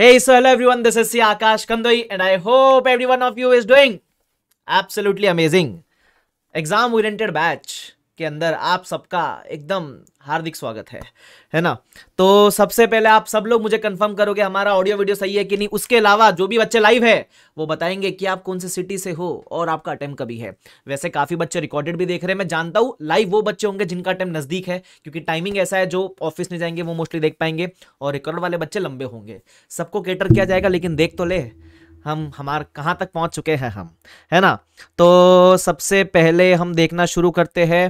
Hey, so hello everyone, this is C. Akash Kandoi and I hope every one of you is doing absolutely amazing. Exam-oriented batch. के अंदर आप सबका एकदम हार्दिक स्वागत है है ना तो सबसे पहले आप सब लोग मुझे कंफर्म करोगे हमारा ऑडियो वीडियो सही है कि नहीं उसके अलावा जो भी बच्चे लाइव है वो बताएंगे कि आप कौन से सिटी से हो और आपका अटैम्प कभी है वैसे काफ़ी बच्चे रिकॉर्डेड भी देख रहे हैं मैं जानता हूँ लाइव वो बच्चे होंगे जिनका अटैम्प नज़दीक है क्योंकि टाइमिंग ऐसा है जो ऑफिस में जाएंगे वो मोस्टली देख पाएंगे और रिकॉर्ड वाले बच्चे लंबे होंगे सबको केटर किया जाएगा लेकिन देख तो ले हम हमार कहाँ तक पहुँच चुके हैं हम है ना तो सबसे पहले हम देखना शुरू करते हैं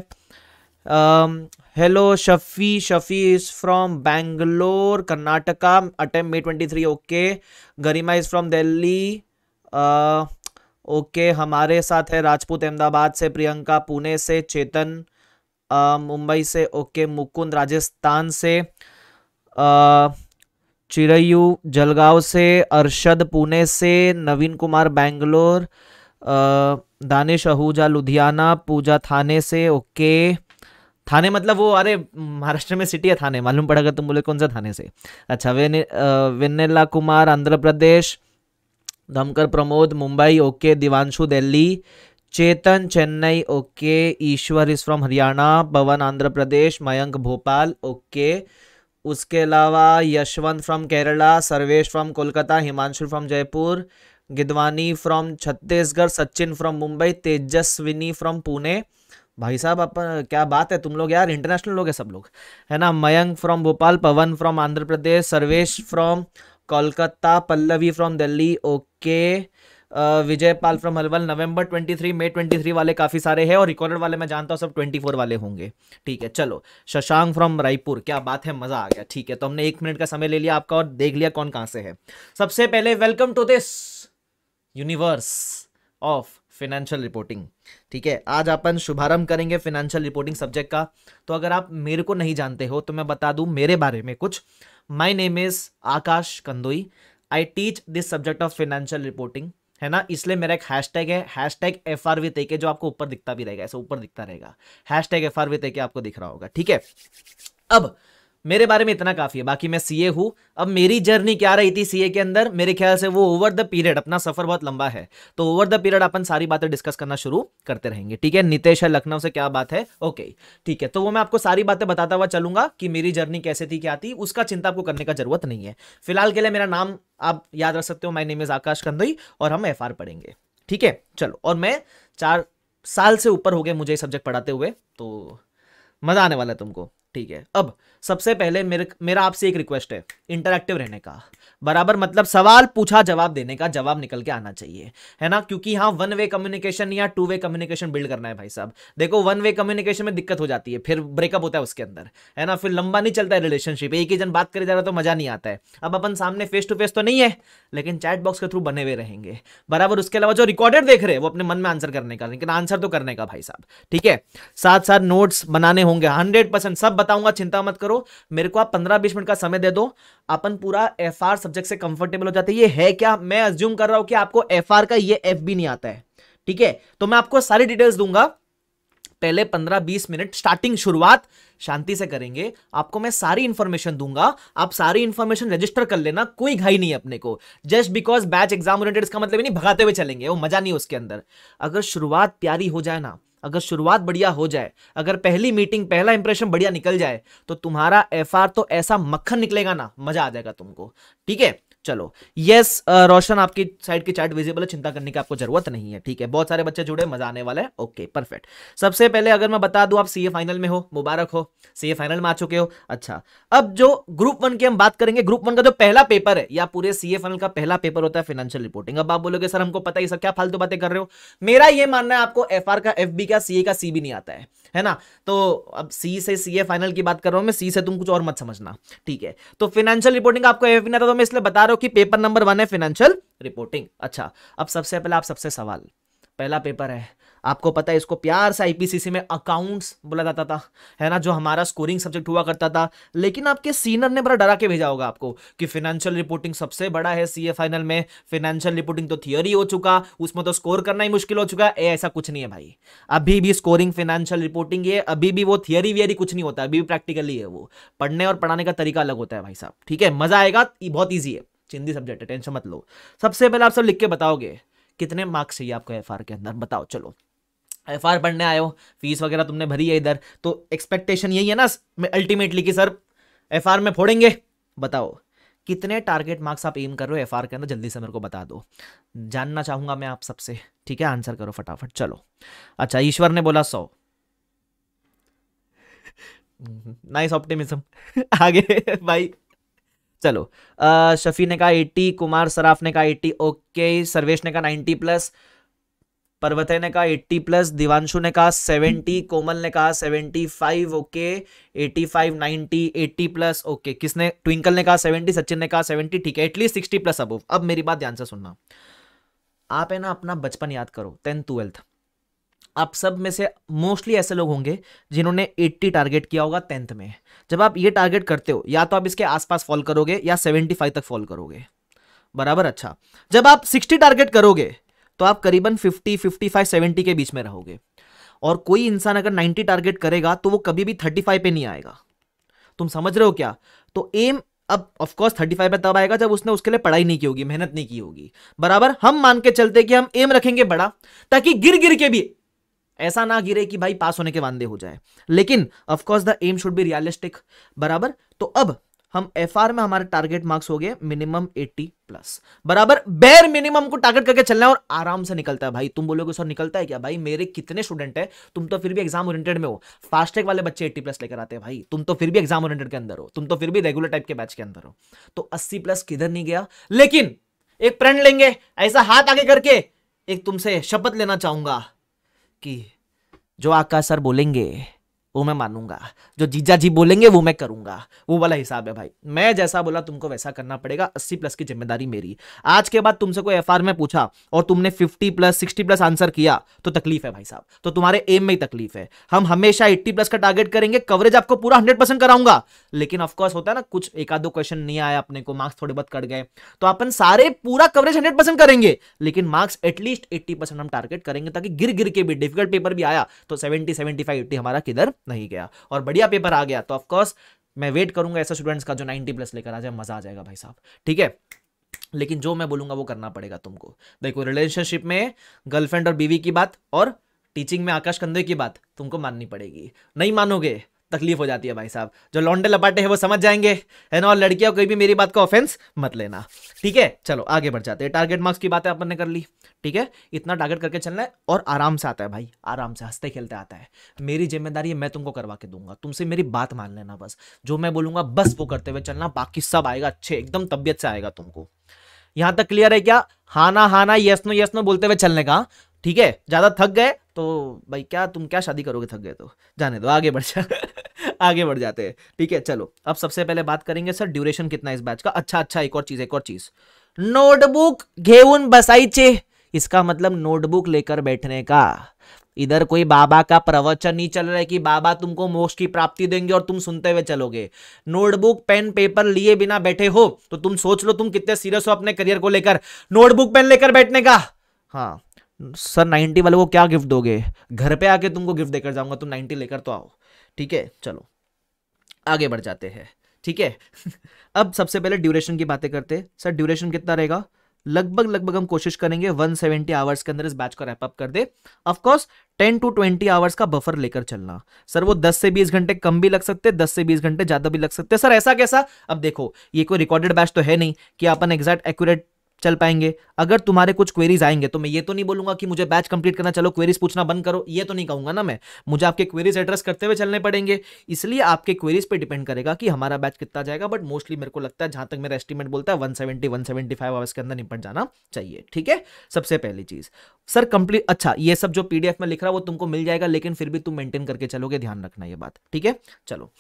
hello Shafi Shafi is from Bangalore Karnataka attempt May twenty three okay Garima is from Delhi okay हमारे साथ है राजपूत अहमदाबाद से प्रियंका पुणे से चेतन uh, मुंबई से ओके okay, मुकुंद राजस्थान से आ, uh, चिरयू जलगांव से अरशद पुणे से नवीन कुमार बैंगलोर uh, दानिश आहूजा लुधियाना पूजा थाने से ओके okay, थाने मतलब वो अरे महाराष्ट्र में सिटी है थाने मालूम पड़ा तुम बोले कौन सा थाने से अच्छा वेने वेनेला कुमार आंध्र प्रदेश धमकर Pramod Mumbai okay Divanshu Delhi Chetan Chennai okay Ishwar is from Haryana Pawan Andhra Pradesh Mayank Bhopal okay उसके अलावा Yashwant from Kerala Sarvesh from Kolkata Himanshu from Jaipur Gidwani from Chhattisgarh Sachin from Mumbai Tejaswini from Pune भाई साहब आप क्या बात है तुम लोग यार इंटरनेशनल लोग हैं सब लोग है ना Mayank from Bhopal Pawan from Andhra Pradesh Sarvesh from Kolkata Pallavi from Delhi okay Vijay Pal from Alwal नवंबर 23 मई 23 वाले काफ़ी सारे हैं और रिकॉर्डेड वाले मैं जानता हूँ सब 24 वाले होंगे ठीक है चलो शशांक फ्रॉम रायपुर क्या बात है मज़ा आ गया ठीक है तो हमने एक मिनट का समय ले लिया आपका और देख लिया कौन कहाँ से है सबसे पहले welcome to this universe of financial reporting ठीक है आज अपन शुभारंभ करेंगे फिनेंशियल रिपोर्टिंग सब्जेक्ट का तो अगर आप मेरे को नहीं जानते हो तो मैं बता दूं मेरे बारे में कुछ my name is Akash Kandoi I teach this subject of financial reporting है ना इसलिए मेरा एक हैश टैग है hashtag F R V तेके जो आपको ऊपर दिखता भी रहेगा ऐसे ऊपर दिखता रहेगा hashtag F R V तेके आपको दिख रहा होगा ठीक है अब मेरे बारे में इतना काफ़ी है बाकी मैं सीए हूँ अब मेरी जर्नी क्या रही थी सीए के अंदर मेरे ख्याल से वो ओवर द पीरियड अपना सफ़र बहुत लंबा है तो ओवर द पीरियड अपन सारी बातें डिस्कस करना शुरू करते रहेंगे ठीक है नितेश है लखनऊ से क्या बात है ओके ठीक है तो वो मैं आपको सारी बातें बताता हुआ चलूंगा कि मेरी जर्नी कैसे थी क्या थी उसका चिंता आपको करने का जरूरत नहीं है फिलहाल के लिए मेरा नाम आप याद रख सकते हो my name is Akash Kandoi और हम एफ पढ़ेंगे ठीक है चलो और मैं चार साल से ऊपर हो गए मुझे सब्जेक्ट पढ़ाते हुए तो मज़ा आने वाला है तुमको ठीक है अब सबसे पहले मेरे मेरा आपसे एक रिक्वेस्ट है इंटरक्टिव रहने का बराबर मतलब सवाल पूछा जवाब देने का जवाब निकल के आना चाहिए है ना क्योंकि यहाँ वन वे कम्युनिकेशन या टू वे कम्युनिकेशन बिल्ड करना है भाई साहब देखो वन वे कम्युनिकेशन में दिक्कत हो जाती है फिर ब्रेकअप होता है उसके अंदर है ना फिर लंबा नहीं चलता है रिलेशनशिप एक ही जन बात करे जा रहा तो मजा नहीं आता है अब अपन सामने फेस टू फेस तो नहीं है लेकिन चैट बॉक्स के थ्रू बने हुए रहेंगे बराबर उसके अलावा जो रिकॉर्डेड देख रहे हैं वो अपने मन में आंसर करने का लेकिन आंसर तो करने का भाई साहब ठीक है साथ साथ नोट्स बनाने होंगे हंड्रेड सब बताऊंगा चिंता मत करो मेरे को आप पंद्रह बीस मिनट का समय दे दो अपन पूरा एफ सब्जेक्ट से कंफर्टेबल हो जाते हैं ये है क्या मैं अज्यूम कर रहा हूं कि आपको एफ का ये एफ भी नहीं आता है ठीक है तो मैं आपको सारी डिटेल्स दूंगा पहले 15-20 मिनट स्टार्टिंग शुरुआत शांति से करेंगे आपको मैं सारी इंफॉर्मेशन दूंगा आप सारी इंफॉर्मेशन रजिस्टर कर लेना कोई घाई नहीं अपने को just because batch exam oriented इसका मतलब नहीं भगाते हुए चलेंगे वो मजा नहीं उसके अंदर अगर शुरुआत प्यारी हो जाए ना अगर शुरुआत बढ़िया हो जाए अगर पहली मीटिंग पहला इंप्रेशन बढ़िया निकल जाए तो तुम्हारा एफ तो ऐसा मक्खन निकलेगा ना मजा आ जाएगा तुमको ठीक है चलो यस रोशन आपकी साइड के चार्ट विजिबल है चिंता करने की आपको जरूरत नहीं है ठीक है बहुत सारे बच्चे जुड़े मजा आने वाला है ओके परफेक्ट सबसे पहले अगर मैं बता दूं आप सीए फाइनल में हो मुबारक हो सीए फाइनल में आ चुके हो अच्छा अब जो ग्रुप वन की हम बात करेंगे ग्रुप वन का जो पहला पेपर है या पूरे सीए फाइनल का पहला पेपर होता है फाइनेंशियल रिपोर्टिंग अब आप बोलोगे सर हमको पता ही सब क्या फालतू बातें कर रहे हो मेरा यह मानना है आपको एफ का एफ का सीए का सी भी नहीं आता है है ना तो अब सी से सीए फाइनल की बात कर रहा हूं मैं सी से तुम कुछ और मत समझना ठीक है तो फाइनेंशियल रिपोर्टिंग आपको एफ नहीं आता तो मैं इसलिए बता रहे हो कि पेपर नंबर वन है फिनेंशियल रिपोर्टिंग अच्छा अब सबसे पहले आप सबसे सवाल पहला पेपर है आपको पता है इसको प्यार से आईपीसीसी में अकाउंट्स बोला जाता था है ना जो हमारा स्कोरिंग सब्जेक्ट हुआ करता था लेकिन आपके सीनियर ने बड़ा डरा के भेजा होगा आपको कि फिनेंशियल रिपोर्टिंग सबसे बड़ा है सीए फाइनल में फिनेंशियल रिपोर्टिंग तो थियोरी हो चुका उसमें तो स्कोर करना ही मुश्किल हो चुका है ऐसा कुछ नहीं है भाई अभी भी स्कोरिंग फिनेंशियल रिपोर्टिंग ये अभी भी वो थियोरी वियरी कुछ नहीं होता अभी भी प्रैक्टिकली है वो पढ़ने और पढ़ाने का तरीका अलग होता है भाई साहब ठीक है मजा आएगा बहुत ईजी है चिंदी सब्जेक्ट है टेंशन मत लो सबसे पहले आप सब लिख के बताओगे कितने मार्क्स चाहिए आपको एफ के अंदर बताओ चलो एफ आर पढ़ने आए हो फीस वगैरह तुमने भरी है इधर तो एक्सपेक्टेशन यही है ना मैं अल्टीमेटली कि सर एफ में फोड़ेंगे बताओ कितने टारगेट मार्क्स आप एम कर रहे हो एफ के अंदर जल्दी से मेरे को बता दो जानना चाहूंगा मैं आप सबसे ठीक है आंसर करो फटाफट चलो अच्छा ईश्वर ने बोला सौ नाइस ऑप्टिमिज्म आगे भाई चलो शफी ने कहा एट्टी कुमार सराफ ने कहा एट्टी ओके सर्वेश ने कहा नाइन्टी प्लस पर्वते ने कहा एट्टी प्लस दिवानशु ने कहा सेवेंटी कोमल ने कहा seventy five okay eighty five ninety eighty plus okay किसने ट्विंकल ने कहा सेवेंटी सचिन ने कहा सेवेंटी ठीक है एटलीस्ट सिक्सटी प्लस अब अब मेरी बात ध्यान से सुनना आप है ना अपना बचपन याद करो टेंथ ट्वेल्थ आप सब में से मोस्टली ऐसे लोग होंगे जिन्होंने 80 टारगेट किया होगा टेंथ में जब आप ये टारगेट करते हो या तो आप इसके आसपास फॉल करोगे या 75 तक फॉल करोगे बराबर अच्छा जब आप 60 टारगेट करोगे तो आप करीबन 50, 55, 70 के बीच में रहोगे और कोई इंसान अगर 90 टारगेट करेगा तो वो कभी भी 35 पे नहीं आएगा तुम समझ रहे हो क्या तो एम अब ऑफकोर्स थर्टी फाइव में तब आएगा जब उसने उसके लिए पढ़ाई नहीं की होगी मेहनत नहीं की होगी बराबर हम मान के चलते कि हम एम रखेंगे बड़ा ताकि गिर गिर के भी ऐसा ना गिरे कि भाई पास होने के वादे हो जाए लेकिन of course the aim should be realistic बराबर तो अब हम एफ में हमारे टारगेट मार्क्स हो गए मिनिमम 80 प्लस बराबर बेर मिनिमम को टारगेट करके चलना है और आराम से निकलता है भाई तुम बोलोगे सर निकलता है क्या भाई मेरे कितने स्टूडेंट है तुम तो फिर भी एग्जाम ओरिएंटेड में हो फास्टेक वाले बच्चे 80 प्लस लेकर आते हैं भाई तुम तो फिर भी एग्जाम ओरिएंटेड के अंदर हो तुम तो फिर भी रेगुलर टाइप के बैच के अंदर हो तो अस्सी प्लस किधर नहीं गया लेकिन एक प्रण लेंगे ऐसा हाथ आगे करके एक तुमसे शपथ लेना चाहूंगा कि जो आकाश सर बोलेंगे वो मैं मानूंगा जो जीजा जी बोलेंगे वो मैं करूंगा वो वाला हिसाब है भाई मैं जैसा बोला तुमको वैसा करना पड़ेगा अस्सी प्लस की जिम्मेदारी मेरी आज के बाद तुमसे कोई एफ में पूछा और तुमने fifty plus sixty plus answer किया तो तकलीफ है भाई साहब तो तुम्हारे एम में ही तकलीफ है हम हमेशा एट्टी प्लस का टारगेट करेंगे कवरेज आपको पूरा हंड्रेड परसेंट कराऊंगा लेकिन ऑफकोर्स होता है ना कुछ एक आधो क्वेश्चन नहीं आया अपने को मार्क्स थोड़े बहुत कट गए तो अपन सारे पूरा कवरेज हंड्रेड परसेंट करेंगे लेकिन मार्क्स एटलीस्ट एट्टी परसेंट हम टारगेट करेंगे ताकि गिर गिर के भी डिफिकल्ट पेपर भी आया तो सेवेंटी सेवेंटी फाइव एट्टी हमारा किधर नहीं गया और बढ़िया पेपर आ गया तो ऑफकोर्स मैं वेट करूंगा ऐसे स्टूडेंट्स का जो 90 प्लस लेकर आ जाए मजा आ जाएगा भाई साहब ठीक है लेकिन जो मैं बोलूंगा वो करना पड़ेगा तुमको देखो रिलेशनशिप में गर्लफ्रेंड और बीवी की बात और टीचिंग में आकाश कंदे की बात तुमको माननी पड़ेगी नहीं मानोगे तकलीफ हो जाती है भाई साहब जो लौंडे लपाटे हैं वो समझ जाएंगे है ना और लड़कियां कोई भी मेरी बात का ऑफेंस मत लेना ठीक है चलो आगे बढ़ जाते हैं टारगेट मार्क्स की बातें अपन ने कर ली ठीक है इतना टारगेट करके चलना है और आराम से आता है भाई आराम से हंसते खेलते आता है मेरी जिम्मेदारी है मैं तुमको करवा के दूंगा तुमसे मेरी बात मान लेना बस जो मैं बोलूंगा बस वो करते हुए चलना बाकी सब आएगा अच्छे एकदम तबियत से आएगा तुमको यहां तक क्लियर है क्या हाना हाना यस नो यस नो बोलते हुए चलने का ठीक है ज्यादा थक गए तो भाई क्या तुम क्या शादी करोगे थक गए तो जाने दो आगे बढ़ जाओ आगे बढ़ जाते हैं ठीक है चलो अब सबसे पहले बात करेंगे सर ड्यूरेशन कितना इस बैच का अच्छा अच्छा एक और चीज एक और चीज नोटबुक घेऊन बसाइचे इसका मतलब नोटबुक लेकर बैठने का इधर कोई बाबा का प्रवचन नहीं चल रहा है कि बाबा तुमको मोक्ष की प्राप्ति देंगे और तुम सुनते हुए चलोगे नोटबुक पेन पेपर लिए बिना बैठे हो तो तुम सोच लो तुम कितने सीरियस हो अपने करियर को लेकर नोटबुक पेन लेकर बैठने का हाँ सर नाइनटी वाले को क्या गिफ्ट दोगे घर पे आके तुमको गिफ्ट देकर जाऊंगा तुम नाइनटी लेकर तो आओ ठीक है चलो आगे बढ़ जाते हैं ठीक है अब सबसे पहले ड्यूरेशन की बातें करते हैं सर ड्यूरेशन कितना रहेगा लगभग लगभग हम कोशिश करेंगे 170 आवर्स के अंदर इस बैच को रैप अप कर दे ऑफ कोर्स 10 टू 20 आवर्स का बफर लेकर चलना सर वो 10 से 20 घंटे कम भी लग सकते 10 से 20 घंटे ज्यादा भी लग सकते सर ऐसा कैसा अब देखो ये कोई रिकॉर्डेड बैच तो है नहीं कि अपन एग्जैक्ट एक्यूरेट चल पाएंगे अगर तुम्हारे कुछ क्वेरीज आएंगे तो मैं ये तो नहीं बोलूंगा कि मुझे बैच कंप्लीट करना चलो क्वेरीज पूछना बंद करो ये तो नहीं कहूंगा ना मैं मुझे आपके क्वेरीज एड्रेस करते हुए चलने पड़ेंगे इसलिए आपके क्वेरीज पे डिपेंड करेगा कि हमारा बैच कितना जाएगा बट मोस्टली मेरे को लगता है जहां तक मेरा एस्टिमेट बोलता है one seventy one seventy five hours के अंदर निपट जाना चाहिए ठीक है सबसे पहली चीज सर कंप्लीट अच्छा ये सब जो पीडीएफ में लिख रहा वो तुमको मिल जाएगा लेकिन फिर भी तुम मेंटेन करके चलोगे ध्यान रखना ये बात ठीक है चलो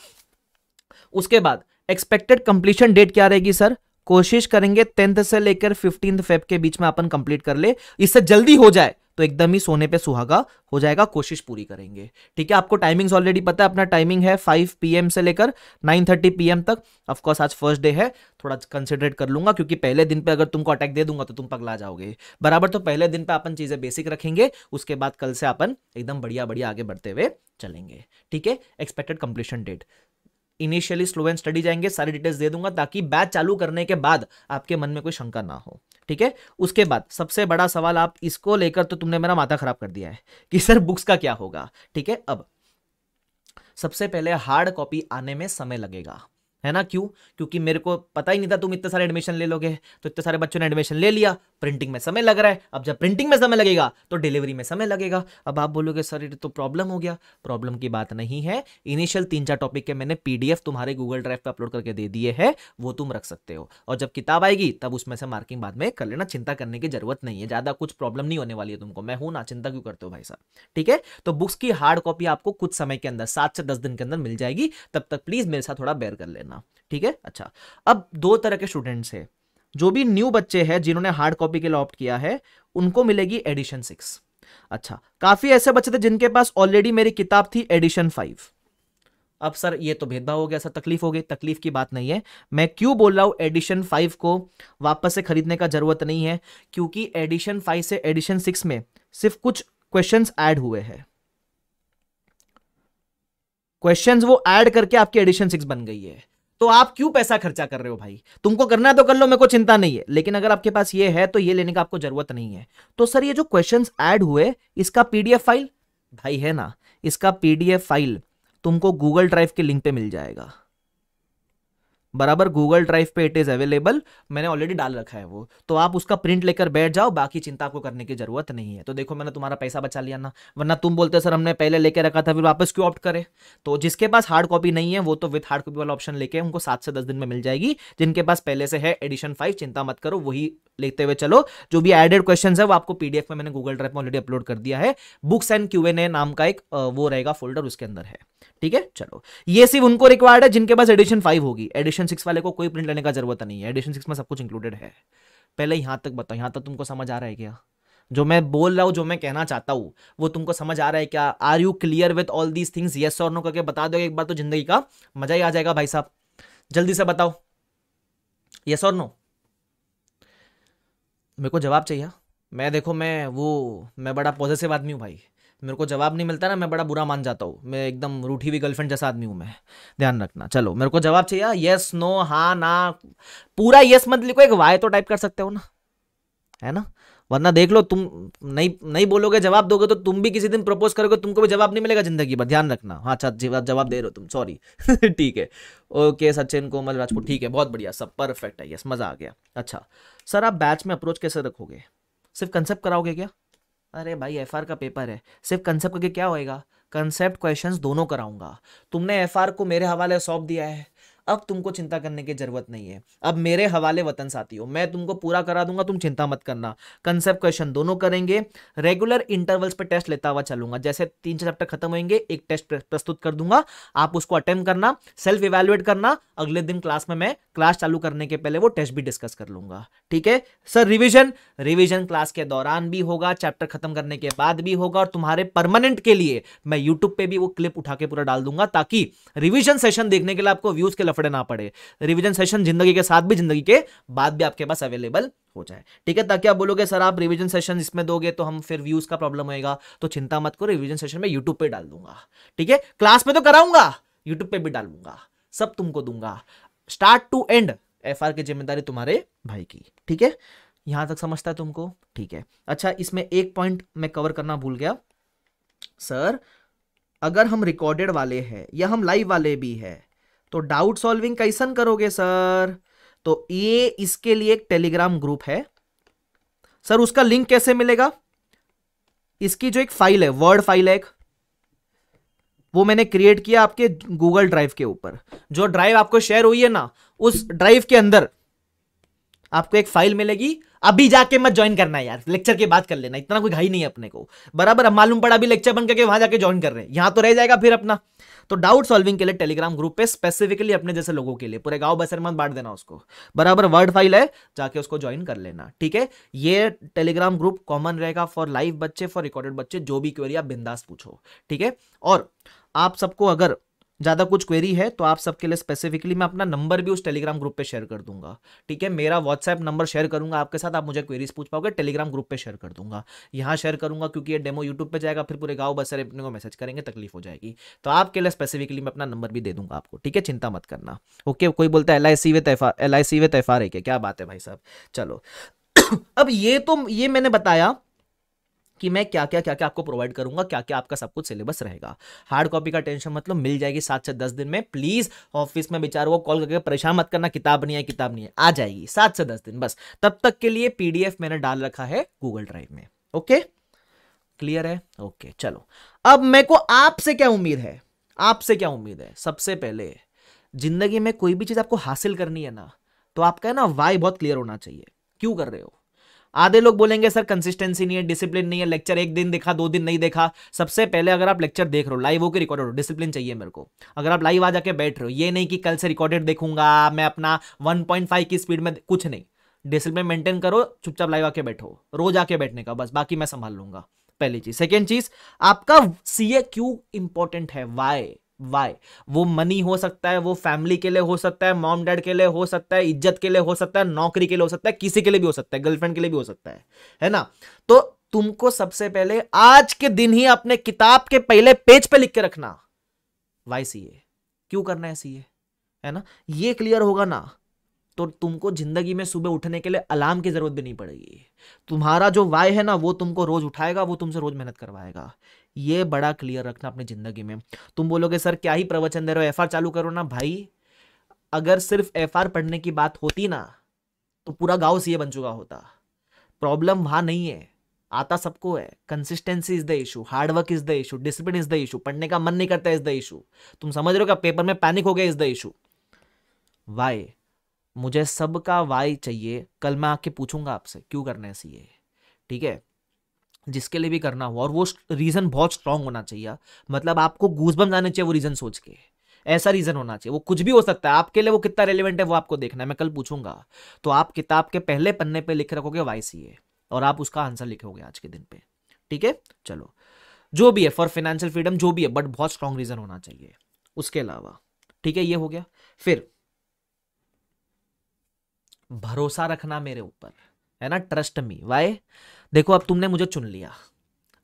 उसके बाद एक्सपेक्टेड कंप्लीशन डेट क्या रहेगी सर कोशिश करेंगे टेंथ से लेकर फिफ्टीन फेब के बीच में अपन कंप्लीट कर ले इससे जल्दी हो जाए तो एकदम ही सोने पे सुहागा हो जाएगा कोशिश पूरी करेंगे ठीक है आपको टाइमिंग्स ऑलरेडी पता है अपना टाइमिंग है 5 पीएम से लेकर 9:30 पीएम तक ऑफकोर्स आज फर्स्ट डे है थोड़ा कंसिडरेट कर लूंगा क्योंकि पहले दिन पे अगर तुमको अटैक दे दूंगा तो तुम पगला जाओगे बराबर तो पहले दिन पे अपन चीज़ें बेसिक रखेंगे उसके बाद कल से अपन एकदम बढ़िया बढ़िया आगे बढ़ते हुए चलेंगे ठीक है expected completion date initially slow and study जाएंगे सारी डिटेल्स दे दूंगा ताकि बैच चालू करने के बाद आपके मन में कोई शंका ना हो ठीक है उसके बाद सबसे बड़ा सवाल आप इसको लेकर तो तुमने मेरा माथा खराब कर दिया है कि सर बुक्स का क्या होगा ठीक है अब सबसे पहले हार्ड कॉपी आने में समय लगेगा है ना क्यों क्योंकि मेरे को पता ही नहीं था तुम इतने सारे एडमिशन ले लोगे तो इतने सारे बच्चों ने एडमिशन ले लिया प्रिंटिंग में समय लग रहा है अब जब प्रिंटिंग में समय लगेगा तो डिलीवरी में समय लगेगा अब आप बोलोगे सर ये तो प्रॉब्लम हो गया प्रॉब्लम की बात नहीं है इनिशियल तीन चार टॉपिक के मैंने पीडीएफ तुम्हारे गूगल ड्राइव पर अपलोड करके दे दिए है वो तुम रख सकते हो और जब किताब आएगी तब उसमें से मार्किंग बाद में कर लेना चिंता करने की जरूरत नहीं है ज़्यादा कुछ प्रॉब्लम नहीं होने वाली है तुमको मैं हूं ना चिंता क्यों करते हो भाई साहब ठीक है तो बुक्स की हार्ड कॉपी आपको कुछ समय के अंदर सात से दस दिन के अंदर मिल जाएगी तब तक प्लीज़ मेरे साथ थोड़ा बेयर कर लेना करना ठीक है अच्छा अब दो तरह के स्टूडेंट्स है जो भी न्यू बच्चे हैं जिन्होंने हार्ड कॉपी के लिए ऑप्ट किया है उनको मिलेगी एडिशन सिक्स अच्छा काफी ऐसे बच्चे थे जिनके पास ऑलरेडी मेरी किताब थी एडिशन फाइव अब सर ये तो भेदभाव हो गया सर तकलीफ हो गई तकलीफ की बात नहीं है मैं क्यों बोल रहा हूं एडिशन फाइव को वापस से खरीदने का जरूरत नहीं है क्योंकि एडिशन फाइव से एडिशन सिक्स में सिर्फ कुछ क्वेश्चन एड हुए हैं क्वेश्चंस वो ऐड करके आपकी एडिशन सिक्स बन गई है तो आप क्यों पैसा खर्चा कर रहे हो भाई तुमको करना तो कर लो मेरे को चिंता नहीं है लेकिन अगर आपके पास ये है तो ये लेने का आपको जरूरत नहीं है तो सर ये जो क्वेश्चन एड हुए इसका पीडीएफ फाइल भाई है ना इसका पीडीएफ फाइल तुमको गूगल ड्राइव के लिंक पे मिल जाएगा बराबर गूगल ड्राइव पे इट इज़ अवेलेबल मैंने ऑलरेडी डाल रखा है वो तो आप उसका प्रिंट लेकर बैठ जाओ बाकी चिंता आपको करने की जरूरत नहीं है तो देखो मैंने तुम्हारा पैसा बचा लिया ना वरना तुम बोलते सर हमने पहले लेके रखा था फिर वापस क्यों ऑप्ट करें तो जिसके पास हार्ड कॉपी नहीं है वो तो विथ हार्ड कॉपी वाला ऑप्शन लेके उनको सात से दस दिन में मिल जाएगी जिनके पास पहले से है एडिशन फाइव चिंता मत करो वही लेते हुए चलो जो भी एडेड क्वेश्चन है वो आपको पीडीएफ में मैंने गूगल ड्राइव में ऑलरेडी अपलोड कर दिया है बुक्स एंड क्यू एन नाम का एक वो रहेगा फोल्डर उसके अंदर है ठीक है चलो ये सिर्फ उनको रिक्वायर्ड है जिनके पास एडिशन फाइव होगी एडिशन सिक्स वाले को कोई प्रिंट लेने का जरूरत नहीं है एडिशन सिक्स में सब कुछ इंक्लूडेड है पहले यहाँ तक बताओ यहाँ तक तुमको समझ आ रहा है क्या जो मैं बोल रहा हूँ जो मैं कहना चाहता हूँ वो तुमको समझ आ रहा है क्या are you clear with all these things yes और नो करके बता दो एक बार तो जिंदगी का मजा ही आ जाएगा भाई साहब जल्दी से बताओ येस और नो मेरे को जवाब चाहिए मैं देखो मैं वो मैं बड़ा पॉजिटिव आदमी हूँ भाई मेरे को जवाब नहीं मिलता ना मैं बड़ा बुरा मान जाता हूँ मैं एकदम रूठी हुई गर्लफ्रेंड जैसा आदमी हूँ मैं ध्यान रखना चलो मेरे को जवाब चाहिए यस हाँ, नो हाँ ना पूरा यस मत लिखो एक वाई तो टाइप कर सकते हो ना है ना वरना देख लो तुम नहीं नहीं बोलोगे जवाब दोगे तो तुम भी किसी दिन प्रपोज करोगे तुमको भी जवाब नहीं मिलेगा जिंदगी भर ध्यान रखना हाँ अच्छा जवाब दे रहे हो तुम सॉरी ठीक है ओके सचिन कोमल राजपूत ठीक है बहुत बढ़िया सब परफेक्ट है यस मज़ा आ गया अच्छा सर आप बैच में अप्रोच कैसे रखोगे सिर्फ कंसेप्ट कराओगे क्या अरे भाई एफ का पेपर है सिर्फ कंसेप्ट करके क्या होएगा कंसेप्ट क्वेश्चंस दोनों कराऊंगा तुमने एफ को मेरे हवाले सौंप दिया है अब तुमको चिंता करने की जरूरत नहीं है अब मेरे हवाले वतन साथियों मैं तुमको पूरा करा दूंगा तुम चिंता मत करना कंसेप्ट क्वेश्चन दोनों करेंगे रेगुलर इंटरवल्स पर टेस्ट लेता हुआ चलूंगा जैसे तीन चार चैप्टर खत्म होंगे एक टेस्ट प्रस्तुत कर दूंगा आप उसको अटेम्प करना सेल्फ इवेल्युएट करना अगले दिन क्लास में मैं क्लास चालू करने के पहले वो टेस्ट भी डिस्कस कर लूंगा ठीक है सर रिविजन रिविजन क्लास के दौरान भी होगा चैप्टर खत्म करने के बाद भी होगा और तुम्हारे परमानेंट के लिए मैं यूट्यूब पर भी वो क्लिप उठा के पूरा डाल दूंगा ताकि रिविजन सेशन देखने के लिए आपको व्यूज के सफर ना पड़े रिविजन सेशन जिंदगी के साथ भी जिंदगी के बाद भी आपके पास अवेलेबल हो जाए ठीक है ताकि आप बोलोगे सर आप रिविजन सेशन इसमें दोगे तो हम फिर व्यूज का प्रॉब्लम होएगा तो चिंता मत करो रिविजन सेशन में यूट्यूब पर डाल दूंगा ठीक है क्लास में तो कराऊंगा यूट्यूब पर भी डालूंगा सब तुमको दूंगा स्टार्ट टू एंड एफ की जिम्मेदारी तुम्हारे भाई की ठीक है यहां तक समझता है तुमको ठीक है अच्छा इसमें एक पॉइंट मैं कवर करना भूल गया सर अगर हम रिकॉर्डेड वाले हैं या हम लाइव वाले भी हैं तो डाउट सॉल्विंग कैसन करोगे सर तो ये इसके लिए एक टेलीग्राम ग्रुप है सर उसका लिंक कैसे मिलेगा इसकी जो एक फाइल है वर्ड फाइल है एक वो मैंने क्रिएट किया आपके गूगल ड्राइव के ऊपर जो ड्राइव आपको शेयर हुई है ना उस ड्राइव के अंदर आपको एक फाइल मिलेगी अभी जाके मत ज्वाइन करना यार लेक्चर के बाद कर लेना इतना कोई घाई नहीं है अपने को बराबर अब मालूम पड़ा अभी लेक्चर बन करके वहां जाके ज्वाइन कर रहे हैं यहाँ तो रह जाएगा फिर अपना तो डाउट सॉल्विंग के लिए टेलीग्राम ग्रुप पे स्पेसिफिकली अपने जैसे लोगों के लिए पूरे गांव बसर मत बांट देना उसको बराबर वर्ड फाइल है जाके उसको ज्वाइन कर लेना ठीक है ये टेलीग्राम ग्रुप कॉमन रहेगा फॉर लाइव बच्चे फॉर रिकॉर्डेड बच्चे जो भी क्वेरी आप बिंदास पूछो ठीक है और आप सबको अगर ज़्यादा कुछ क्वेरी है तो आप सबके लिए स्पेसिफिकली मैं अपना नंबर भी उस टेलीग्राम ग्रुप पे शेयर कर दूंगा ठीक है मेरा व्हाट्सएप नंबर शेयर करूंगा आपके साथ आप मुझे क्वेरीज पूछ पाओगे टेलीग्राम ग्रुप पे शेयर कर दूंगा यहाँ शेयर करूंगा क्योंकि ये डेमो यूट्यूब पे जाएगा फिर पूरे गाँव बसर अपने को मैसेज करेंगे तकलीफ हो जाएगी तो आपके लिए स्पेसिफिकली मैं अपना नंबर भी दे दूंगा आपको ठीक है चिंता मत करना ओके कोई बोलता है एल आई सी वे तैफ़ा एल आई सी वे एफ रहे क्या बात है भाई साहब चलो अब ये तो ये मैंने बताया कि मैं क्या क्या क्या क्या आपको प्रोवाइड करूंगा क्या क्या आपका सब कुछ सिलेबस रहेगा हार्ड कॉपी का टेंशन मतलब मिल जाएगी सात से दस दिन में प्लीज ऑफिस में बेचारों को कॉल करके परेशान मत करना किताब नहीं है किताब नहीं है आ जाएगी सात से दस दिन बस तब तक के लिए पीडीएफ मैंने डाल रखा है गूगल ड्राइव में ओके क्लियर है ओके चलो अब मेरे को आपसे क्या उम्मीद है आपसे क्या उम्मीद है सबसे पहले जिंदगी में कोई भी चीज आपको हासिल करनी है ना तो आपका है ना वाई बहुत क्लियर होना चाहिए क्यों कर रहे हो आधे लोग बोलेंगे सर कंसिस्टेंसी नहीं है डिसिप्लिन नहीं है लेक्चर एक दिन देखा दो दिन नहीं देखा सबसे पहले अगर आप लेक्चर देख रहे हो लाइव होकर रिकॉर्डेड हो डिसिप्लिन चाहिए मेरे को अगर आप लाइव आ जाके बैठ रहे हो ये नहीं कि कल से रिकॉर्डेड देखूंगा मैं अपना वन की स्पीड में कुछ नहीं डिसिप्लिन मेंटेन करो चुपचाप लाइव आके बैठो रोज आके बैठने का बस बाकी मैं संभाल लूंगा पहली चीज सेकेंड चीज आपका सीए क्यू इंपॉर्टेंट है वाई वाई वो मनी हो सकता है वो फैमिली के लिए हो सकता है मॉम डैड के लिए हो सकता है इज्जत के लिए हो सकता है नौकरी के लिए हो सकता है किसी के लिए भी हो सकता है गर्लफ्रेंड के लिए भी हो सकता है है ना तो तुमको सबसे पहले आज के दिन ही अपने किताब के पहले पेज पे लिख के रखना वाई सी ए क्यों करना है सी ए है ना ये क्लियर होगा ना तो तुमको जिंदगी में सुबह उठने के लिए अलार्म की जरूरत भी नहीं पड़ेगी तुम्हारा जो वाय है ना वो तुमको रोज उठाएगा वो तुमसे रोज मेहनत करवाएगा ये बड़ा क्लियर रखना अपनी ज़िंदगी में तुम बोलोगे सर क्या ही प्रवचन दे रहे हो एफ चालू करो ना भाई अगर सिर्फ एफ पढ़ने की बात होती ना तो पूरा गाँव सी बन चुका होता प्रॉब्लम वहां नहीं है आता सबको है consistency is the issue hard work is the issue discipline is the issue पढ़ने का मन नहीं करता इज द इशू तुम समझ रहे हो क्या पेपर में पैनिक हो गया इज द इशू वाई मुझे सबका वाई चाहिए कल मैं आके पूछूंगा आपसे क्यों करना है सीए ठीक है जिसके लिए भी करना हो और वो रीज़न बहुत स्ट्रांग होना चाहिए मतलब आपको गूजबम जाने चाहिए वो रीज़न सोच के ऐसा रीज़न होना चाहिए वो कुछ भी हो सकता है आपके लिए वो कितना रेलिवेंट है वो आपको देखना है मैं कल पूछूंगा तो आप किताब के पहले पन्ने पर लिख रखोगे वाई सी ए और आप उसका आंसर लिखोगे आज के दिन पे ठीक है चलो जो भी है फॉर फाइनेंशियल फ्रीडम जो भी है बट बहुत स्ट्रांग रीज़न होना चाहिए उसके अलावा ठीक है ये हो गया फिर भरोसा रखना मेरे ऊपर है ना ट्रस्ट मी वाई देखो अब तुमने मुझे चुन लिया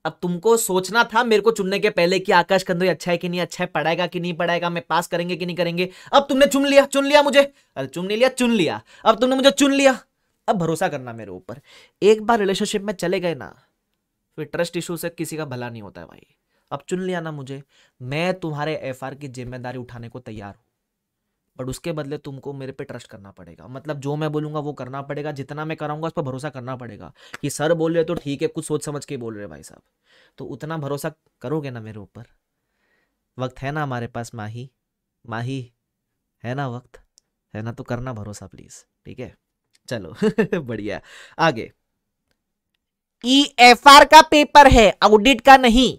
अब तुमको सोचना था मेरे को चुनने के पहले कि आकाश कंदोई अच्छा है कि नहीं अच्छा है पढ़ाएगा कि नहीं पढ़ाएगा मैं पास करेंगे कि नहीं करेंगे अब तुमने चुन लिया चुन लिया मुझे अरे चुन नहीं लिया चुन लिया अब तुमने मुझे चुन लिया अब भरोसा करना मेरे ऊपर एक बार रिलेशनशिप में चले गए ना फिर ट्रस्ट इशू से किसी का भला नहीं होता है भाई अब चुन लिया ना मुझे मैं तुम्हारे एफ की जिम्मेदारी उठाने को तैयार हूँ बट उसके बदले तुमको मेरे पे ट्रस्ट करना पड़ेगा मतलब जो मैं बोलूँगा वो करना पड़ेगा जितना मैं कराऊंगा उस पर भरोसा करना पड़ेगा कि सर बोल रहे तो ठीक है कुछ सोच समझ के बोल रहे भाई साहब तो उतना भरोसा करोगे ना मेरे ऊपर वक्त है ना हमारे पास माही माही है ना वक्त है ना तो करना भरोसा प्लीज़ ठीक है चलो बढ़िया आगे ई एफ आर का पेपर है ऑडिट का नहीं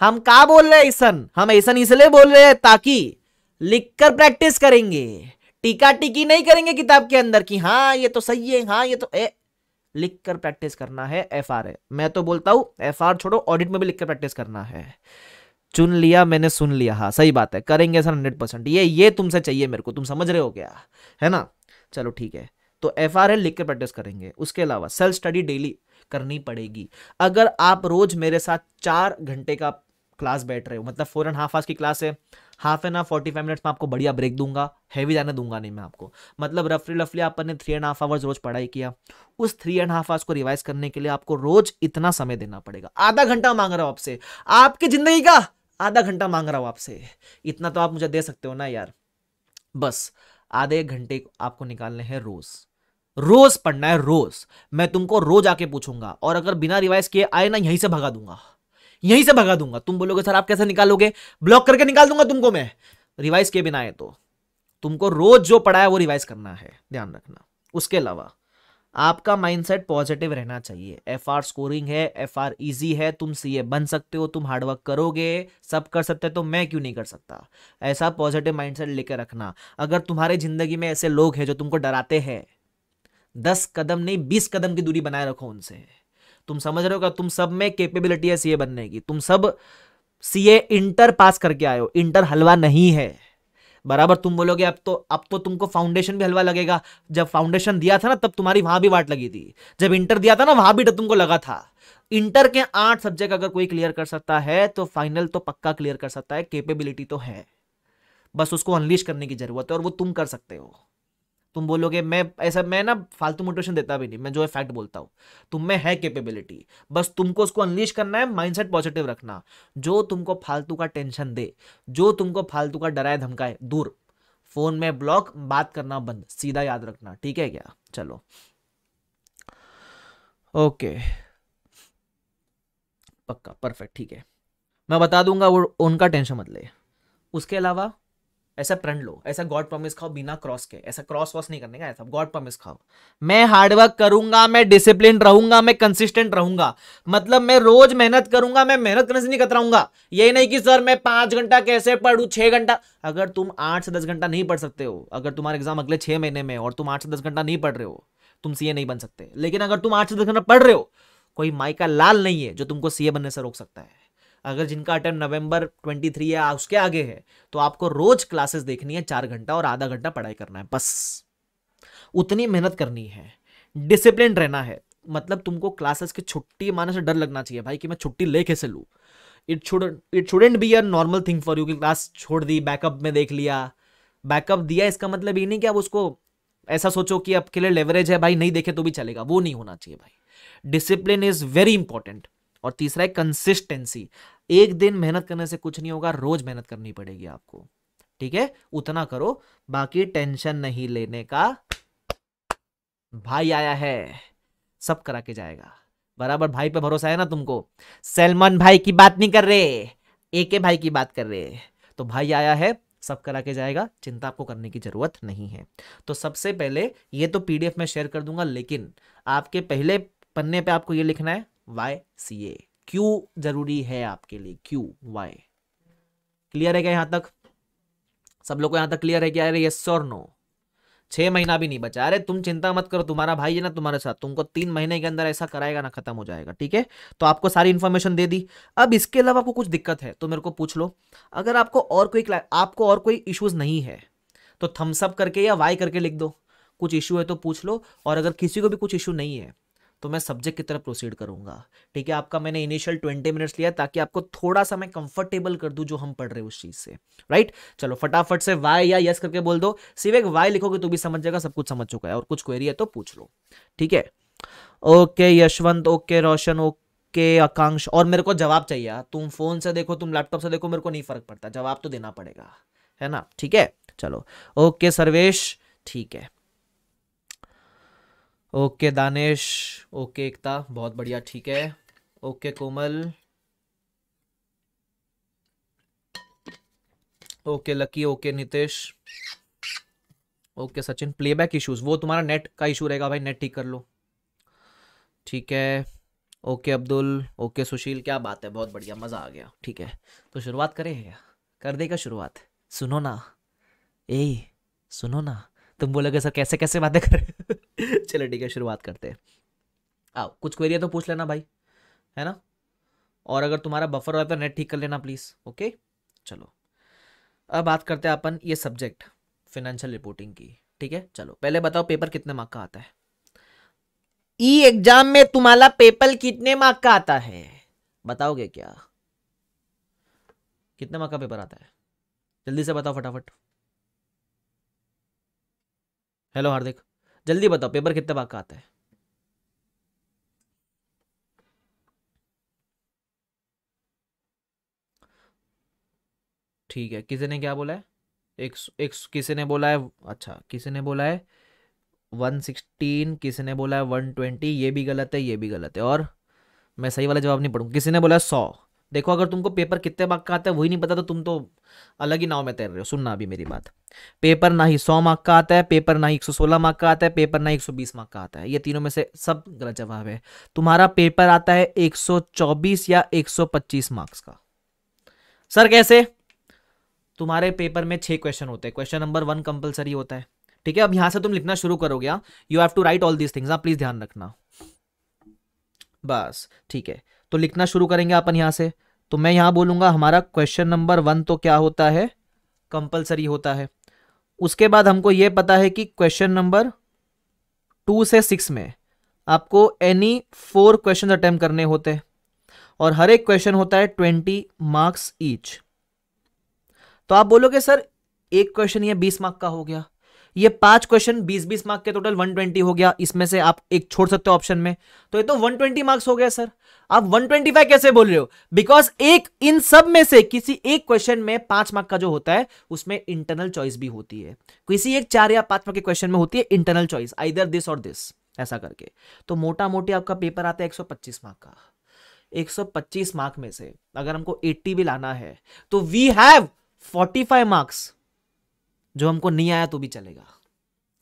हम का बोल रहे हैं ऐसन हम ऐसन इसलिए बोल रहे हैं ताकि लिखकर प्रैक्टिस करेंगे टीका टिकी नहीं करेंगे किताब के अंदर की हाँ ये तो सही है हाँ ये तो ए, लिख कर प्रैक्टिस करना है एफ आर मैं तो बोलता हूं एफ आर छोड़ो ऑडिट में भी लिख कर प्रैक्टिस करना है चुन लिया मैंने सुन लिया हाँ सही बात है करेंगे सर हंड्रेड परसेंट ये ये तुमसे चाहिए मेरे को तुम समझ रहे हो क्या है ना चलो ठीक है तो एफ आर लिख कर प्रैक्टिस करेंगे उसके अलावा सेल्फ स्टडी डेली करनी पड़ेगी अगर आप रोज मेरे साथ चार घंटे का क्लास बैठ रहे हो मतलब फोर एंड हाफ आवर्स की क्लास है half an hour forty five minutes में आपको बढ़िया ब्रेक दूंगा हैवी जाने दूंगा नहीं मैं आपको मतलब रफली रफली अपन ने थ्री एंड हाफ आवर्स रोज पढ़ाई किया उस थ्री एंड हाफ आवर्स को रिवाइज करने के लिए आपको रोज इतना समय देना पड़ेगा आधा घंटा मांग रहा हूँ आपसे आपकी जिंदगी का आधा घंटा मांग रहा हूँ आपसे इतना तो आप मुझे दे सकते हो ना यार बस आधे घंटे आपको निकालने हैं रोज रोज पढ़ना है रोज मैं तुमको रोज आके पूछूंगा और अगर बिना रिवाइज किए आए ना यहीं से भगा दूंगा यहीं से भगा दूंगा तुम बोलोगे सर आप कैसे निकालोगे ब्लॉक करके निकाल दूंगा तुमको मैं रिवाइज के बिना है तो तुमको रोज जो पढ़ा है वो रिवाइज करना है ध्यान रखना उसके अलावा आपका माइंडसेट पॉजिटिव रहना चाहिए एफ आर स्कोरिंग है एफ आर ईजी है तुम सी ए बन सकते हो तुम हार्डवर्क करोगे सब कर सकते तो मैं क्यों नहीं कर सकता ऐसा पॉजिटिव माइंडसेट लेकर रखना अगर तुम्हारे ज़िंदगी में ऐसे लोग हैं जो तुमको डराते हैं दस कदम नहीं बीस कदम की दूरी बनाए रखो उनसे तुम समझ रहे हो क्या तुम सब में कैपेबिलिटी है सीए बनने की तुम सब सीए इंटर पास करके आयो इंटर हलवा नहीं है बराबर तुम बोलोगे अब तो अब तो तुमको फाउंडेशन भी हलवा लगेगा जब फाउंडेशन दिया था ना तब तुम्हारी वहां भी वाट लगी थी जब इंटर दिया था ना वहां भी तुमको लगा था इंटर के आठ सब्जेक्ट अगर कोई क्लियर कर सकता है तो फाइनल तो पक्का क्लियर कर सकता है कैपेबिलिटी तो है बस उसको अनलिश करने की जरूरत है और वो तुम कर सकते हो तुम बोलोगे मैं ऐसा मैं ना फालतू मोटिवेशन देता भी नहीं मैं जो है फैक्ट बोलता हूँ तुम में है कैपेबिलिटी बस तुमको उसको अनलिश करना है माइंडसेट पॉजिटिव रखना जो तुमको फालतू का टेंशन दे जो तुमको फालतू का डराए धमकाए दूर फोन में ब्लॉक बात करना बंद सीधा याद रखना ठीक है क्या चलो ओके पक्का परफेक्ट ठीक है मैं बता दूंगा वो उनका टेंशन मत ले उसके अलावा ऐसा प्रण लो ऐसा गॉड प्रॉमिस खाओ बिना क्रॉस के ऐसा क्रॉस वॉस नहीं करने का ऐसा गॉड प्रॉमिस खाओ मैं हार्डवर्क करूंगा मैं डिसिप्लिन रहूंगा मैं कंसिस्टेंट रहूंगा मतलब मैं रोज मेहनत करूंगा मैं मेहनत करने से नहीं कतराऊंगा यही नहीं कि सर मैं पांच घंटा कैसे पढ़ू छह घंटा अगर तुम आठ से दस घंटा नहीं पढ़ सकते हो अगर तुम्हारा एग्जाम अगले छह महीने में और तुम आठ से दस घंटा नहीं पढ़ रहे हो तुम सीए नहीं बन सकते लेकिन अगर तुम आठ से दस घंटा पढ़ रहे हो कोई माई का लाल नहीं है जो तुमको सीए बनने से रोक सकता है अगर जिनका अटेम्प्ट नवंबर 23 है उसके आगे है तो आपको रोज क्लासेस देखनी है चार घंटा और आधा घंटा पढ़ाई करना है बस उतनी मेहनत करनी है डिसिप्लिन रहना है मतलब तुमको क्लासेस की छुट्टी माने से डर लगना चाहिए भाई कि मैं छुट्टी ले कैसे लूँ it should it shouldn't be a normal thing for you कि क्लास छोड़ दी बैकअप में देख लिया बैकअप दिया इसका मतलब ये नहीं कि आप उसको ऐसा सोचो कि आपके लिए लेवरेज है भाई नहीं देखे तो भी चलेगा वो नहीं होना चाहिए भाई डिसिप्लिन इज वेरी इंपॉर्टेंट और तीसरा है कंसिस्टेंसी एक दिन मेहनत करने से कुछ नहीं होगा रोज मेहनत करनी पड़ेगी आपको ठीक है उतना करो बाकी टेंशन नहीं लेने का भाई आया है सब करा के जाएगा बराबर भाई पे भरोसा है ना तुमको सलमान भाई की बात नहीं कर रहे एके भाई की बात कर रहे तो भाई आया है सब करा के जाएगा चिंता आपको करने की जरूरत नहीं है तो सबसे पहले ये तो पीडीएफ में शेयर कर दूंगा लेकिन आपके पहले पन्ने पे आपको ये लिखना है वाई सी ए क्यू जरूरी है आपके लिए क्यू वाई क्लियर है क्या यहां तक सब लोग को यहां तक क्लियर है क्या अरे यस और नो छह महीना भी नहीं बचा अरे तुम चिंता मत करो तुम्हारा भाई है ना तुम्हारे साथ तुमको तीन महीने के अंदर ऐसा कराएगा ना खत्म हो जाएगा ठीक है तो आपको सारी इन्फॉर्मेशन दे दी अब इसके अलावा आपको कुछ दिक्कत है तो मेरे को पूछ लो अगर आपको और कोई आपको और कोई इश्यूज नहीं है तो थम्सअप करके या वाई करके लिख दो कुछ इशू है तो पूछ लो और अगर किसी को भी कुछ इश्यू नहीं है तो मैं सब्जेक्ट की तरफ प्रोसीड करूंगा ठीक है आपका मैंने इनिशियल ट्वेंटी मिनट्स लिया ताकि आपको थोड़ा सा मैं कंफर्टेबल कर दूं जो हम पढ़ रहे हैं उस चीज से राइट चलो फटाफट से वाई या यस करके बोल दो सिर्फ वाई लिखोगे तो भी समझ जाएगा सब कुछ समझ चुका है और कुछ क्वेरी है तो पूछ लो ठीक है okay Yashwant okay Roshan okay के आकांक्ष और मेरे को जवाब चाहिए हाँ। तुम फोन से देखो तुम लैपटॉप से देखो मेरे को नहीं फर्क पड़ता जवाब तो देना पड़ेगा है ना ठीक है चलो ओके सर्वेश ठीक है ओके दानिश ओके एकता बहुत बढ़िया ठीक है okay Komal okay Lucky okay Nitesh okay Sachin playback issues वो तुम्हारा नेट का इशू रहेगा भाई नेट ठीक कर लो ठीक है ओके अब्दुल ओके सुशील क्या बात है बहुत बढ़िया मज़ा आ गया ठीक है तो शुरुआत करें कर देगा शुरुआत सुनो ना ए सुनो ना तुम बोलोगे सर कैसे कैसे बातें कर रहे चलो ठीक है शुरुआत करते हैं आओ कुछ क्वेरिया तो पूछ लेना भाई है ना और अगर तुम्हारा बफर वाला तो नेट ठीक कर लेना प्लीज़ ओके चलो अब बात करते हैं अपन ये सब्जेक्ट फिनेंशियल रिपोर्टिंग की ठीक है चलो पहले बताओ पेपर कितने मार्क का आता है ई e एग्जाम में तुम्हारा पेपर कितने मार्क का आता है बताओगे क्या कितने मार्क का पेपर आता है जल्दी से बताओ फटाफट हेलो हार्दिक जल्दी बताओ पेपर कितने भाग का आता है ठीक है किसी ने क्या बोला है एक, एक किसी ने बोला है अच्छा किसी ने बोला है वन सिक्सटीन किसी ने बोला है वन ट्वेंटी ये भी गलत है ये भी गलत है और मैं सही वाला जवाब नहीं पढ़ूंगा किसी ने बोला सौ देखो अगर तुमको पेपर कितने मार्क का आता है वही नहीं पता तो तुम तो अलग ही नाव में तैर रहे हो सुनना अभी मेरी बात पेपर ना ही सौ मार्क का आता है पेपर ना ही एक सौ सोलह मार्क का आता है पेपर ना एक सौ बीस मार्क का आता है ये तीनों में से सब गलत जवाब है तुम्हारा पेपर आता है एक सौ चौबीस या एक सौ पच्चीस मार्क्स का सर कैसे तुम्हारे पेपर में छह क्वेश्चन होते हैं क्वेश्चन नंबर वन कंपल्सरी होता है ठीक है अब यहां से तुम लिखना शुरू करोगे you have to write all these things please ध्यान रखना बस ठीक है तो लिखना शुरू करेंगे अपन यहाँ से तो मैं यहाँ बोलूँगा हमारा क्वेश्चन नंबर वन तो क्या होता है कंपलसरी होता है उसके बाद हमको ये पता है कि क्वेश्चन नंबर टू से सिक्स में आपको एनी फोर क्वेश्चन अटैम्प्ट करने होते हैं और हर एक क्वेश्चन होता है ट्वेंटी मार्क्स ईच तो आप बोलोगे सर एक क्वेश्चन ये बीस मार्क का हो गया ये पांच क्वेश्चन 20-20 मार्क के टोटल 120 हो गया इसमें से आप एक छोड़ सकते हो ऑप्शन में तो ये तो 120 मार्क्स हो गया सर आप 125 कैसे बोल रहे हो बिकॉज एक इन सब में से किसी एक क्वेश्चन में पांच मार्क का जो होता है उसमें इंटरनल चॉइस भी होती है किसी एक चार या पांच मार्क के क्वेश्चन में होती है इंटरनल चॉइस आइदर दिस और दिस ऐसा करके तो मोटा मोटी आपका पेपर आता है 125 मार्क का 125 मार्क में से अगर हमको 80 भी लाना है तो वी हैव 45 मार्क्स जो हमको नहीं आया तो भी चलेगा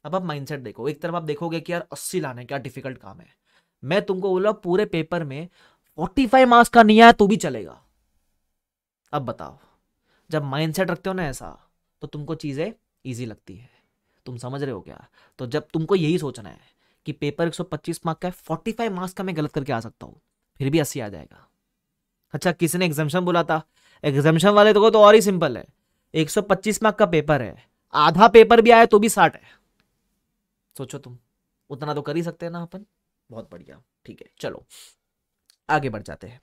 अब आप माइंडसेट देखो एक तरफ आप देखोगे कि यार अस्सी लाने क्या डिफिकल्ट काम है मैं तुमको बोला पूरे पेपर में फोर्टी फाइव मार्क्स का नहीं आया तो भी चलेगा अब बताओ जब माइंडसेट रखते हो ना ऐसा तो तुमको चीज़ें ईजी लगती है तुम समझ रहे हो क्या तो जब तुमको यही सोचना है कि पेपर 125 मार्क का है 45 मार्क्स का मैं गलत करके आ सकता हूँ फिर भी अस्सी आ जाएगा अच्छा किसी ने एग्जामेशन बोला था एग्जामेशन वाले तो तो और ही सिंपल है 125 मार्क का पेपर है आधा पेपर भी आया तो भी साठ है सोचो तुम उतना तो कर ही सकते हैं ना अपन बहुत बढ़िया ठीक है चलो आगे बढ़ जाते हैं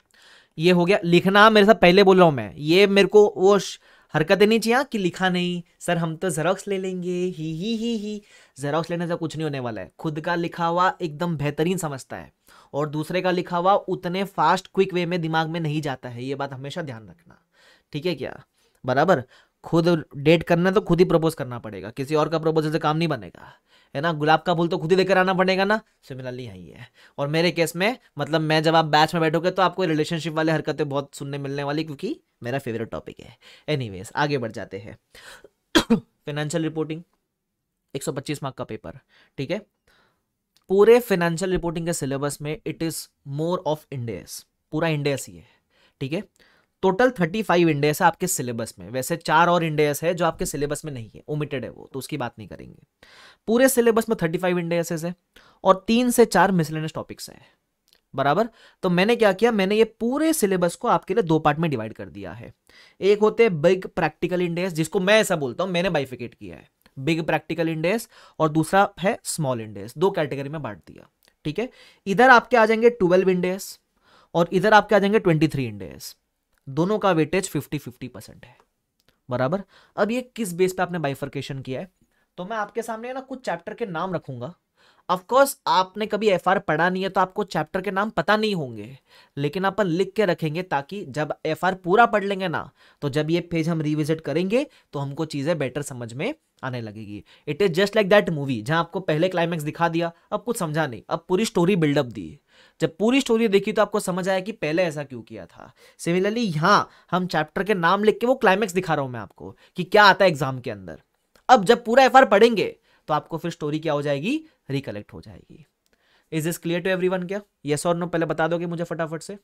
ये हो गया लिखना मेरे साथ पहले बोल रहा हूं मैं ये मेरे को वो हरकतें नहीं चाहिए हाँ, कि लिखा नहीं सर हम तो जेरोक्स ले लेंगे ही ही ही ही जेरोक्स लेने से कुछ नहीं होने वाला है खुद का लिखा हुआ एकदम बेहतरीन समझता है और दूसरे का लिखा हुआ उतने फास्ट क्विक वे में दिमाग में नहीं जाता है ये बात हमेशा ध्यान रखना ठीक है क्या बराबर खुद डेट करना है तो खुद ही प्रपोज करना पड़ेगा किसी और का प्रपोजल से काम नहीं बनेगा है ना गुलाब का फूल तो खुद ही लेकर आना पड़ेगा ना सिमिलरली यही है और मेरे केस में मतलब मैं जब आप बैच में बैठोगे तो आपको रिलेशनशिप वाले हरकतें बहुत सुनने मिलने वाली क्योंकि मेरा फेवरेट टॉपिक है एनी आगे बढ़ जाते हैं फाइनेंशियल रिपोर्टिंग एक मार्क का पेपर ठीक है पूरे फाइनेंशियल रिपोर्टिंग के सिलेबस में it is more of Ind AS पूरा इंडेस ही है ठीक है टोटल थर्टी फाइव इंडेस है आपके सिलेबस में वैसे चार और इंडेस है जो आपके सिलेबस में नहीं है ओमिटेड है वो तो उसकी बात नहीं करेंगे पूरे सिलेबस में थर्टी फाइव इंडेसेस है और तीन से चार मिसलेनियस टॉपिक्स हैं बराबर तो मैंने क्या किया मैंने ये पूरे सिलेबस को आपके लिए दो पार्ट में डिवाइड कर दिया है एक होते बिग प्रैक्टिकल इंडेस जिसको मैं ऐसा बोलता हूँ मैंने बाइफिकेट किया है बिग प्रैक्टिकल इंडेस और दूसरा है स्मॉल इंडेस दो कैटेगरी में बांट दिया ठीक है इधर आपके आ जाएंगे ट्वेल्व इंडेस और इधर आपके आ जाएंगे ट्वेंटी थ्री इंडेस दोनों का वेटेज 50 50 परसेंट है बराबर अब ये किस बेस पे आपने बाइफर्केशन किया है तो मैं आपके सामने ना कुछ चैप्टर के नाम रखूंगा ऑफकोर्स आपने कभी एफ पढ़ा नहीं है तो आपको चैप्टर के नाम पता नहीं होंगे लेकिन अपन लिख के रखेंगे ताकि जब एफ पूरा पढ़ लेंगे ना तो जब ये पेज हम रिविजिट करेंगे तो हमको चीज़ें बेटर समझ में आने लगेगी it is just like that movie जहां आपको पहले क्लाइमैक्स दिखा दिया अब कुछ समझा नहीं अब पूरी स्टोरी बिल्डअप दी जब पूरी स्टोरी देखी तो आपको समझ आया कि पहले ऐसा क्यों किया था सिमिलरली यहाँ हम चैप्टर के नाम लिख के वो क्लाइमैक्स दिखा रहा हूँ मैं आपको कि क्या आता है एग्जाम के अंदर अब जब पूरा एफ पढ़ेंगे तो आपको फिर स्टोरी क्या हो जाएगी रिकलेक्ट हो जाएगी is this clear to every क्या यस और नो पहले बता दोगे मुझे फटाफट से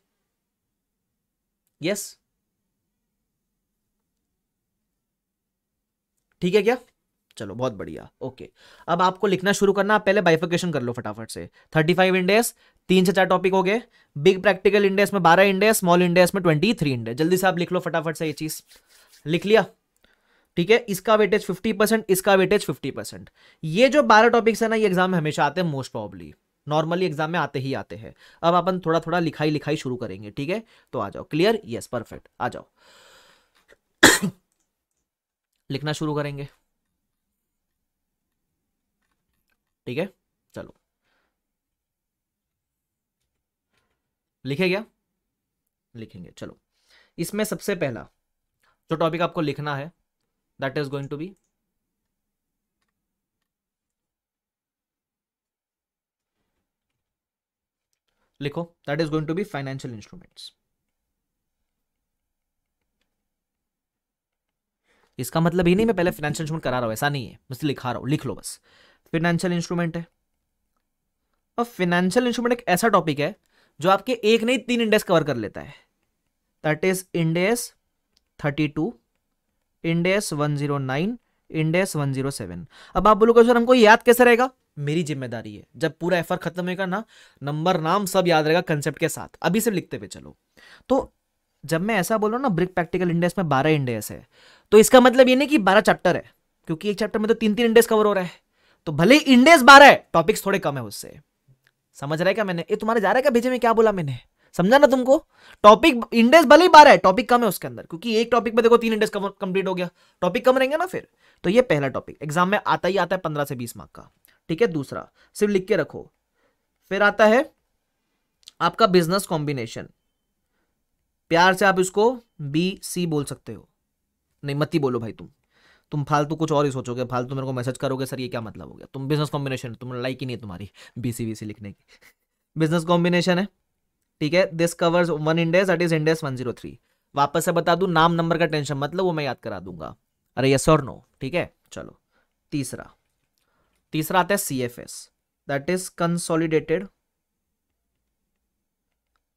यस yes? ठीक है क्या चलो बहुत बढ़िया ओके अब आपको लिखना शुरू करना आप पहले बाइफिकेशन कर लो फटाफट से थर्टी फाइव इंडेस तीन से चार टॉपिक हो गए बिग प्रैक्टिकल इंडेस में बारह इंडेस स्मॉल इंडेस में ट्वेंटी थ्री इंडेस जल्दी से आप लिख लो फटाफट से ये चीज़ लिख लिया ठीक है इसका वेटेज फिफ्टी परसेंट इसका वेटेज फिफ्टी परसेंट ये जो बारह टॉपिक्स है ना ये एग्जाम में हमेशा आते हैं मोस्ट प्रॉब्ली नॉर्मली एग्जाम में आते ही आते हैं अब अपन थोड़ा थोड़ा लिखाई लिखाई शुरू करेंगे ठीक है तो आ जाओ क्लियर यस परफेक्ट आ जाओ लिखना शुरू करेंगे ठीक है चलो लिखे गया लिखेंगे चलो इसमें सबसे पहला जो टॉपिक आपको लिखना है that is going to be लिखो that is going to be financial instruments इसका मतलब ये नहीं मैं पहले फाइनेंशियल इंस्ट्रूमेंट करा रहा हूं ऐसा नहीं है बस लिखा रहा हूं लिख लो बस फिनेंशियल इंस्ट्रूमेंट है और फिनेंशियल इंस्ट्रूमेंट एक ऐसा टॉपिक है जो आपके एक नहीं तीन इंडेक्स कवर कर लेता है that is Ind AS thirty two Ind AS one zero nine Ind AS one zero seven अब आप बोलोगे सर हमको याद कैसे रहेगा मेरी जिम्मेदारी है जब पूरा एफर खत्म होगा ना नंबर नाम सब याद रहेगा कंसेप्ट के साथ अभी से लिखते हुए चलो तो जब मैं ऐसा बोल रहा ना ब्रिक प्रैक्टिकल इंडेक्स में बारह इंडेस है तो इसका मतलब ये नहीं कि बारह चैप्टर है क्योंकि एक चैप्टर में तो तीन तीन इंडेस कवर हो रहा है तो भले इंडेस बारह है टॉपिक्स थोड़े कम है उससे समझ रहे क्या मैंने ये तुम्हारे जा रहा है क्या भेजे में क्या बोला मैंने समझा ना तुमको टॉपिक इंडेस भले ही बारह है टॉपिक कम है उसके अंदर क्योंकि एक टॉपिक में देखो तीन इंडेस कंप्लीट हो गया टॉपिक कम रहेंगे ना फिर तो ये पहला टॉपिक एग्जाम में आता ही आता है पंद्रह से बीस मार्क का ठीक है दूसरा सिर्फ लिख के रखो फिर आता है आपका बिजनेस कॉम्बिनेशन प्यार से आप इसको बी सी बोल सकते हो नहीं मत ही बोलो भाई तुम तुम फालतू कुछ और ही सोचोगे फालतू मेरे को मैसेज करोगे सर ये क्या मतलब हो गया तुम बिजनेस कॉम्बिनेशन तुम लाइक ही नहीं तुम्हारी बी सी बी सी लिखने की बिजनेस कॉम्बिनेशन है ठीक है this covers one Ind AS that is Ind AS one zero three वापस से बता दूं नाम नंबर का टेंशन मतलब वो मैं याद करा दूंगा अरे यस और नो ठीक है चलो तीसरा तीसरा आता है C F S that is consolidated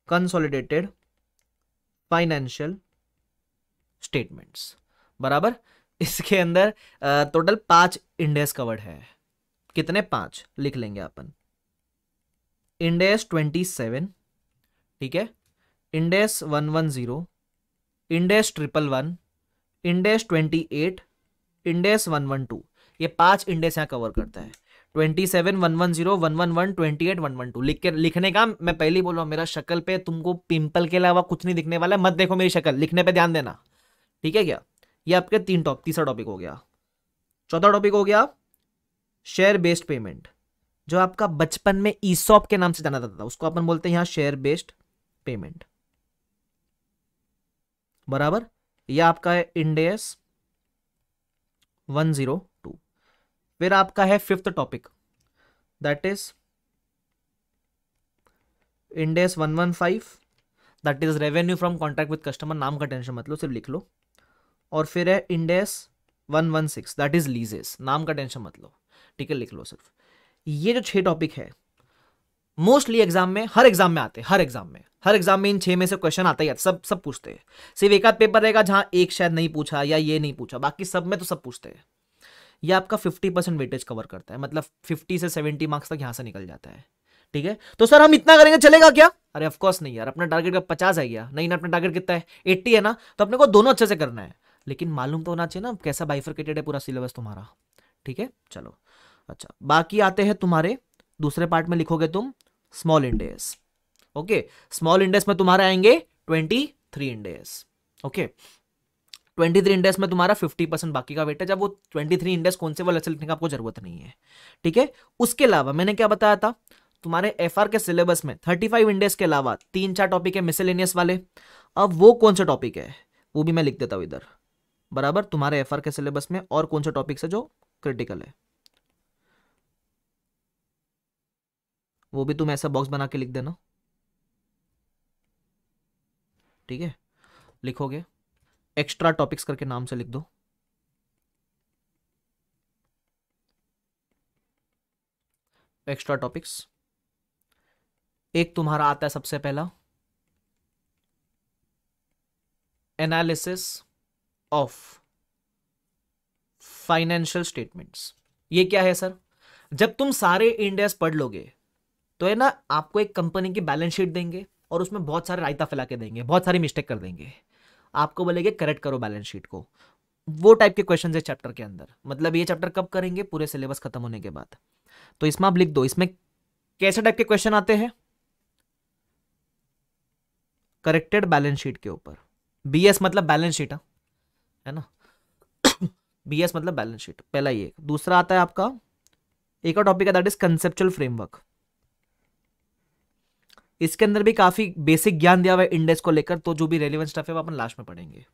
consolidated financial statements बराबर इसके अंदर टोटल पांच इंडेस कवर्ड है कितने पांच लिख लेंगे अपन इंडेस ट्वेंटी सेवन ठीक है Ind AS one one zero Ind AS triple one Ind AS twenty eight Ind AS one one two ये पांच इंडेस यहाँ कवर करता है twenty seven one one zero one one one twenty eight one one two लिख के लिखने का मैं पहले ही बोल रहा हूँ मेरा शक्ल पे तुमको पिंपल के अलावा कुछ नहीं दिखने वाला है मत देखो मेरी शक्ल लिखने पे ध्यान देना ठीक है क्या ये आपके तीन टॉप तीसरा टॉपिक हो गया चौथा टॉपिक हो गया शेयर बेस्ड पेमेंट जो आपका बचपन में ईसॉप के नाम से जाना जाता था उसको अपन बोलते हैं यहां शेयर बेस्ड पेमेंट बराबर ये आपका है इंडेस वन जीरो टू फिर आपका है fifth topic that is Ind AS one one five that is revenue from contract with customer नाम का टेंशन मतलब सिर्फ लिख लो और फिर है Ind AS one one six that is leases नाम का टेंशन मत लो ठीक है लिख लो सिर्फ ये जो छह टॉपिक है मोस्टली एग्जाम में हर एग्जाम में आते हैं हर एग्जाम में हर एग्जाम में इन छह में से क्वेश्चन आता ही सब सब पूछते हैं सिर्फ एक आध पेपर रहेगा जहां एक शायद नहीं पूछा या ये नहीं पूछा बाकी सब में तो सब पूछते हैं ये आपका 50 परसेंट वेटेज कवर करता है मतलब 50 से 70 मार्क्स तक यहां से निकल जाता है ठीक है तो सर हम इतना करेंगे चलेगा क्या अरे ऑफकोर्स नहीं यार अपना टारगेट का पचास है गया नहीं ना अपना टारगेट कितना है एट्टी है ना तो अपने को दोनों अच्छे से करना है लेकिन मालूम तो होना चाहिए ना कैसा बाइफर्केटेड है पूरा सिलेबस तुम्हारा ठीक है चलो अच्छा बाकी आते हैं तुम्हारे दूसरे पार्ट में लिखोगे तुम small Ind AS okay small Ind AS में तुम्हारे आएंगे twenty three Ind AS okay twenty three Ind AS में तुम्हारा फिफ्टी परसेंट बाकी का वेटेज है वो ट्वेंटी थ्री इंडेस कौन से वाले से लिखने का आपको जरूरत नहीं है ठीक है उसके अलावा मैंने क्या बताया था तुम्हारे एफ के सिलेबस में थर्टी फाइव इंडेस के अलावा तीन चार टॉपिक है मिसेलेनियस वाले अब वो कौन सा टॉपिक है वो भी मैं लिख देता हूँ इधर बराबर तुम्हारे एफ के सिलेबस में और कौन से टॉपिक्स है जो क्रिटिकल है वो भी तुम ऐसा बॉक्स बना के लिख देना ठीक है लिखोगे एक्स्ट्रा टॉपिक्स करके नाम से लिख दो एक्स्ट्रा टॉपिक्स एक तुम्हारा आता है सबसे पहला एनालिसिस ऑफ फाइनेंशियल स्टेटमेंट्स ये क्या है सर जब तुम सारे इंडिया पढ़ लोगे तो है ना आपको एक कंपनी की बैलेंस शीट देंगे और उसमें बहुत सारे रायता फैला के देंगे बहुत सारी मिस्टेक कर देंगे आपको बोलेंगे करेक्ट करो बैलेंस शीट को वो टाइप के क्वेश्चन है चैप्टर के अंदर मतलब ये चैप्टर कब करेंगे पूरे सिलेबस खत्म होने के बाद तो इसमें आप लिख दो इसमें कैसे टाइप के क्वेश्चन आते हैं करेक्टेड बैलेंस शीट के ऊपर बी एस मतलब बैलेंस शीट है है ना बी एस मतलब बैलेंस शीट पहला ये दूसरा आता है आपका एक और टॉपिक है दैट इज कंसेप्चुअल फ्रेमवर्क इसके अंदर भी काफी बेसिक ज्ञान दिया हुआ है इंडेक्स को लेकर तो जो भी रेलिवेंट स्टफ है वो अपन लास्ट में पढ़ेंगे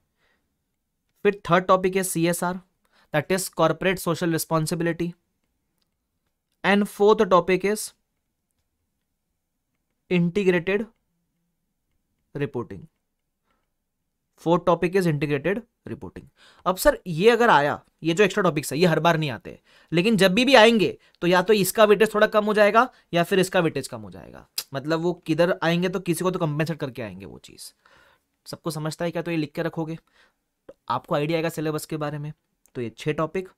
फिर थर्ड टॉपिक है C S R that is corporate social responsibility and fourth topic is integrated reporting fourth topic is integrated reporting अब सर ये अगर आया ये जो एक्स्ट्रा टॉपिक्स है ये हर बार नहीं आते लेकिन जब भी भी आएंगे तो या तो इसका वेटेज थोड़ा कम हो जाएगा या फिर इसका वेटेज कम हो जाएगा मतलब वो किधर आएंगे तो किसी को तो कंपेंसेट करके आएंगे वो चीज़ सबको समझता है क्या तो ये लिख के रखोगे तो आपको आइडिया आएगा सिलेबस के बारे में तो ये छः टॉपिक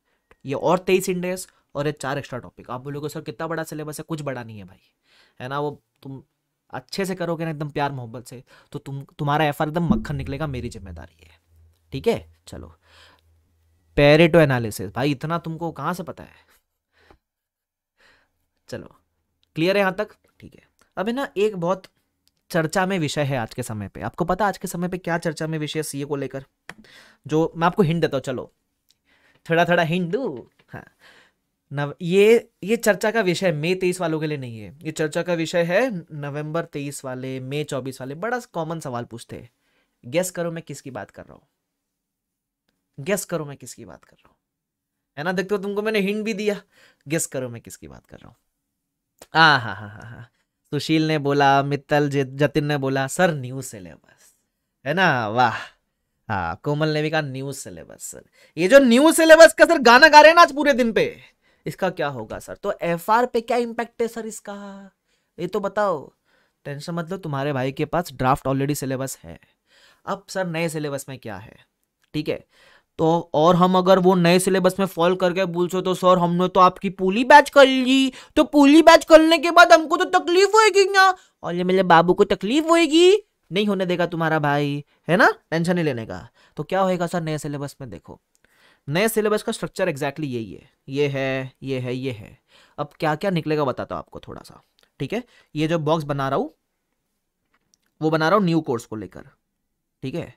ये और तेईस इंडेस और ये चार एक्स्ट्रा टॉपिक आप बोलोगे सर कितना बड़ा सिलेबस है कुछ बड़ा नहीं है भाई है ना वो तुम अच्छे से करोगे ना एकदम प्यार मोहब्बत से तो तुम तुम्हारा एफ एकदम मक्खन निकलेगा मेरी जिम्मेदारी है ठीक है चलो पेरेटो एनालिसिस भाई इतना तुमको कहां से पता है चलो क्लियर है यहां तक ठीक है अब है ना एक बहुत चर्चा में विषय है आज के समय पे आपको पता आज के समय पे क्या चर्चा में विषय सीए को लेकर जो मैं आपको हिंट देता हूं चलो थोड़ा थोड़ा हिंट दू हाँ नव ये ये चर्चा का विषय मई तेईस वालों के लिए नहीं है ये चर्चा का विषय है नवंबर तेईस वाले मई चौबीस वाले बड़ा कॉमन सवाल पूछते हैं गैस करो मैं किसकी बात कर रहा हूँ गैस करो मैं किसकी बात कर रहा हूँ है ना देखते हो तुमको मैंने हिंट भी दिया गेस करो मैं किसकी बात कर रहा हूँ हाँ हाँ हाँ हाँ हाँ सुशील ने बोला मित्तल जतिन ने बोला सर न्यूज सिलेबस है ना वाह हाँ कोमल ने भी कहा न्यूज सिलेबस सर ये जो न्यूज सिलेबस का सर गाना गा रहे हैं ना आज पूरे दिन पे इसका क्या होगा सर तो एफ पे क्या इम्पैक्ट है सर इसका ये तो बताओ टेंशन मतलब तुम्हारे भाई के पास ड्राफ्ट ऑलरेडी सिलेबस है अब सर नए सिलेबस में क्या है ठीक है तो और हम अगर वो नए सिलेबस में फॉल करके सो तो सर हमने तो आपकी पूली बैच कर ली तो पूली बैच करने के बाद हमको तो तकलीफ होगी ना और ये मेरे बाबू को तकलीफ होगी नहीं होने देगा तुम्हारा भाई है ना टेंशन नहीं लेने का तो क्या होएगा सर नए सिलेबस में देखो नए सिलेबस का स्ट्रक्चर एग्जैक्टली यही है ये है ये है ये है अब क्या क्या निकलेगा बताता हूँ आपको थोड़ा सा ठीक है ये जो बॉक्स बना रहा हूँ वो बना रहा हूँ न्यू कोर्स को लेकर ठीक है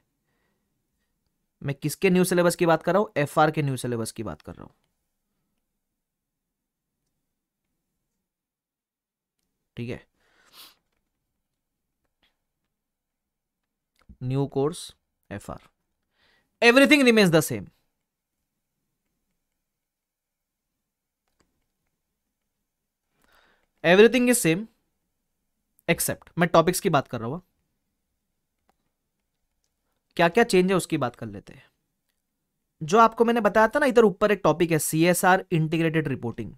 मैं किसके न्यू सिलेबस की बात कर रहा हूँ एफ के न्यू सिलेबस की बात कर रहा हूँ ठीक है new course F R everything remains the same everything is same except मैं टॉपिक्स की बात कर रहा हूँ क्या क्या चेंज है उसकी बात कर लेते हैं जो आपको मैंने बताया था ना इधर ऊपर एक टॉपिक है C S R integrated reporting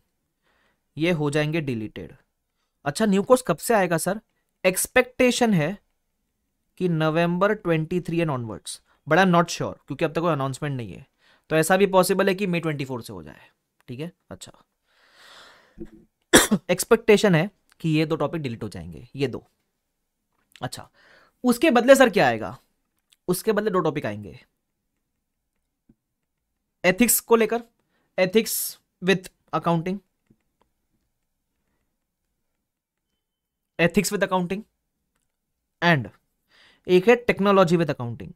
ये हो जाएंगे डिलीटेड अच्छा न्यू कोर्स कब से आएगा सर एक्सपेक्टेशन है कि November 23 and onwards but I am not sure क्योंकि अब तक कोई अनाउंसमेंट नहीं है तो ऐसा भी पॉसिबल है कि मई 24 से हो जाए ठीक है अच्छा एक्सपेक्टेशन है कि ये दो टॉपिक डिलीट हो जाएंगे ये दो अच्छा उसके बदले सर क्या आएगा उसके बदले दो टॉपिक आएंगे एथिक्स को लेकर ethics with accounting ethics with accounting and एक है टेक्नोलॉजी विद अकाउंटिंग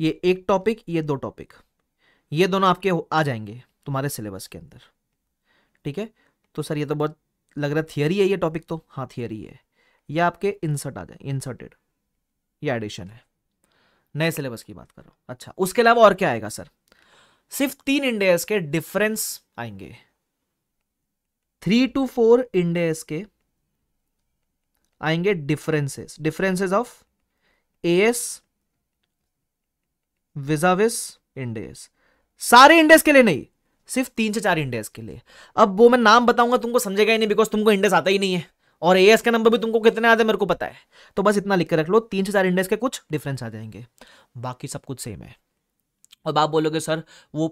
ये एक टॉपिक ये दो टॉपिक ये दोनों आपके आ जाएंगे तुम्हारे सिलेबस के अंदर ठीक है तो सर ये तो बहुत लग रहा है थियरी है ये टॉपिक तो हाँ थियरी है ये आपके इंसर्ट आ जाए इंसर्टेड ये एडिशन है नए सिलेबस की बात कर रहा हूँ अच्छा उसके अलावा और क्या आएगा सर सिर्फ तीन इंडेस के डिफरेंस आएंगे थ्री टू फोर इंडेस के आएंगे differences differences of A S vis a vis Ind AS सारे इंडेस के लिए नहीं सिर्फ तीन से चार इंडेस के लिए अब वो मैं नाम बताऊंगा तुमको समझेगा ही नहीं बिकॉज तुमको इंडेस आता ही नहीं है और ए एस का नंबर भी तुमको कितने आते हैं मेरे को पता है तो बस इतना लिख के रख लो तीन से चार इंडेस के कुछ डिफरेंस आ जाएंगे बाकी सब कुछ सेम है अब आप बोलोगे सर वो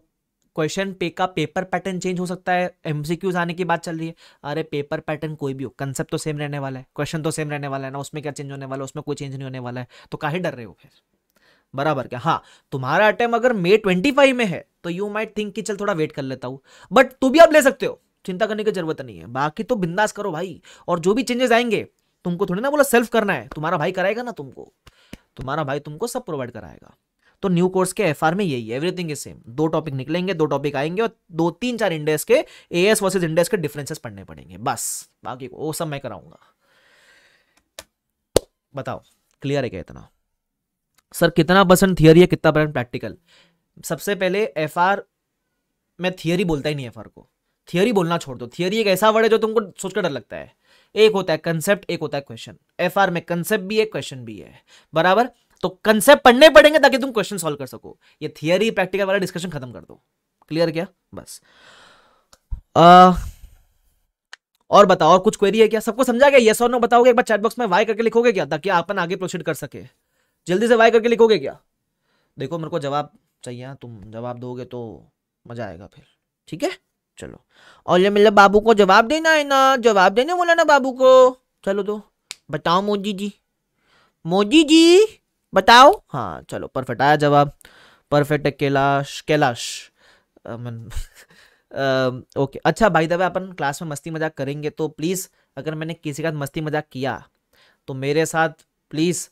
क्वेश्चन पे का पेपर पैटर्न चेंज हो सकता है एमसीक्यूज आने की बात चल रही है अरे पेपर पैटर्न कोई भी हो कंसेप्ट तो सेम रहने वाला है क्वेश्चन तो सेम रहने वाला है ना उसमें क्या चेंज होने वाला है उसमें कोई चेंज नहीं होने वाला है तो काहे डर रहे हो फिर बराबर क्या हाँ तुम्हारा अटैम्प अगर मे ट्वेंटी फाइव में है तो यू माइट थिंक कि चल थोड़ा वेट कर लेता हूँ बट तू भी आप ले सकते हो चिंता करने की जरूरत नहीं है बाकी तो बिंदास करो भाई और जो भी चेंजेस आएंगे तुमको थोड़ी ना बोला सेल्फ करना है तुम्हारा भाई कराएगा ना तुमको तुम्हारा भाई तुमको सब प्रोवाइड कराएगा तो न्यू कोर्स के एफ में यही है एवरीथिंग इज सेम दो टॉपिक निकलेंगे दो टॉपिक आएंगे और दो तीन चार इंडेक्स के ए एस वर्सेज इंडेक्स के डिफरेंसेस पढ़ने पड़ेंगे बस बाकी वो सब मैं कराऊंगा बताओ क्लियर है क्या इतना सर कितना परसेंट थियरी है कितना परसेंट प्रैक्टिकल सबसे पहले एफ आर मैं थियरी बोलता ही नहीं एफ आर को थियरी बोलना छोड़ दो थियरी एक ऐसा वर्ड है जो तुमको सोचकर डर लगता है एक होता है कंसेप्ट एक होता है क्वेश्चन एफ आर में कंसेप्ट भी है क्वेश्चन भी है बराबर तो कंसेप्ट पढ़ने पड़ेंगे ताकि तुम क्वेश्चन सॉल्व कर सको ये थियरी प्रैक्टिकल वाला डिस्कशन खत्म कर दो क्लियर क्या बस आ, और बताओ और कुछ क्वेरी है क्या सबको समझा गया यस और नो बताओगे एक बार चैट बॉक्स में वाई करके लिखोगे क्या ताकि अपन आगे प्रोसीड कर सके जल्दी से वाई करके लिखोगे क्या देखो मेरे को जवाब चाहिए तुम जवाब दोगे तो मजा आएगा फिर ठीक है चलो और ये मतलब बाबू को जवाब देना है ना जवाब देने बोला ना बाबू को चलो तो बताओ मोदी जी मोदी जी बताओ हाँ चलो परफेक्ट आया जवाब परफेक्ट है कैलाश कैलाश ओके अच्छा भाई दबे अपन क्लास में मस्ती मजाक करेंगे तो प्लीज़ अगर मैंने किसी के साथ मस्ती मजाक किया तो मेरे साथ प्लीज़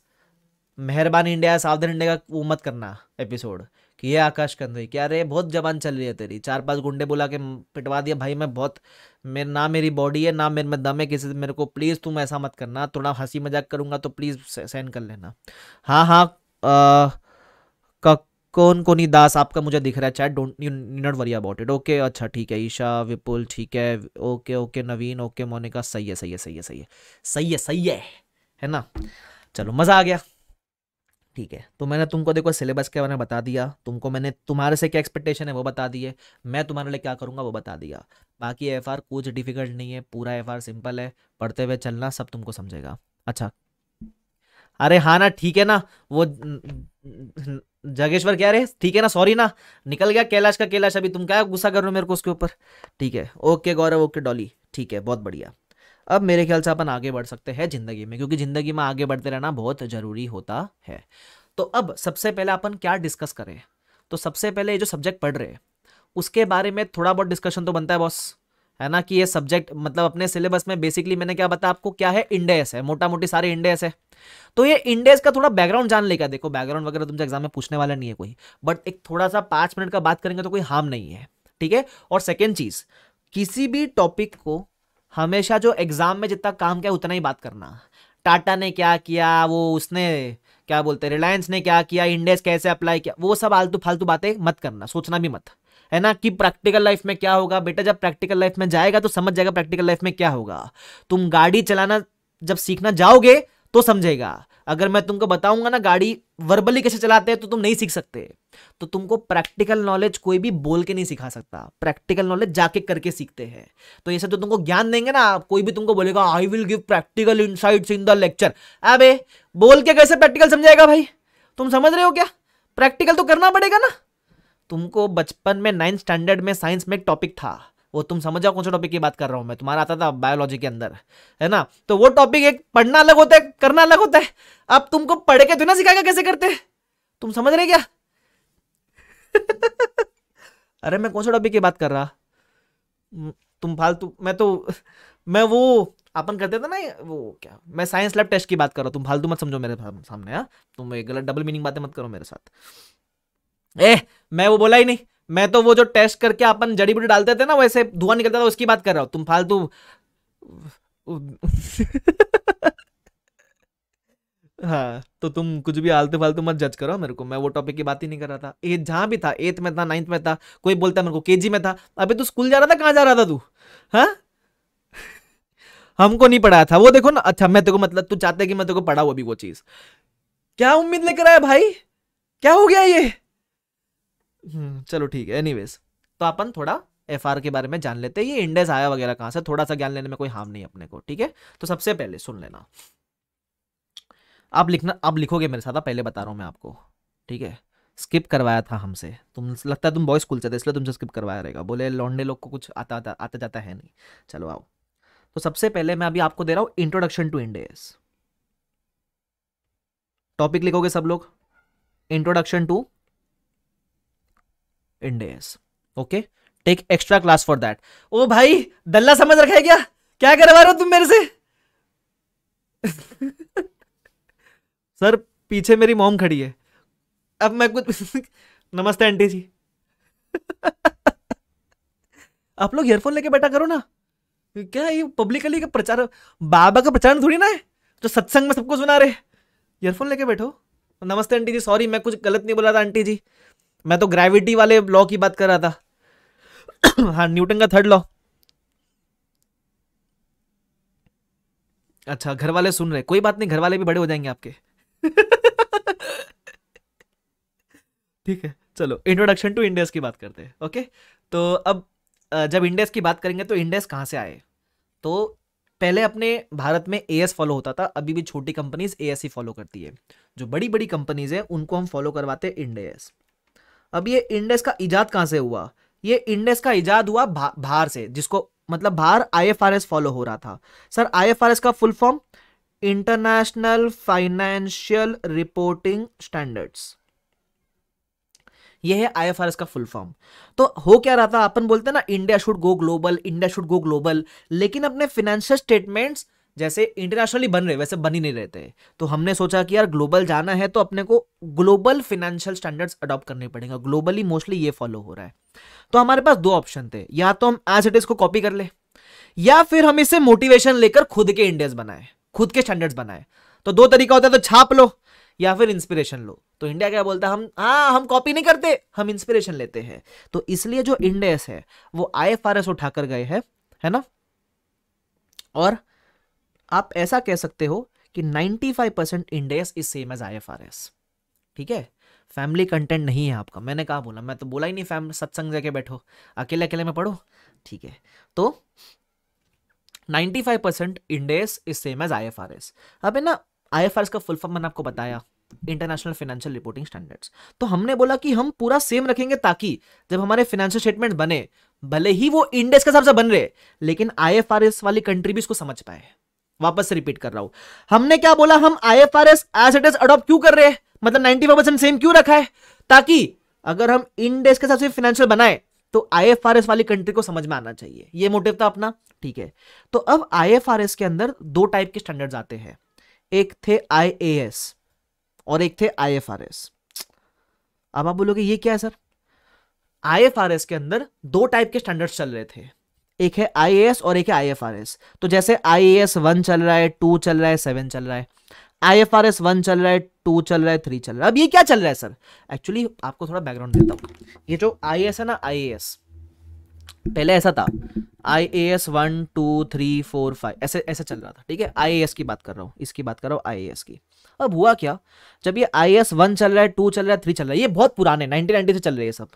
मेहरबान इंडिया सावधान इंडिया का वो मत करना एपिसोड कि ये आकाश कंधई क्या अरे बहुत जबान चल रही है तेरी चार पांच गुंडे बुला के पिटवा दिया भाई मैं बहुत मेरे ना मेरी बॉडी है ना मेरे में दम है किसी से मेरे को प्लीज़ तुम ऐसा मत करना थोड़ा हंसी मजाक करूँगा तो प्लीज़ सेंड कर लेना हाँ हाँ कौन कौन ही दास आपका मुझे दिख रहा है chat don't you not worry about it okay अच्छा ठीक है ईशा विपुल ठीक है okay okay Naveen okay Monica सही है सही है सही है सही है सही है सही है है ना चलो मज़ा आ गया ठीक है तो मैंने तुमको देखो सिलेबस के बारे में बता दिया तुमको मैंने तुम्हारे से क्या एक्सपेक्टेशन है वो बता दिए मैं तुम्हारे लिए क्या करूँगा वो बता दिया बाकी एफ आर कुछ डिफिकल्ट नहीं है पूरा एफ आर सिंपल है पढ़ते हुए चलना सब तुमको समझेगा अच्छा अरे हाँ ना ठीक है ना वो जगेश्वर क्या रहे ठीक है ना सॉरी ना निकल गया कैलाश का कैलाश अभी तुम क्या गुस्सा कर रहे हो मेरे को उसके ऊपर ठीक है ओके गौरव ओके डॉली ठीक है बहुत बढ़िया अब मेरे ख्याल से अपन आगे बढ़ सकते हैं ज़िंदगी में क्योंकि ज़िंदगी में आगे बढ़ते रहना बहुत ज़रूरी होता है तो अब सबसे पहले अपन क्या डिस्कस करें तो सबसे पहले ये जो सब्जेक्ट पढ़ रहे हैं उसके बारे में थोड़ा बहुत डिस्कशन तो बनता है बॉस है ना कि ये सब्जेक्ट मतलब अपने सिलेबस में बेसिकली मैंने क्या बताया आपको क्या है इंडेस है मोटा मोटी सारे इंडेस है तो ये इंडेस का थोड़ा बैकग्राउंड जान लेगा देखो बैकग्राउंड वगैरह तुमसे एग्जाम में पूछने वाला नहीं है कोई बट एक थोड़ा सा पाँच मिनट का बात करेंगे तो कोई हार्म नहीं है ठीक है और सेकेंड चीज़ किसी भी टॉपिक को हमेशा जो एग्ज़ाम में जितना काम किया उतना ही बात करना टाटा ने क्या किया वो उसने क्या बोलते रिलायंस ने क्या किया इंडेस कैसे अप्लाई किया वो सब आलतू फालतू बातें मत करना सोचना भी मत है ना कि प्रैक्टिकल लाइफ में क्या होगा बेटा जब प्रैक्टिकल लाइफ में जाएगा तो समझ जाएगा प्रैक्टिकल लाइफ में क्या होगा तुम गाड़ी चलाना जब सीखना जाओगे तो समझेगा अगर मैं तुमको बताऊंगा ना गाड़ी वर्बली कैसे चलाते हैं तो तुम नहीं सीख सकते तो तुमको प्रैक्टिकल नॉलेज कोई भी बोल के नहीं सिखा सकता प्रैक्टिकल नॉलेज जाके करके सीखते हैं तो ये सब जो तुमको ज्ञान देंगे ना कोई भी तुमको बोलेगा I will give practical insights in the lecture अबे बोल के कैसे प्रैक्टिकल समझाएगा भाई तुम समझ रहे हो क्या प्रैक्टिकल तो करना पड़ेगा ना तुमको बचपन में नाइन्थ स्टैंडर्ड में साइंस में एक टॉपिक था वो तुम समझ जाओ कौन सा टॉपिक की बात कर रहा हूँ मैं तुम्हारा आता था बायोलॉजी के अंदर है ना तो वो टॉपिक एक पढ़ना अलग होता है करना अलग होता है अब तुमको पढ़ के तो ना सिखाएगा कैसे करते तुम समझ रहे क्या अरे मैं कौन सा टॉपिक की बात कर रहा तुम फालतू मैं तो मैं वो अपन करते थे ना वो क्या मैं साइंस लैब टेस्ट की बात कर रहा हूँ तुम फालतू मत समझो मेरे सामने हाँ तुम गलत डबल मीनिंग बातें मत करो मेरे साथ ए मैं वो बोला ही नहीं मैं तो वो जो टेस्ट करके अपन जड़ी बूटी डालते थे ना वैसे धुआं निकलता था उसकी बात कर रहा हूँ तुम फालतू हाँ तो तुम कुछ भी आलतू फालतू मत जज करो मेरे को मैं वो टॉपिक की बात ही नहीं कर रहा था एट जहां भी था एथ में था नाइन्थ में था कोई बोलता मेरे को केजी में था अभी तू स्कूल जा रहा था कहाँ जा रहा था तू हाँ हमको नहीं पढ़ाया था वो देखो ना अच्छा मैं तेको मतलब तू चाहते कि मैं तेको पढ़ाऊ अभी वो चीज क्या उम्मीद लेकर आया भाई क्या हो गया ये हम्म, चलो ठीक है एनीवेज तो अपन थोड़ा एफ के बारे में जान लेते हैं ये इंडेस आया वगैरह कहाँ से थोड़ा सा ज्ञान लेने में कोई हार्म नहीं अपने को ठीक है तो सबसे पहले सुन लेना आप लिखना आप लिखोगे मेरे साथ पहले बता रहा हूँ मैं आपको ठीक है स्किप करवाया था हमसे तुम लगता है तुम बॉय स्कूल से थे इसलिए तुमसे स्किप करवाया रहेगा बोले लौंडे लोग को कुछ आता आता आता जाता है नहीं चलो आओ तो सबसे पहले मैं अभी आपको दे रहा हूँ इंट्रोडक्शन टू इंडेस टॉपिक लिखोगे सब लोग introduction to Ind AS okay take extra class for that ओ भाई दल्ला समझ रखा है क्या क्या करवा रहे हो तुम मेरे से सर पीछे मेरी मोम खड़ी है अब मैं कुछ नमस्ते आंटी जी आप लोग ईयरफोन लेके बैठा करो ना क्या ये पब्लिकली का प्रचार बाबा का प्रचार थोड़ी ना है जो सत्संग में सबको सुना रहे ईयरफोन लेके बैठो नमस्ते आंटी जी सॉरी मैं कुछ गलत नहीं बोला था आंटी जी मैं तो ग्रेविटी वाले लॉ की बात कर रहा था हाँ न्यूटन का थर्ड लॉ अच्छा घर वाले सुन रहे कोई बात नहीं घर वाले भी बड़े हो जाएंगे आपके ठीक है चलो इंट्रोडक्शन टू इंडेस की बात करते हैं ओके तो अब जब इंडेस की बात करेंगे तो इंडेस कहाँ से आए तो पहले अपने भारत में ए फॉलो होता था अभी भी छोटी कंपनीज ए ही फॉलो करती है जो बड़ी बड़ी कंपनीज है उनको हम फॉलो करवाते हैं इंडेस अब ये इंडेक्स का इजाद कहां से हुआ ये इंडेस का इजाद हुआ भा, भार से जिसको मतलब भार आईएफआरएस फॉलो हो रहा था सर आईएफआरएस का full form international financial reporting standards यह है आईएफआरएस का फुल फॉर्म तो हो क्या रहा था अपन बोलते हैं ना India should go global India should go global लेकिन अपने फाइनेंशियल स्टेटमेंट्स जैसे इंटरनेशनली बन रहे वैसे बन ही नहीं रहते तो हमने सोचा कि यार ग्लोबल जाना है तो अपने को ग्लोबल फिनेंशियल स्टैंडर्ड्स अडॉप्ट करने पड़ेंगे ग्लोबली मोस्टली ये फॉलो हो रहा है तो हमारे पास दो ऑप्शन थे या तो हम एज इट इज को कॉपी कर ले या फिर हम इसे मोटिवेशन लेकर खुद के इंडेक्स बनाए खुद के स्टैंडर्ड्स बनाए तो दो तरीका होता है तो छाप लो या फिर इंस्पिरेशन लो तो इंडिया क्या बोलता है हम हाँ हम कॉपी नहीं करते हम इंस्पिरेशन लेते हैं तो इसलिए जो इंडियस है वो आई उठाकर गए हैं है ना और आप ऐसा कह सकते हो कि 95 five percent index is same as I ठीक है फैमिली कंटेंट नहीं है आपका मैंने कहा बोला मैं तो बोला ही नहीं फैमिली सत्संग जाके बैठो अकेले अकेले में पढ़ो ठीक है तो 95 five percent Ind AS is same as I F R S अब है ना आई एफ आर एस का फुल फॉर्म मैंने आपको बताया इंटरनेशनल फाइनेंशियल रिपोर्टिंग स्टैंडर्ड्स तो हमने बोला कि हम पूरा सेम रखेंगे ताकि जब हमारे फाइनेंशियल स्टेटमेंट बने भले ही वो इंडेक्स के हिसाब से बन रहे लेकिन आई वाली कंट्री भी इसको समझ पाए वापस रिपीट कर रहा हूं हमने क्या बोला हम I F R S as it is adopt क्यों कर रहे हैं मतलब नाइनटी फाइव परसेंट सेम क्यों रखा है ताकि अगर हम इंडेक्स के हिसाब से फाइनेंशियल बनाए तो आईएफआरएस वाली कंट्री को समझ में आना चाहिए ये मोटिव था अपना ठीक है तो अब आईएफआरएस के अंदर दो टाइप के स्टैंडर्ड्स आते हैं एक थे आईएएस और एक थे आईएफआरएस अब आप बोलोगे ये क्या है सर आईएफआरएस के अंदर दो टाइप के स्टैंडर्ड्स चल रहे थे एक है आई और एक है आई तो जैसे आई ए वन चल रहा है टू चल रहा है सेवन चल रहा है I F R S one चल रहा है टू चल रहा है थ्री चल रहा है अब ये क्या चल रहा है सर एक्चुअली आपको थोड़ा बैकग्राउंड देता हूँ ये जो आई एस है ना आई एस पहले ऐसा था I A S one two three four five ऐसे ऐसा चल रहा था ठीक है आई ए एस की बात कर रहा हूँ इसकी बात कर रहा हूँ आई ए एस की अब हुआ क्या जब ये आई एस वन चल रहा है टू चल रहा है थ्री चल रहा है ये बहुत पुराने नाइनटीन नाइनटी से चल रही है सब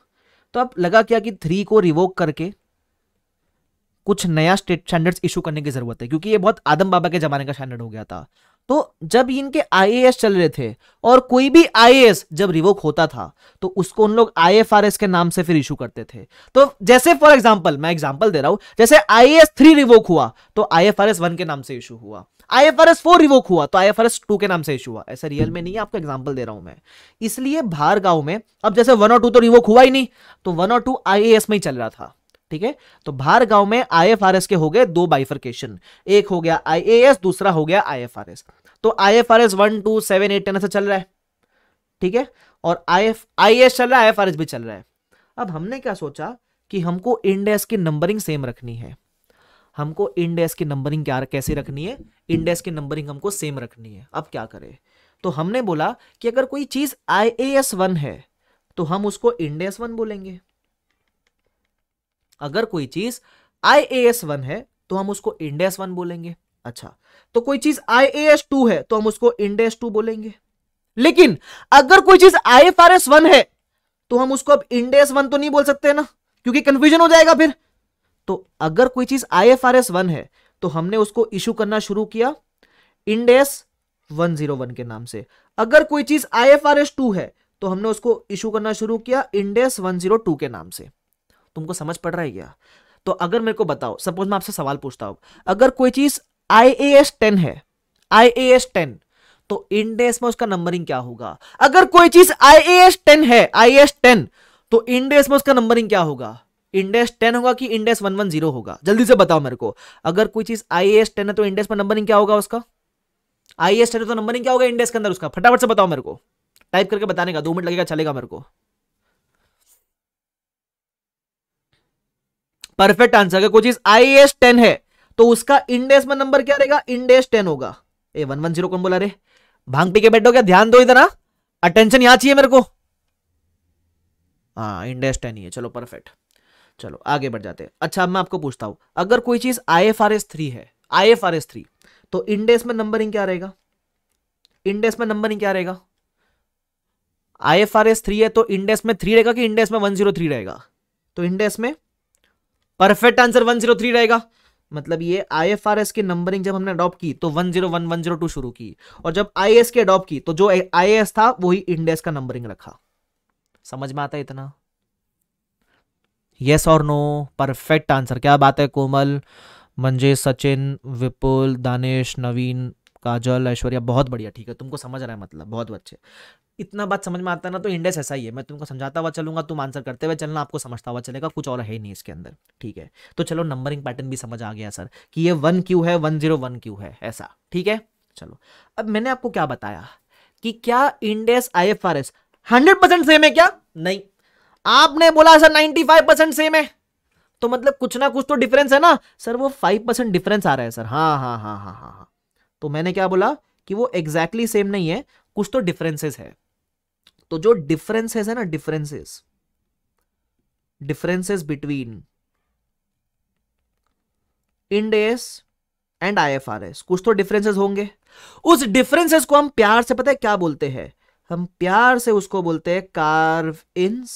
तो अब लगा क्या कि थ्री को रिवोक करके कुछ नया स्टेट स्टैंडर्ड्स इशू करने की ज़रूरत है क्योंकि ये बहुत आदम बाबा के ज़माने का स्टैंडर्ड हो गया था तो जब इनके आई चल रहे थे और कोई भी आई जब रिवोक होता था तो उसको उन लोग आई के नाम से फिर इशू करते थे तो जैसे फॉर एग्जाम्पल मैं एग्जाम्पल दे रहा हूं जैसे आई एस थ्री रिवोक हुआ तो I F R S one के नाम से इशू हुआ I F R S four revoke हुआ तो I F R S two के नाम से इशू हुआ ऐसा रियल में नहीं है आपको एग्जाम्पल दे रहा हूं मैं इसलिए बाहर गांव में अब जैसे वन और टू तो रिवोक हुआ ही नहीं तो वन और टू आई में ही चल रहा था ठीक है तो भार गांव में आईएफआरएस के हो गए दो बाइफरकेशन एक हो गया आईएएस दूसरा हो गया आईएफआरएस तो IFRS one two seven eight ten ऐसा चल रहा है ठीक है और आई एफ एस चल रहा है आई एफ आर एस भी चल रहा है अब हमने क्या सोचा कि हमको इंडेस की नंबरिंग सेम रखनी है हमको इंडेस की नंबरिंग क्या कैसे रखनी है इंडेस की नंबरिंग हमको सेम रखनी है अब क्या करें तो हमने बोला कि अगर कोई चीज आई ए एस वन है तो हम उसको इंडेस वन बोलेंगे अगर कोई चीज आई ए एस वन है तो हम उसको इंडेस वन बोलेंगे अच्छा तो कोई चीज आई ए एस टू है तो हम उसको इंडेस टू बोलेंगे लेकिन अगर कोई चीज I F R S one है तो हम उसको अब इंडेस वन तो नहीं बोल सकते ना क्योंकि कंफ्यूजन हो जाएगा फिर तो अगर कोई चीज I F R S one है तो हमने उसको इशू करना शुरू किया इंडेस वन जीरो वन के नाम से अगर कोई चीज I F R S two है तो हमने उसको इशू करना शुरू किया इंडेस वन जीरो टू के नाम से तुमको समझ पड़ रहा है क्या तो अगर मेरे को बताओ सपोज मैं आपसे सवाल पूछता हूं अगर कोई चीज आई ए एस टेन है आई ए एस टेन तो इंडेस में उसका नंबरिंग क्या होगा अगर कोई चीज आई ए एस टेन है आई एस टेन तो इंडेस में उसका नंबरिंग क्या होगा इंडेस टेन होगा कि इंडेस वन वन जीरो होगा जल्दी से बताओ मेरे को अगर कोई चीज आई एस टेन है तो इंडेस पर नंबरिंग क्या होगा उसका आई एस टेन तो नंबरिंग क्या होगा इंडेस के अंदर उसका फटाफट से बताओ मेरे को टाइप करके बताने का दो मिनट लगेगा चलेगा मेरे को परफेक्ट आंसर अगर कोई चीज आई एस टेन है तो उसका इंडेस में नंबर क्या रहेगा इंडेस टेन होगा ए वन वन जीरो कौन बोला रे भांग पी के बैठो क्या ध्यान दो इधर अटेंशन हाँ। यहां चाहिए मेरे को हाँ इंडेस टेन ही है चलो परफेक्ट चलो आगे बढ़ जाते हैं अच्छा अब मैं आपको पूछता हूं अगर कोई चीज I F R S three है I F R S three तो इंडेस में नंबरिंग क्या रहेगा इंडेस में नंबरिंग क्या रहेगा I F R S three है तो इंडेस में थ्री रहेगा कि इंडेस में वन जीरो थ्री रहेगा तो इंडेस में परफेक्ट आंसर 103 रहेगा मतलब ये आईएफआरएस की नंबरिंग जब हमने अडॉप्ट की तो 101102 शुरू की और जब आईएएस की अडॉप्ट की तो जो आईएएस था वही इंडेस का नंबरिंग रखा समझ में आता है इतना यस और नो परफेक्ट आंसर क्या बात है कोमल मंजे सचिन विपुल दानिश नवीन काजल ऐश्वर्या बहुत बढ़िया ठीक है तुमको समझ रहा है मतलब बहुत अच्छे इतना बात समझ में आता है ना तो इंडेस ऐसा ही है मैं तुमको समझाता हुआ चलूंगा तुम आंसर करते हुए चलना आपको समझता हुआ चलेगा कुछ और है ही नहीं इसके अंदर ठीक है तो चलो नंबरिंग पैटर्न भी समझ आ गया सर कि ये वन क्यू है वन जीरो वन क्यू है ऐसा ठीक है चलो अब मैंने आपको क्या बताया कि क्या Ind AS I F R S hundred percent same है क्या नहीं आपने बोला sir ninety five percent same है तो मतलब कुछ ना कुछ तो डिफरेंस है ना सर वो फाइव परसेंट डिफरेंस आ रहा है सर हाँ हाँ हाँ हाँ हाँ हाँ तो मैंने क्या बोला कि वो एग्जैक्टली exactly सेम नहीं है कुछ तो डिफरेंसेस है तो जो डिफरेंसेस है ना differences differences between Ind AS and IFRS कुछ तो डिफरेंसेस होंगे उस डिफरेंसेस को हम प्यार से पता है क्या बोलते हैं हम प्यार से उसको बोलते हैं कार्व इन्स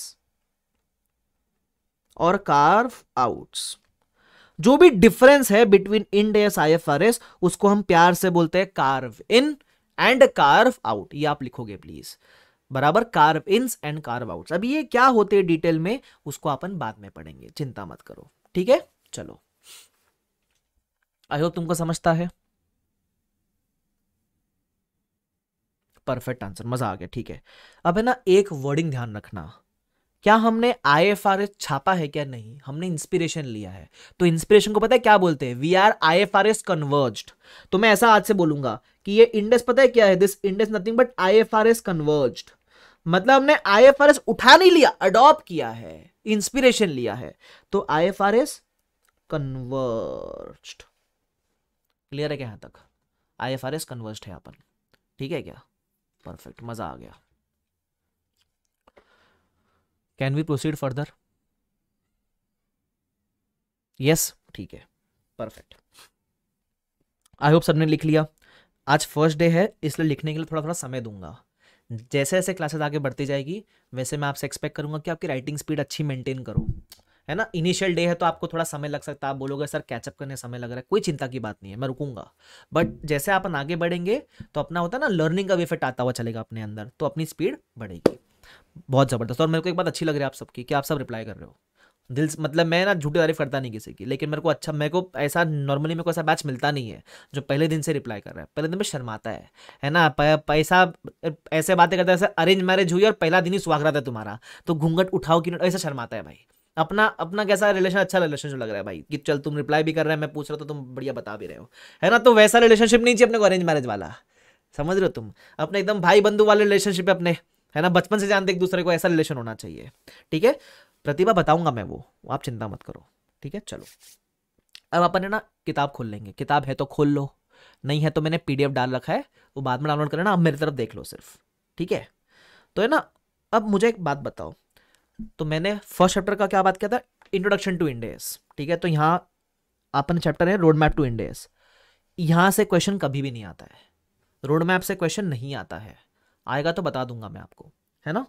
और कार्व आउट्स जो भी डिफरेंस है between Ind AS I F R S उसको हम प्यार से बोलते हैं carve in and carve out ये आप लिखोगे प्लीज बराबर carve ins and carve outs अब ये क्या होते हैं डिटेल में उसको अपन बाद में पढ़ेंगे चिंता मत करो ठीक है चलो आई होप तुमको समझता है परफेक्ट आंसर मजा आ गया ठीक है अब है ना एक वर्डिंग ध्यान रखना क्या हमने आई एफ आर एस छापा है क्या नहीं हमने इंस्पिरेशन लिया है तो इंस्पिरेशन को पता है क्या बोलते हैं we are I F R S converged तो मैं ऐसा आज से बोलूंगा कि ये इंडेस पता है क्या है this Ind AS nothing but I F R S converged मतलब हमने आई एफ आर एस उठा नहीं लिया अडॉप्ट किया है इंस्पिरेशन लिया है तो I F R S converged clear है क्या यहां तक I F R S converged है अपन ठीक है क्या परफेक्ट मजा आ गया can we proceed further yes ठीक है परफेक्ट आई होप सबने लिख लिया आज फर्स्ट डे है इसलिए लिखने के लिए थोड़ा थोड़ा समय दूंगा जैसे जैसे क्लासेस आगे बढ़ती जाएगी वैसे मैं आपसे एक्सपेक्ट करूंगा कि आपकी राइटिंग स्पीड अच्छी मेंटेन करो है ना इनिशियल डे है तो आपको थोड़ा समय लग सकता है आप बोलोगे सर कैचअप करने समय लग रहा है कोई चिंता की बात नहीं है मैं रुकूंगा बट जैसे अपन आगे बढ़ेंगे तो अपना होता है ना लर्निंग का भी इफेक्ट आता हुआ चलेगा अपने अंदर तो अपनी स्पीड बढ़ेगी बहुत ज़बरदस्त और मेरे को एक बात अच्छी लग रही है आप सबकी कि आप सब रिप्लाई कर रहे हो दिल से मतलब मैं ना झूठी तारीफ करता नहीं किसी की लेकिन मेरे को अच्छा मेरे को ऐसा नॉर्मली मेरे को ऐसा बैच मिलता नहीं है जो पहले दिन से रिप्लाई कर रहा है पहले दिन में शर्माता है है ना पैसा ऐसे बातें करता है ऐसे अरेंज मैरिज हुई और पहला दिन ही रहा था तुम्हारा तो घूंघट उठाओ कि ऐसा शर्माता है भाई अपना अपना कैसा रिलेशन अच्छा रिलेशन लग रहा है भाई कि चल तुम रिप्लाई भी कर रहे हैं मैं पूछ रहा तो तुम बढ़िया बता भी रहे हो है ना तो वैसा रिलेशनशिप नहीं चाहिए अपने को अरेंज मैरिज वाला समझ रहे हो तुम अपने एकदम भाई बंधु वाले रिलेशनशिप है अपने है ना बचपन से जानते एक दूसरे को ऐसा रिलेशन होना चाहिए ठीक है प्रतिभा बताऊंगा मैं वो आप चिंता मत करो ठीक है चलो अब अपन है ना किताब खोल लेंगे किताब है तो खोल लो नहीं है तो मैंने पीडीएफ डाल रखा है वो बाद में डाउनलोड करना आप मेरी तरफ देख लो सिर्फ ठीक है तो है ना अब मुझे एक बात बताओ तो मैंने फर्स्ट चैप्टर का क्या बात किया था इंट्रोडक्शन टू इंडेस ठीक है तो यहाँ अपन चैप्टर है रोड मैप टू इंडेस यहाँ से क्वेश्चन कभी भी नहीं आता है रोड मैप से क्वेश्चन नहीं आता है आएगा तो बता दूंगा मैं आपको है ना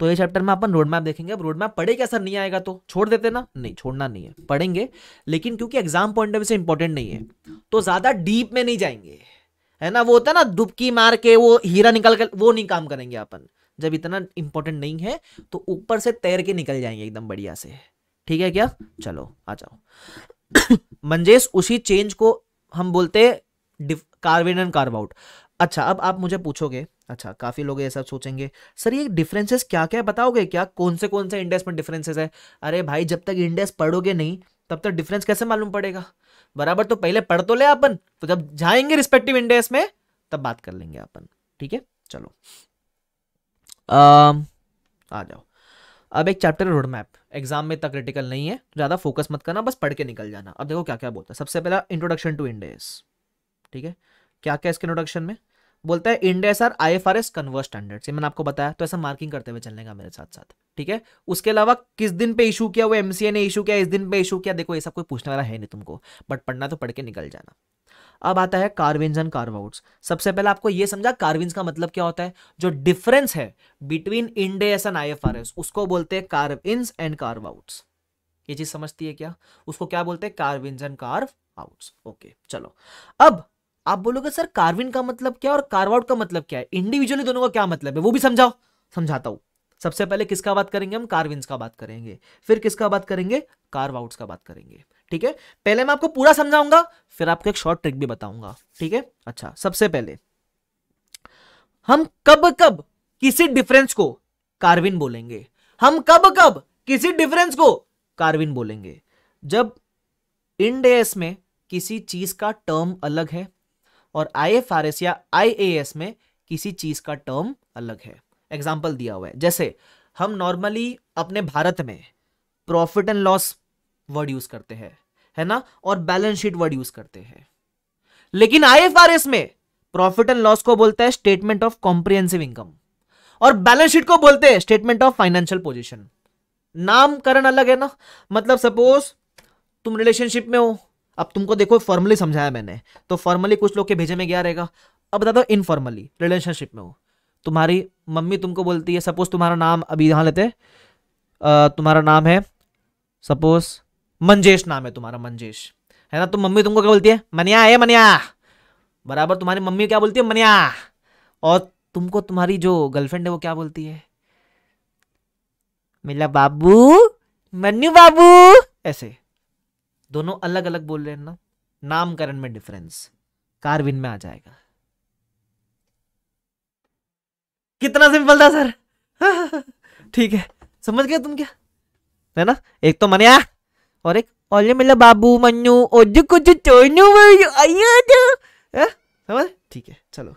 तो ये चैप्टर में अपन रोडमैप देखेंगे अब रोडमैप मैप पढ़े क्या सर नहीं आएगा तो छोड़ देते ना नहीं छोड़ना नहीं है पढ़ेंगे लेकिन क्योंकि एग्जाम पॉइंट ऑफ व्यू से इंपॉर्टेंट नहीं है तो ज़्यादा डीप में नहीं जाएंगे है ना वो होता है ना डुबकी मार के वो हीरा निकल कर वो नहीं काम करेंगे अपन जब इतना इंपॉर्टेंट नहीं है तो ऊपर से तैर के निकल जाएंगे एकदम बढ़िया से ठीक है क्या चलो आ जाओ मंजेश उसी चेंज को हम बोलते कार्बन एंड कार्व अच्छा अब आप मुझे पूछोगे अच्छा काफ़ी लोग ये सब सोचेंगे सर ये डिफरेंसेस क्या क्या बताओगे क्या कौन से कौन से इंडेक्स में डिफरेंसेस है अरे भाई जब तक इंडेक्स पढ़ोगे नहीं तब तक डिफरेंस कैसे मालूम पड़ेगा बराबर तो पहले पढ़ तो ले अपन तो जब जाएंगे रिस्पेक्टिव इंडेक्स में तब बात कर लेंगे अपन ठीक है चलो आ, आ जाओ अब एक चैप्टर रोड मैप एग्जाम में इतना क्रिटिकल नहीं है ज़्यादा फोकस मत करना बस पढ़ के निकल जाना अब देखो क्या क्या बोलता है सबसे पहला इंट्रोडक्शन टू इंडेस ठीक है क्या क्या इसके इंट्रोडक्शन में बोलता है Ind AS are I F R S converged standard ये मैंने आपको बताया तो ऐसा मार्किंग करते हुए चलने का मेरे साथ साथ ठीक है उसके अलावा किस दिन पे इशू किया वो एमसीए ने इशू किया इस दिन पे इशू किया देखो ये सब कोई पूछने वाला है नहीं तुमको बट पढ़ना तो पढ़ के निकल जाना अब आता है कार्विंस एंड कार्वाउट्स सबसे पहले आपको ये समझा कार्विंस का मतलब क्या होता है जो डिफरेंस है between Ind AS and I F R S उसको बोलते हैं कार्विंस एंड कार्वाउट्स ये चीज समझती है क्या उसको क्या बोलते हैं carve ins and carve outs okay चलो अब आप बोलोगे सर कार्विन का मतलब क्या और कार्वाउट का मतलब क्या है इंडिविजुअली दोनों का क्या मतलब है वो भी समझाओ समझाता हूं सबसे पहले किसका बात करेंगे हम कार्विन का बात करेंगे फिर किसका बात करेंगे कार्वाउट का बात करेंगे ठीक है पहले मैं आपको पूरा समझाऊंगा फिर आपको एक शॉर्ट ट्रिक भी बताऊंगा ठीक है अच्छा सबसे पहले हम कब कब किसी डिफरेंस को कार्विन बोलेंगे हम कब कब किसी डिफरेंस को कार्विन बोलेंगे जब बोलेंडेस में किसी चीज का टर्म अलग है और आई या आई में किसी चीज का टर्म अलग है एग्जाम्पल दिया हुआ है जैसे हम नॉर्मली अपने भारत में profit and loss word use करते हैं है ना और बैलेंस शीट वर्ड यूज करते हैं लेकिन आई में प्रॉफिट एंड लॉस को बोलता है स्टेटमेंट ऑफ कॉम्प्रिहेंसिव इनकम और बैलेंस शीट को बोलते हैं स्टेटमेंट ऑफ फाइनेंशियल पोजिशन नामकरण अलग है ना मतलब सपोज तुम रिलेशनशिप में हो अब तुमको देखो फॉर्मली समझाया मैंने तो फॉर्मली कुछ लोग के भेजे में गया रहेगा अब बता दो इनफॉर्मली रिलेशनशिप में हो तुम्हारी मम्मी तुमको बोलती है सपोज तुम्हारा नाम अभी यहाँ लेते तुम्हारा नाम है सपोज मंजेश नाम है तुम्हारा मंजेश है ना तुम तो मम्मी तुमको क्या बोलती है मनिया है मनिया बराबर तुम्हारी मम्मी क्या बोलती है मनिया और तुमको तुम्हारी जो गर्लफ्रेंड है वो क्या बोलती है मिला बाबू मनु बाबू ऐसे दोनों अलग अलग बोल रहे हैं ना नामकरण में डिफरेंस कार्विन में आ जाएगा कितना सिंपल था सर ठीक है समझ गए तुम क्या है ना एक तो मनिया और एक ओले मिला बाबू मन्नू ओज कुछ चोनू समझ ठीक है चलो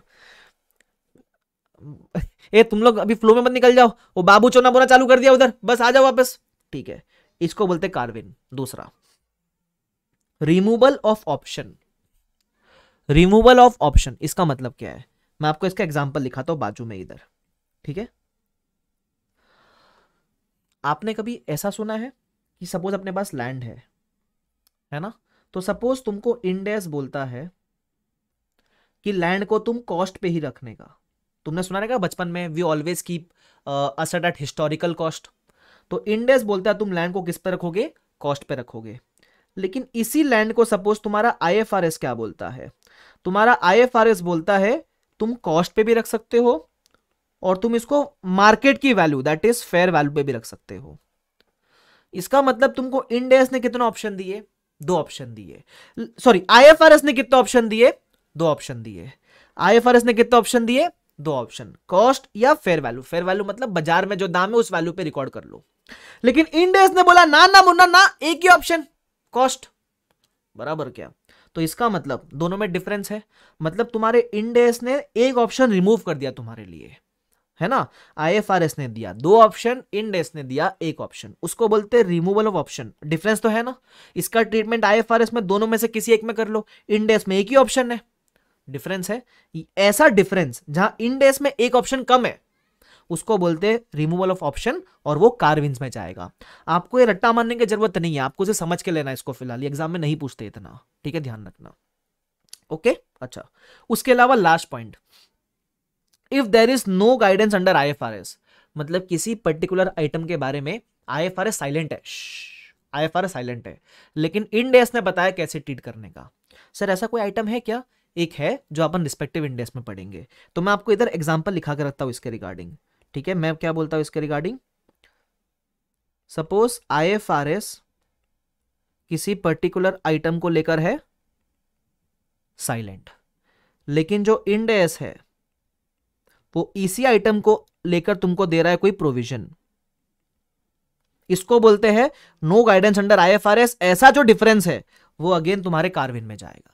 ए तुम लोग अभी फ्लो में मत निकल जाओ वो बाबू चोना बोना चालू कर दिया उधर बस आ जाओ वापस ठीक है इसको बोलते कार्विन दूसरा removal of option removal of option इसका मतलब क्या है मैं आपको इसका एग्जाम्पल लिखाता हूं बाजू में इधर ठीक है आपने कभी ऐसा सुना है कि सपोज अपने पास लैंड है है ना तो सपोज तुमको इंडेस बोलता है कि लैंड को तुम कॉस्ट पे ही रखने का तुमने सुना रहेगा बचपन में we always keep assets at historical cost तो इंडेस बोलता है तुम लैंड को किस पे रखोगे कॉस्ट पे रखोगे लेकिन इसी लैंड को सपोज तुम्हारा आईएफआरएस क्या बोलता है तुम्हारा आईएफआरएस बोलता है तुम कॉस्ट पे भी रख सकते हो और तुम इसको मार्केट की value that is fair value पे भी रख सकते हो इसका मतलब तुमको इंडेस ने कितना ऑप्शन दिए दो ऑप्शन दिए सॉरी आईएफआरएस ने कितना ऑप्शन दिए दो ऑप्शन दिए आईएफआरएस ने कितना ऑप्शन दिए दो ऑप्शन कॉस्ट या फेयर वैल्यू फेयर वैल्यू मतलब बाजार में जो दाम है उस वैल्यू पे रिकॉर्ड कर लो लेकिन इंडेस ने बोला ना ना मुन्ना ना एक ही ऑप्शन कॉस्ट बराबर क्या तो इसका मतलब दोनों में डिफरेंस है मतलब तुम्हारे इंडेस ने एक ऑप्शन रिमूव कर दिया तुम्हारे लिए है ना आईएफआरएस ने दिया दो ऑप्शन इंडेस ने दिया एक ऑप्शन उसको बोलते हैं रिमूवल ऑफ ऑप्शन डिफरेंस तो है ना इसका ट्रीटमेंट आईएफआरएस में दोनों में से किसी एक में कर लो इंडेस में एक ही ऑप्शन है डिफरेंस है ऐसा डिफरेंस जहां इंडेस में एक ऑप्शन कम है उसको बोलते हैं रिमूवल ऑफ ऑप्शन और वो कार्विंस में जाएगा आपको ये रट्टा मारने की जरूरत नहीं है आपको उसे समझ के लेना इसको फिलहाल एग्जाम में नहीं पूछते इतना ठीक है ध्यान रखना ओके अच्छा उसके अलावा last point if there is no guidance under I मतलब किसी पर्टिकुलर आइटम के बारे में आई साइलेंट है आई साइलेंट है लेकिन इंडेस ने बताया कैसे ट्रीट करने का सर ऐसा कोई आइटम है क्या एक है जो अपन रिस्पेक्टिव इंडेस में पढ़ेंगे तो मैं आपको इधर एग्जाम्पल लिखा कर रखता हूँ इसके रिगार्डिंग ठीक है मैं क्या बोलता हूं इसके रिगार्डिंग सपोज आईएफआरएस किसी पर्टिकुलर आइटम को लेकर है साइलेंट लेकिन जो इंडेस है वो इसी आइटम को लेकर तुमको दे रहा है कोई प्रोविजन इसको बोलते हैं नो गाइडेंस अंडर आईएफआरएस ऐसा जो डिफरेंस है वो अगेन तुम्हारे कार्विन में जाएगा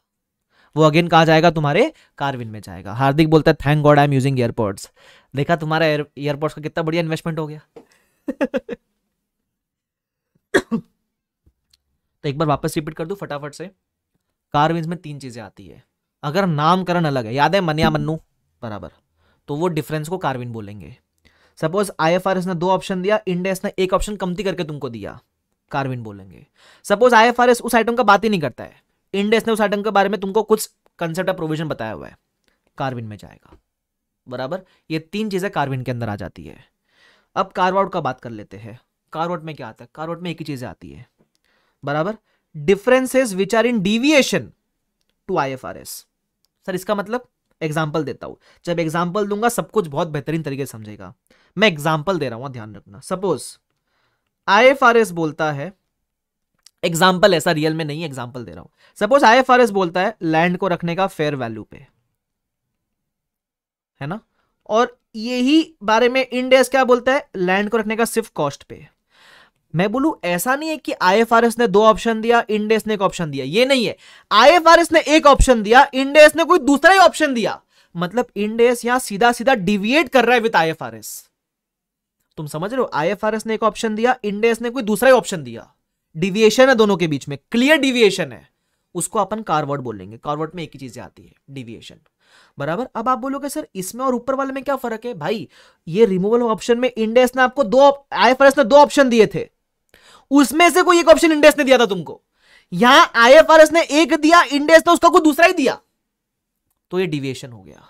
वो अगेन कहा जाएगा तुम्हारे कारविन में जाएगा हार्दिक बोलता है thank God I am using airports देखा तुम्हारा एयरपोर्ट्स का कितना बढ़िया इन्वेस्टमेंट हो गया तो एक बार वापस रिपीट कर दू फटाफट से कारविन में तीन चीजें आती है अगर नामकरण अलग है याद है मनिया मन्नू बराबर तो वो डिफरेंस को कार्विन बोलेंगे सपोज आईएफआरएस ने दो ऑप्शन दिया इंडेस ने एक ऑप्शन कमती करके तुमको दिया कार्विन बोलेंगे सपोज आईएफआरएस उस आइटम का बात ही नहीं करता है इंडेस ने उस आइटम के बारे में तुमको कुछ कंसेप्ट प्रोविजन बताया हुआ है कार्बिन में जाएगा बराबर ये तीन चीज़ें कार्बिन के अंदर आ जाती है अब कार्बआउट का बात कर लेते हैं कार्बआउट में क्या आता है कार्बआउट में एक ही चीज आती है बराबर differences which are in deviation to I F R S sir इसका मतलब एग्जाम्पल देता हूं जब एग्जाम्पल दूंगा सब कुछ बहुत बेहतरीन तरीके से समझेगा मैं एग्जाम्पल दे रहा हूं ध्यान रखना suppose I F R S बोलता है एग्जाम्पल ऐसा रियल में नहीं एग्जाम्पल दे रहा हूं सपोज आई बोलता है लैंड को रखने का फेयर वैल्यू पे है ना और यही बारे में इंडेस क्या बोलता है लैंड को रखने का सिर्फ कॉस्ट पे मैं बोलू ऐसा नहीं है कि एस ने दो ऑप्शन दिया इंडेस ने एक ऑप्शन दिया ये नहीं है एस ने एक ऑप्शन दिया इंडेस ने कोई दूसरा ही ऑप्शन दिया मतलब इंडेस यहां सीधा सीधा डिविएट कर रहा है विद एस तुम समझ रहे हो एस ने एक ऑप्शन दिया इंडेस ने कोई दूसरा ही ऑप्शन दिया डिविएशन है दोनों के बीच में क्लियर डिविएशन है उसको अपन कार्वर्ड बोलेंगे कार्वर्ड में एक ही चीज आती है डिविएशन बराबर अब आप बोलोगे सर इसमें और ऊपर वाले में क्या फर्क है भाई ये रिमूवल ऑप्शन में इंडेस ने आपको दो आईएफआरएस ने दो ऑप्शन दिए थे उसमें से कोई एक ऑप्शन इंडेस ने दिया था तुमको यहां आईएफआरएस ने एक दिया इंडेस ने उसका कोई दूसरा ही दिया तो ये डिविएशन हो गया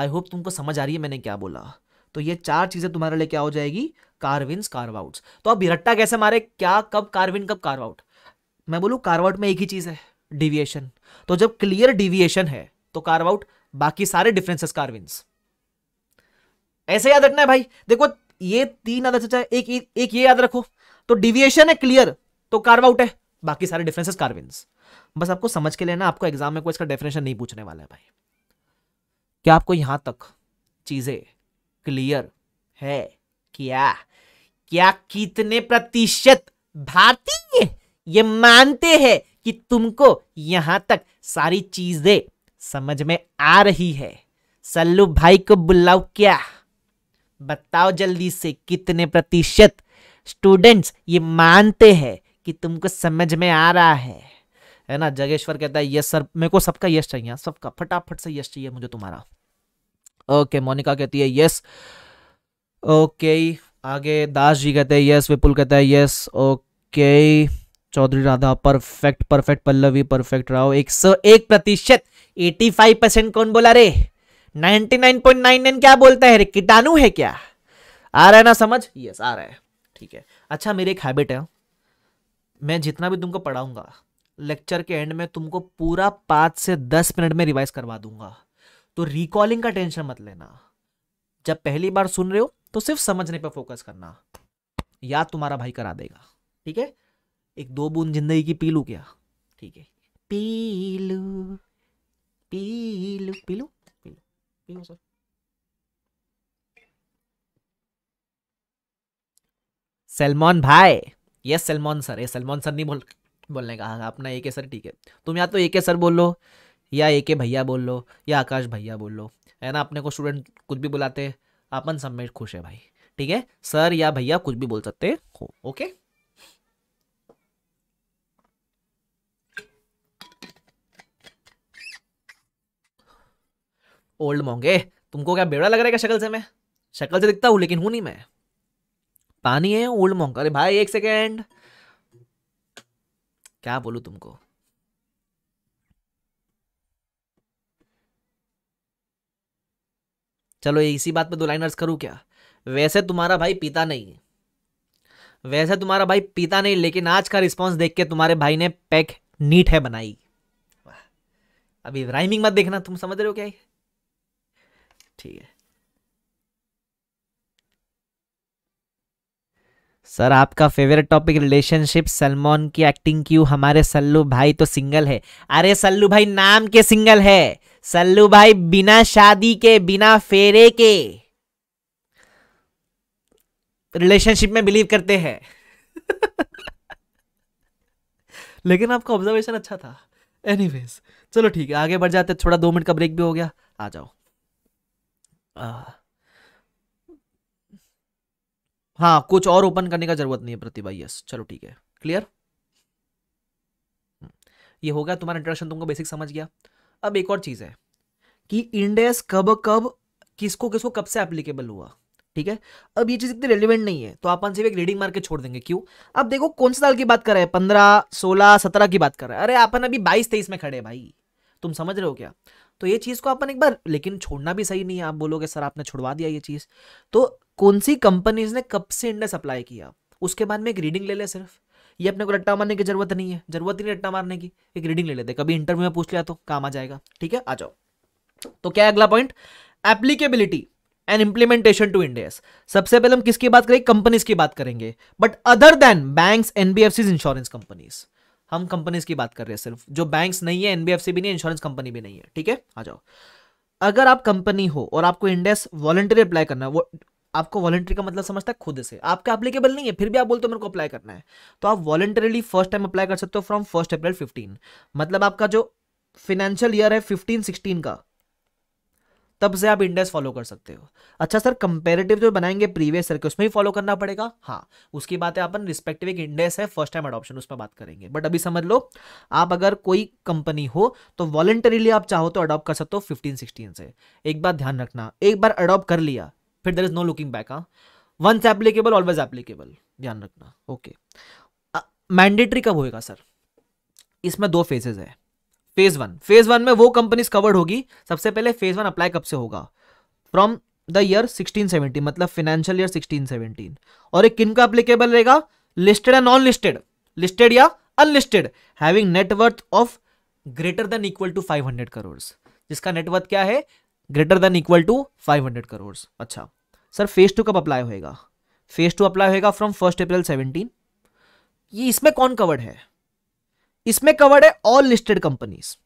आई होप तुमको समझ आ रही है मैंने क्या बोला तो ये चार चीजें तुम्हारे लिए क्या हो जाएगी कार्विन्स कार्वआउट्स तो अब रट्टा कैसे मारे क्या कब कार्विन कब कार्वआउट मैं बोलूँ कार्वआउट में एक ही चीज़ है डिविएशन तो जब क्लियर डिविएशन है तो कार्वआउट बाकी सारे डिफरेंसेस कार्विन्स ऐसे याद रखना है भाई देखो ये तीन आदत चाहे एक एक ये याद रखो तो डिविएशन है क्लियर तो कार्वआउट है बाकी सारे डिफरेंसेस कार्विन्स बस आपको समझ के लेना आपको एग्जाम में कोई इसका डेफिनेशन नहीं पूछने वाला है भाई क्या आपको यहां तक चीजें क्लियर है क्या क्या कितने प्रतिशत भारतीय ये मानते हैं कि तुमको यहां तक सारी चीजें समझ में आ रही है सल्लू भाई को बुलाओ क्या बताओ जल्दी से कितने प्रतिशत स्टूडेंट्स ये मानते हैं कि तुमको समझ में आ रहा है है ना जगेश्वर कहता है यस सर मेरे को सबका यस चाहिए हाँ, सबका फटाफट से यस चाहिए मुझे तुम्हारा ओके मोनिका कहती है यस ओके आगे दास जी कहते हैं यस विपुल कहता है yes okay Chaudhary Radha perfect perfect Pallavi perfect Rao एक सौ एक प्रतिशत एटी फाइव परसेंट कौन बोला रे ninety nine point nine nine क्या बोलता है रे कीटाणु है क्या आ रहा है ना समझ यस आ रहा है ठीक है अच्छा मेरी एक हैबिट है मैं जितना भी तुमको पढ़ाऊंगा लेक्चर के एंड में तुमको पूरा पाँच से दस मिनट में रिवाइज करवा दूंगा तो रिकॉलिंग का टेंशन मत लेना जब पहली बार सुन रहे हो तो सिर्फ समझने पर फोकस करना याद तुम्हारा भाई करा देगा ठीक है एक दो बूंद जिंदगी की पीलू क्या ठीक है पीलू पीलू पीलू पीलू पीलू सर सलमान भाई यस सलमान सर ये सलमान सर नहीं बोल बोलने का हाँ, अपना एके सर ठीक है तुम या तो ए के सर बोल लो या ए के भैया बोल लो या आकाश भैया बोल लो है ना अपने को स्टूडेंट कुछ भी बुलाते हैं अपन सब में खुश है भाई ठीक है सर या भैया कुछ भी बोल सकते हो ओके ओल्ड मोंगे तुमको क्या बेड़ा लग रहा है क्या शक्ल से मैं शक्ल से दिखता हूं लेकिन हूं नहीं मैं पानी है ओल्ड मोंग अरे भाई एक सेकेंड क्या बोलू तुमको चलो इसी बात पे दो लाइनर्स करूँ क्या वैसे तुम्हारा भाई पीता नहीं है वैसे तुम्हारा भाई पीता नहीं लेकिन आज का रिस्पॉन्स देख के तुम्हारे भाई ने पैक नीट है बनाई अभी राइमिंग मत देखना तुम समझ रहे हो क्या है ठीक है सर आपका फेवरेट टॉपिक रिलेशनशिप सलमान की एक्टिंग क्यों हमारे सल्लू भाई तो सिंगल है अरे सल्लू भाई नाम के सिंगल है सल्लू भाई बिना शादी के बिना फेरे के रिलेशनशिप में बिलीव करते हैं लेकिन आपका ऑब्जर्वेशन अच्छा था एनीवेज चलो ठीक है आगे बढ़ जाते थोड़ा दो मिनट का ब्रेक भी हो गया आ जाओ आ, हाँ कुछ और ओपन करने का जरूरत नहीं है प्रतिभा यस चलो ठीक है क्लियर हम्म। ये हो गया तुम्हारा इंट्रोडक्शन तुमको बेसिक समझ गया अब एक और चीज़ है कि इंडेस कब कब किसको किसको कब से एप्लीकेबल हुआ ठीक है अब ये चीज इतनी रेलिवेंट नहीं है तो आप सिर्फ एक रीडिंग मार के छोड़ देंगे क्यों अब देखो कौन से साल की बात कर रहे हैं पंद्रह सोलह सत्रह की बात कर रहे हैं अरे अपन अभी बाईस तेईस में खड़े भाई तुम समझ रहे हो क्या तो ये चीज को अपन एक बार लेकिन छोड़ना भी सही नहीं है आप बोलोगे सर आपने छुड़वा दिया ये चीज तो कौन सी कंपनीज ने कब से इंडेस अप्लाई किया उसके बाद में एक रीडिंग ले ले सिर्फ ये अपने को रट्टा मारने की जरूरत नहीं है जरूरत ही नहीं रट्टा मारने की एक रीडिंग ले लेते कभी इंटरव्यू में पूछ लिया तो काम आ जाएगा ठीक है आ जाओ तो क्या अगला point applicability and implementation to India सबसे पहले हम किसकी बात करें कंपनीज की बात करेंगे but other than bank NBFC insurance companies हम कंपनीज की बात कर रहे हैं सिर्फ जो बैंक्स नहीं है एनबीएफसी भी नहीं इंश्योरेंस कंपनी भी नहीं है ठीक है आ जाओ अगर आप कंपनी हो और आपको इंडेस वॉलंटरी अप्लाई करना है वो आपको वॉलेंट्री का मतलब समझता है खुद से आपके एप्लीकेबल नहीं है फिर भी आप बोलते हो मेरे को अप्लाई करना है तो आप वॉलेंटरीली फर्स्ट टाइम अप्लाई कर सकते हो फ्रॉम फर्स्ट अप्रैल फिफ्टीन मतलब आपका जो फिनेंशियल ईयर है फिफ्टीन सिक्सटीन का तब से आप इंडेक्स फॉलो कर सकते हो अच्छा सर कंपेरेटिव जो बनाएंगे प्रीवियस सर के उसमें ही फॉलो करना पड़ेगा हाँ उसकी बात है अपन रिस्पेक्टिव एक इंडेक्स है फर्स्ट टाइम अडॉप्शन उस पर बात करेंगे बट अभी समझ लो आप अगर कोई कंपनी हो तो वॉलेंटरीली आप चाहो तो अडॉप्ट कर सकते हो फिफ्टीन सिक्सटीन से एक बार ध्यान रखना एक बार अडॉप्ट कर लिया फिर there is no looking back हाँ वंस एप्लीकेबल ऑलवेज एप्लीकेबल ध्यान रखना ओके मैंडेटरी कब होएगा सर इसमें दो फेजेज है फेज वन फेज वन में वो कंपनीज कवर्ड होगी सबसे पहले फेज वन अप्लाई कब से होगा फ्रॉम द ईयर 1617 मतलब फाइनेंशियल ईयर 1617 और एक किन का अप्लीकेबल रहेगा listed and non listed listed या unlisted having net worth of greater than equal to 500 crore जिसका नेटवर्थ क्या है greater than equal to 500 crore अच्छा सर फेज टू कब अप्लाई होएगा फेज टू अप्लाई होएगा फ्रॉम फर्स्ट अप्रैल 17 ये इसमें कौन कवर्ड है इसमें कवर्ड है ऑल लिस्टेड कंपनीज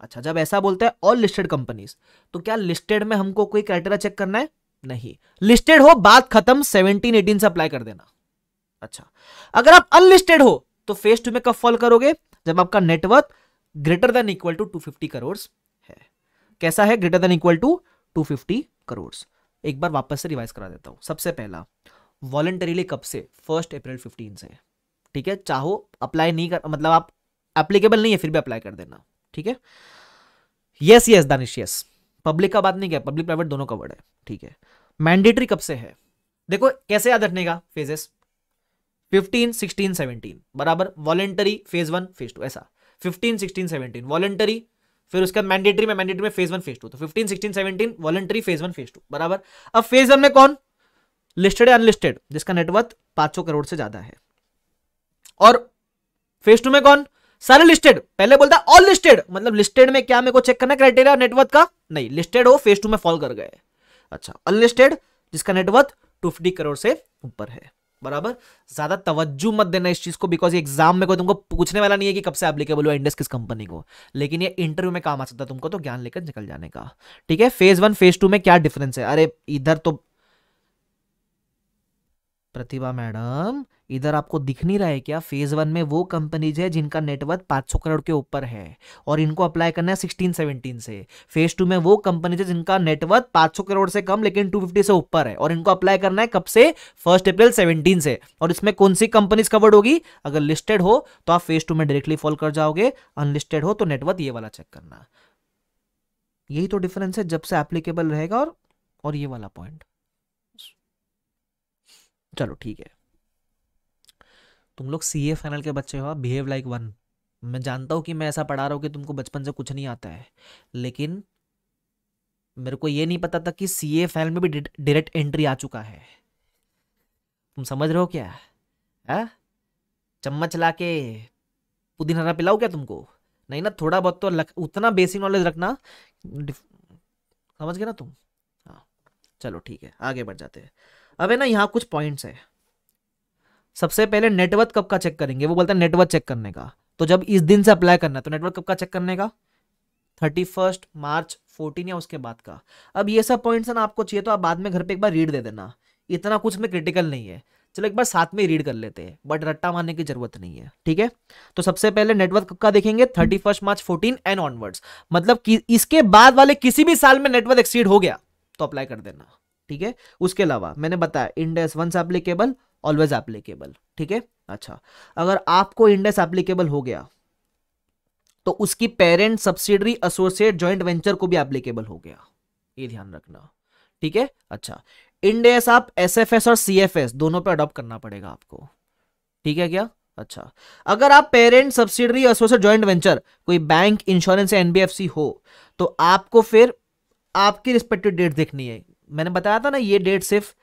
अच्छा जब ऐसा बोलते हैं ऑल लिस्टेड कंपनीज तो क्या लिस्टेड में हमको कोई क्राइटेरिया चेक करना है नहीं लिस्टेड हो बात खत्म 17 18 से अप्लाई कर देना अच्छा अगर आप अनलिस्टेड हो तो फेज टू में कब फॉल करोगे जब आपका network greater than equal to 250 crore कैसा है greater than equal to 250 crore एक बार वापस से रिवाइज करा देता हूँ सबसे पहला वॉलेंटरीली कब से फर्स्ट अप्रैल फिफ्टीन से ठीक है चाहो अप्लाई नहीं कर मतलब आप एप्लीकेबल नहीं है फिर भी अप्लाई कर देना ठीक है yes yes Danish yes public का बात नहीं क्या पब्लिक प्राइवेट दोनों का वर्ड है ठीक है मैंडेटरी कब से है देखो कैसे याद रखने का फेजेस 15, 16, 17 बराबर voluntary phase one phase two ऐसा 15, 16, 17 वॉलेंटरी फिर उसके बाद मैंडेटरी में मैंडेटरी में फेज वन फेज टू तो fifteen sixteen seventeen voluntary phase one phase two बराबर अब फेज वन में कौन लिस्टेड या अनलिस्टेड जिसका नेटवर्थ पांच करोड़ से ज्यादा है और फेज टू में कौन सारे लिस्टेड पहले बोलता ऑल लिस्टेड मतलब लिस्टेड में क्या मेरे को चेक करना क्राइटेरिया नेटवर्क का नहीं लिस्टेड हो फेज टू में फॉल कर गए अच्छा अनलिस्टेड जिसका नेटवर्थ टू करोड़ से ऊपर है बराबर ज्यादा तवज्जो मत देना इस चीज को बिकॉज एग्जाम में कोई तुमको पूछने वाला नहीं है कि कब से एप्लीकेबल हुआ इंडस किस कंपनी को लेकिन ये इंटरव्यू में काम आ सकता है तुमको तो ज्ञान लेकर निकल जाने का ठीक है फेज वन फेज टू में क्या डिफरेंस है अरे इधर तो प्रतिभा मैडम इधर आपको दिख नहीं रहा है क्या फेज वन में वो कंपनीज है जिनका नेटवर्थ 500 करोड़ के ऊपर है और इनको अप्लाई करना है 16 17 से फेज टू में वो कंपनीज है जिनका नेटवर्थ 500 करोड़ से कम लेकिन 250 से ऊपर है और इनको अप्लाई करना है कब से फर्स्ट अप्रैल सेवनटीन से और इसमें कौन सी कंपनीज कवर्ड होगी अगर लिस्टेड हो तो आप फेज टू में डायरेक्टली फॉल कर जाओगे अनलिस्टेड हो तो नेटवर्थ ये वाला चेक करना यही तो डिफरेंस है जब से एप्लीकेबल रहेगा और और ये वाला पॉइंट चलो ठीक है तुम लोग सी ए फाइनल के बच्चे हो बिहेव लाइक वन मैं जानता हूँ कि मैं ऐसा पढ़ा रहा हूँ कि तुमको बचपन से कुछ नहीं आता है लेकिन मेरे को ये नहीं पता था कि सी ए फाइनल में भी डायरेक्ट एंट्री आ चुका है तुम समझ रहे हो क्या है हाँ? चम्मच ला के पुदीन हरा पिलाओ क्या तुमको नहीं ना थोड़ा बहुत तो लग, उतना बेसिक नॉलेज रखना समझ गए ना तुम हाँ चलो ठीक है आगे बढ़ जाते हैं अब है ना यहाँ कुछ पॉइंट्स है सबसे पहले नेटवर्क कब का चेक करेंगे वो बोलते हैं नेटवर्क चेक करने का तो जब इस दिन से अप्लाई करना है तो नेटवर्क कब का चेक करने का थर्टी फर्स्ट मार्च फोर्टीन या उसके बाद का अब ये सब पॉइंट्स ना आपको चाहिए तो आप बाद में घर पे एक बार रीड दे देना इतना कुछ में क्रिटिकल नहीं है चलो एक बार साथ में रीड कर लेते हैं बट रट्टा मारने की जरूरत नहीं है ठीक है तो सबसे पहले नेटवर्क कब का देखेंगे thirty first March fourteen and onwards मतलब कि इसके बाद वाले किसी भी साल में नेटवर्क एक्सीड हो गया तो अप्लाई कर देना ठीक है उसके अलावा मैंने बताया Ind AS once applicable always applicable ठीक है अच्छा अगर आपको इंडेस एप्लीकेबल हो गया तो उसकी parent subsidiary associate joint venture को भी एप्लीकेबल हो गया ये ध्यान रखना ठीक है अच्छा इंडेस आप एसएफएस और सीएफएस दोनों पे अडॉप्ट करना पड़ेगा आपको ठीक है क्या अच्छा अगर आप parent subsidiary associate joint venture कोई बैंक इंश्योरेंस या एनबीएफसी हो तो आपको फिर आपकी रिस्पेक्टिव डेट देखनी है मैंने बताया था ना ये डेट सिर्फ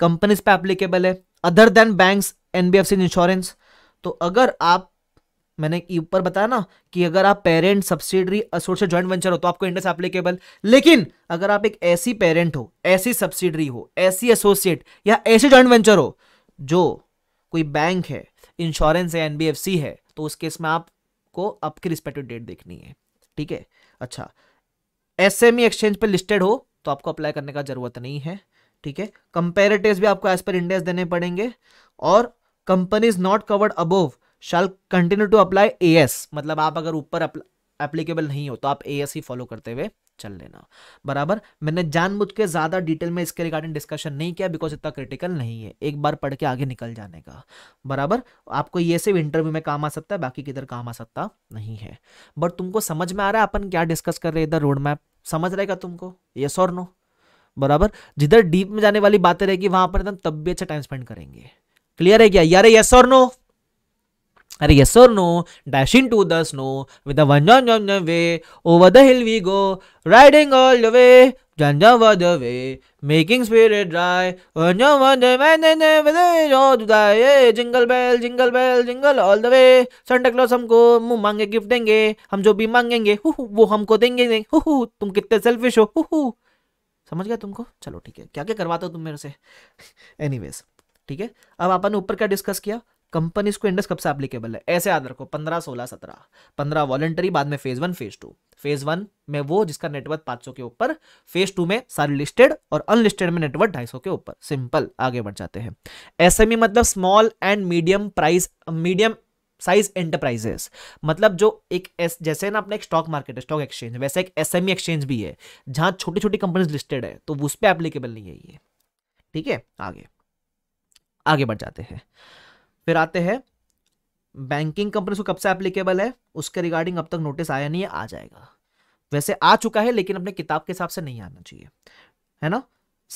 कंपनीज पे एप्लीकेबल है other than banks NBFC insurance तो अगर आप मैंने ऊपर बताया ना कि अगर आप parent subsidiary associate joint venture हो तो आपको इंडस एप्लीकेबल लेकिन अगर आप एक ऐसी पेरेंट हो ऐसी सब्सिडरी हो ऐसी एसोसिएट या ऐसे ज्वाइंट वेंचर हो जो कोई बैंक है इंश्योरेंस है एनबीएफसी है तो उस केस में आपको आपकी रिस्पेक्टिव डेट देखनी है ठीक है अच्छा एस एक्सचेंज पर लिस्टेड हो तो आपको अप्लाई करने का जरूरत नहीं है ठीक है कंपेरेटिव भी आपको एज पर इंडेक्स देने पड़ेंगे और companies not covered above shall continue to apply a मतलब आप अगर ऊपर एप्लीकेबल नहीं हो तो आप ए ही फॉलो करते हुए चल लेना बराबर मैंने जानबूझ के ज़्यादा डिटेल में इसके रिगार्डिंग डिस्कशन नहीं किया बिकॉज इतना क्रिटिकल नहीं है एक बार पढ़ के आगे निकल जाने का बराबर आपको ये सिर्फ इंटरव्यू में काम आ सकता है बाकी किधर काम आ सकता नहीं है बट तुमको समझ में आ रहा है अपन क्या डिस्कस कर रहे हैं इधर रोड मैप समझ रहेगा तुमको येस और नो बराबर जिधर डीप में जाने वाली बातें रहेगी वहां पर एकदम तब भी अच्छा टाइम स्पेंड करेंगे क्लियर है क्या यार यस और नो अरे यस और no dash in to the snow with way over the hill we go riding all the way Janjava the way, हमको मांगे गिफ्ट देंगे हम जो भी मांगेंगे हु, वो हमको देंगे हु, तुम कितने सेल्फिश हो हु, समझ गया तुमको चलो ठीक है क्या क्या करवाते हो तुम मेरे से एनी ठीक है अब आपने ऊपर क्या डिस्कस किया कंपनीज को इंडस कब से एप्लीकेबल है ऐसे याद रखो पंद्रह सोलह सत्रह पंद्रह वॉलेंटरी बाद में phase one phase two phase one में वो जिसका नेटवर्क पांच सौ के ऊपर फेज टू में सारे लिस्टेड और अनलिस्टेड में नेटवर्क ढाई सौ के ऊपर सिंपल आगे बढ़ जाते हैं एसएमई e मतलब small and medium price medium size enterprises मतलब जो एक एस जैसे ना अपना एक स्टॉक मार्केट है स्टॉक एक्सचेंज वैसे एक एस एक्सचेंज e भी है जहां छोटी छोटी कंपनीज लिस्टेड है तो उस पर एप्लीकेबल नहीं है ये ठीक है आगे आगे बढ़ जाते हैं फिर आते हैं बैंकिंग कंपनीज को कब से एप्लीकेबल है उसके रिगार्डिंग अब तक नोटिस आया नहीं है आ जाएगा वैसे आ चुका है लेकिन अपने किताब के हिसाब से नहीं आना चाहिए है ना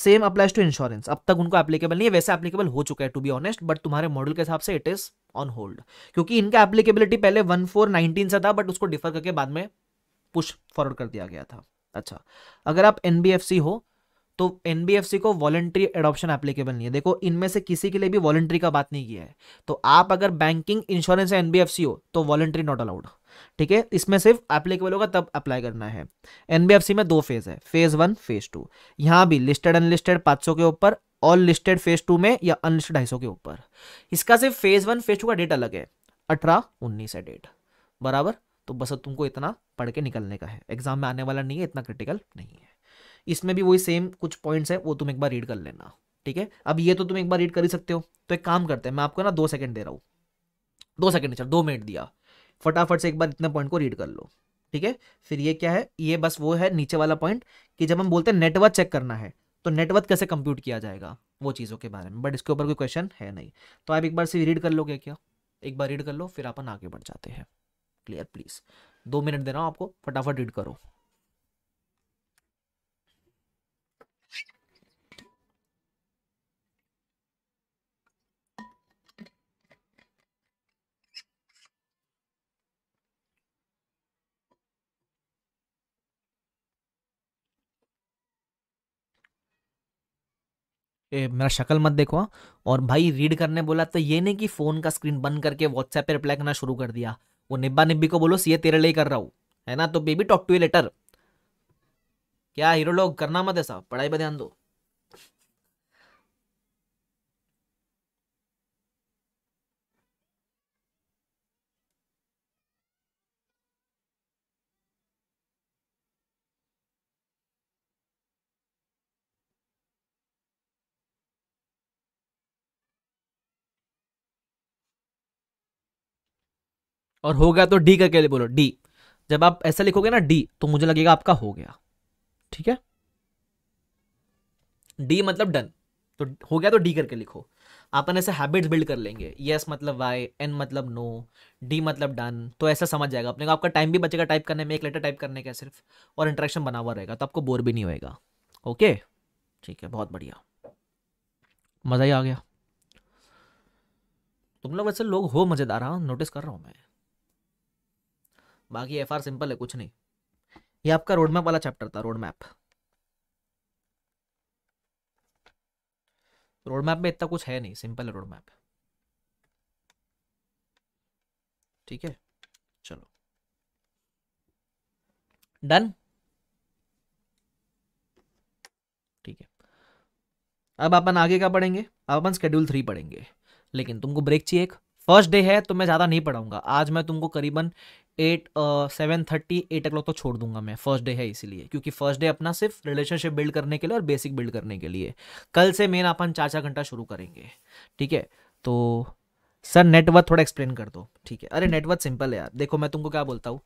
सेम अप्लाइज टू इंश्योरेंस अब तक उनको एप्लीकेबल नहीं है वैसे एप्लीकेबल हो चुका है टू बी ऑनेस्ट बट तुम्हारे मॉडल के हिसाब से इट इज ऑन होल्ड क्योंकि इनका एप्लीकेबिलिटी पहले वन फोर नाइनटीन से था बट उसको डिफर करके बाद में पुश फॉरवर्ड कर दिया गया था अच्छा अगर आप एनबीएफसी हो तो एनबीएफसी को वॉलेंट्री एडॉप्शन एप्लीकेबल नहीं है देखो इनमें से किसी के लिए भी वॉलेंट्री का बात नहीं किया है तो आप अगर बैंकिंग इंश्योरेंस या एनबीएफसी हो तो वॉलेंट्री नॉट अलाउड ठीक है इसमें सिर्फ एप्लीकेबल होगा तब अप्लाई करना है एनबीएफसी में दो फेज है फेज वन फेज टू यहां भी लिस्टेड अनलिस्टेड पांच के ऊपर ऑल लिस्टेड फेज टू में या अनलिस्टेड ढाई के ऊपर इसका सिर्फ फेज वन फेज टू का डेट अलग है अठारह उन्नीस है डेट बराबर तो बस तुमको इतना पढ़ के निकलने का है एग्जाम में आने वाला नहीं है इतना क्रिटिकल नहीं है इसमें भी वही सेम कुछ पॉइंट्स है वो तुम एक बार रीड कर लेना ठीक है अब ये तो तुम एक बार रीड कर ही सकते हो तो एक काम करते हैं मैं आपको ना दो सेकंड दे रहा हूँ दो सेकंड चल दो मिनट दिया फटाफट से एक बार इतने पॉइंट को रीड कर लो ठीक है फिर ये क्या है ये बस वो है नीचे वाला पॉइंट कि जब हम बोलते हैं नेटवर्क चेक करना है तो नेटवर्थ कैसे कंप्यूट किया जाएगा वो चीज़ों के बारे में बट इसके ऊपर कोई क्वेश्चन है नहीं तो आप एक बार से रीड कर लोगे क्या एक बार रीड कर लो फिर अपन आगे बढ़ जाते हैं क्लियर प्लीज़ दो मिनट दे रहा हूँ आपको फटाफट रीड करो ए, मेरा शक्ल मत देखो हाँ। और भाई रीड करने बोला तो ये नहीं कि फ़ोन का स्क्रीन बंद करके व्हाट्सएप पे रिप्लाई करना शुरू कर दिया वो निब्बा निब्बी को बोलो ये तेरे लिए कर रहा हूँ है ना तो baby talk to a letter क्या हीरो लोग करना मत ऐसा पढ़ाई पर ध्यान दो और हो गया तो डी करके बोलो डी जब आप ऐसा लिखोगे ना डी तो मुझे लगेगा आपका हो गया ठीक है डी मतलब डन तो हो गया तो डी करके लिखो अपन ऐसे हैबिट्स बिल्ड कर लेंगे यस मतलब वाई एन मतलब नो डी मतलब डन तो ऐसा समझ जाएगा अपने को आपका टाइम भी बचेगा टाइप करने में एक लेटर टाइप करने का सिर्फ और इंटरेक्शन बना हुआ रहेगा तो आपको बोर भी नहीं होएगा ओके ठीक है बहुत बढ़िया मज़ा ही आ गया तुम लोग वैसे लोग हो मज़ेदार हाँ नोटिस कर रहा हूँ मैं बाकी एफ सिंपल है कुछ नहीं ये आपका रोड मैप वाला चैप्टर था रोड मैप रोड मैप में इतना कुछ है नहीं सिंपल है रोड मैप ठीक है चलो डन ठीक है अब अपन आगे क्या पढ़ेंगे अब अपन स्केड्यूल थ्री पढ़ेंगे लेकिन तुमको ब्रेक चाहिए एक फर्स्ट डे है तो मैं ज़्यादा नहीं पढ़ाऊंगा आज मैं तुमको करीबन eight seven thirty eight o'clock तो छोड़ दूंगा मैं फर्स्ट डे है इसीलिए क्योंकि फर्स्ट डे अपना सिर्फ रिलेशनशिप बिल्ड करने के लिए और बेसिक बिल्ड करने के लिए कल से मेन अपन चार चार घंटा शुरू करेंगे ठीक है तो सर नेटवर्क थोड़ा एक्सप्लेन कर दो ठीक है अरे नेटवर्थ सिंपल है यार देखो मैं तुमको क्या बोलता हूँ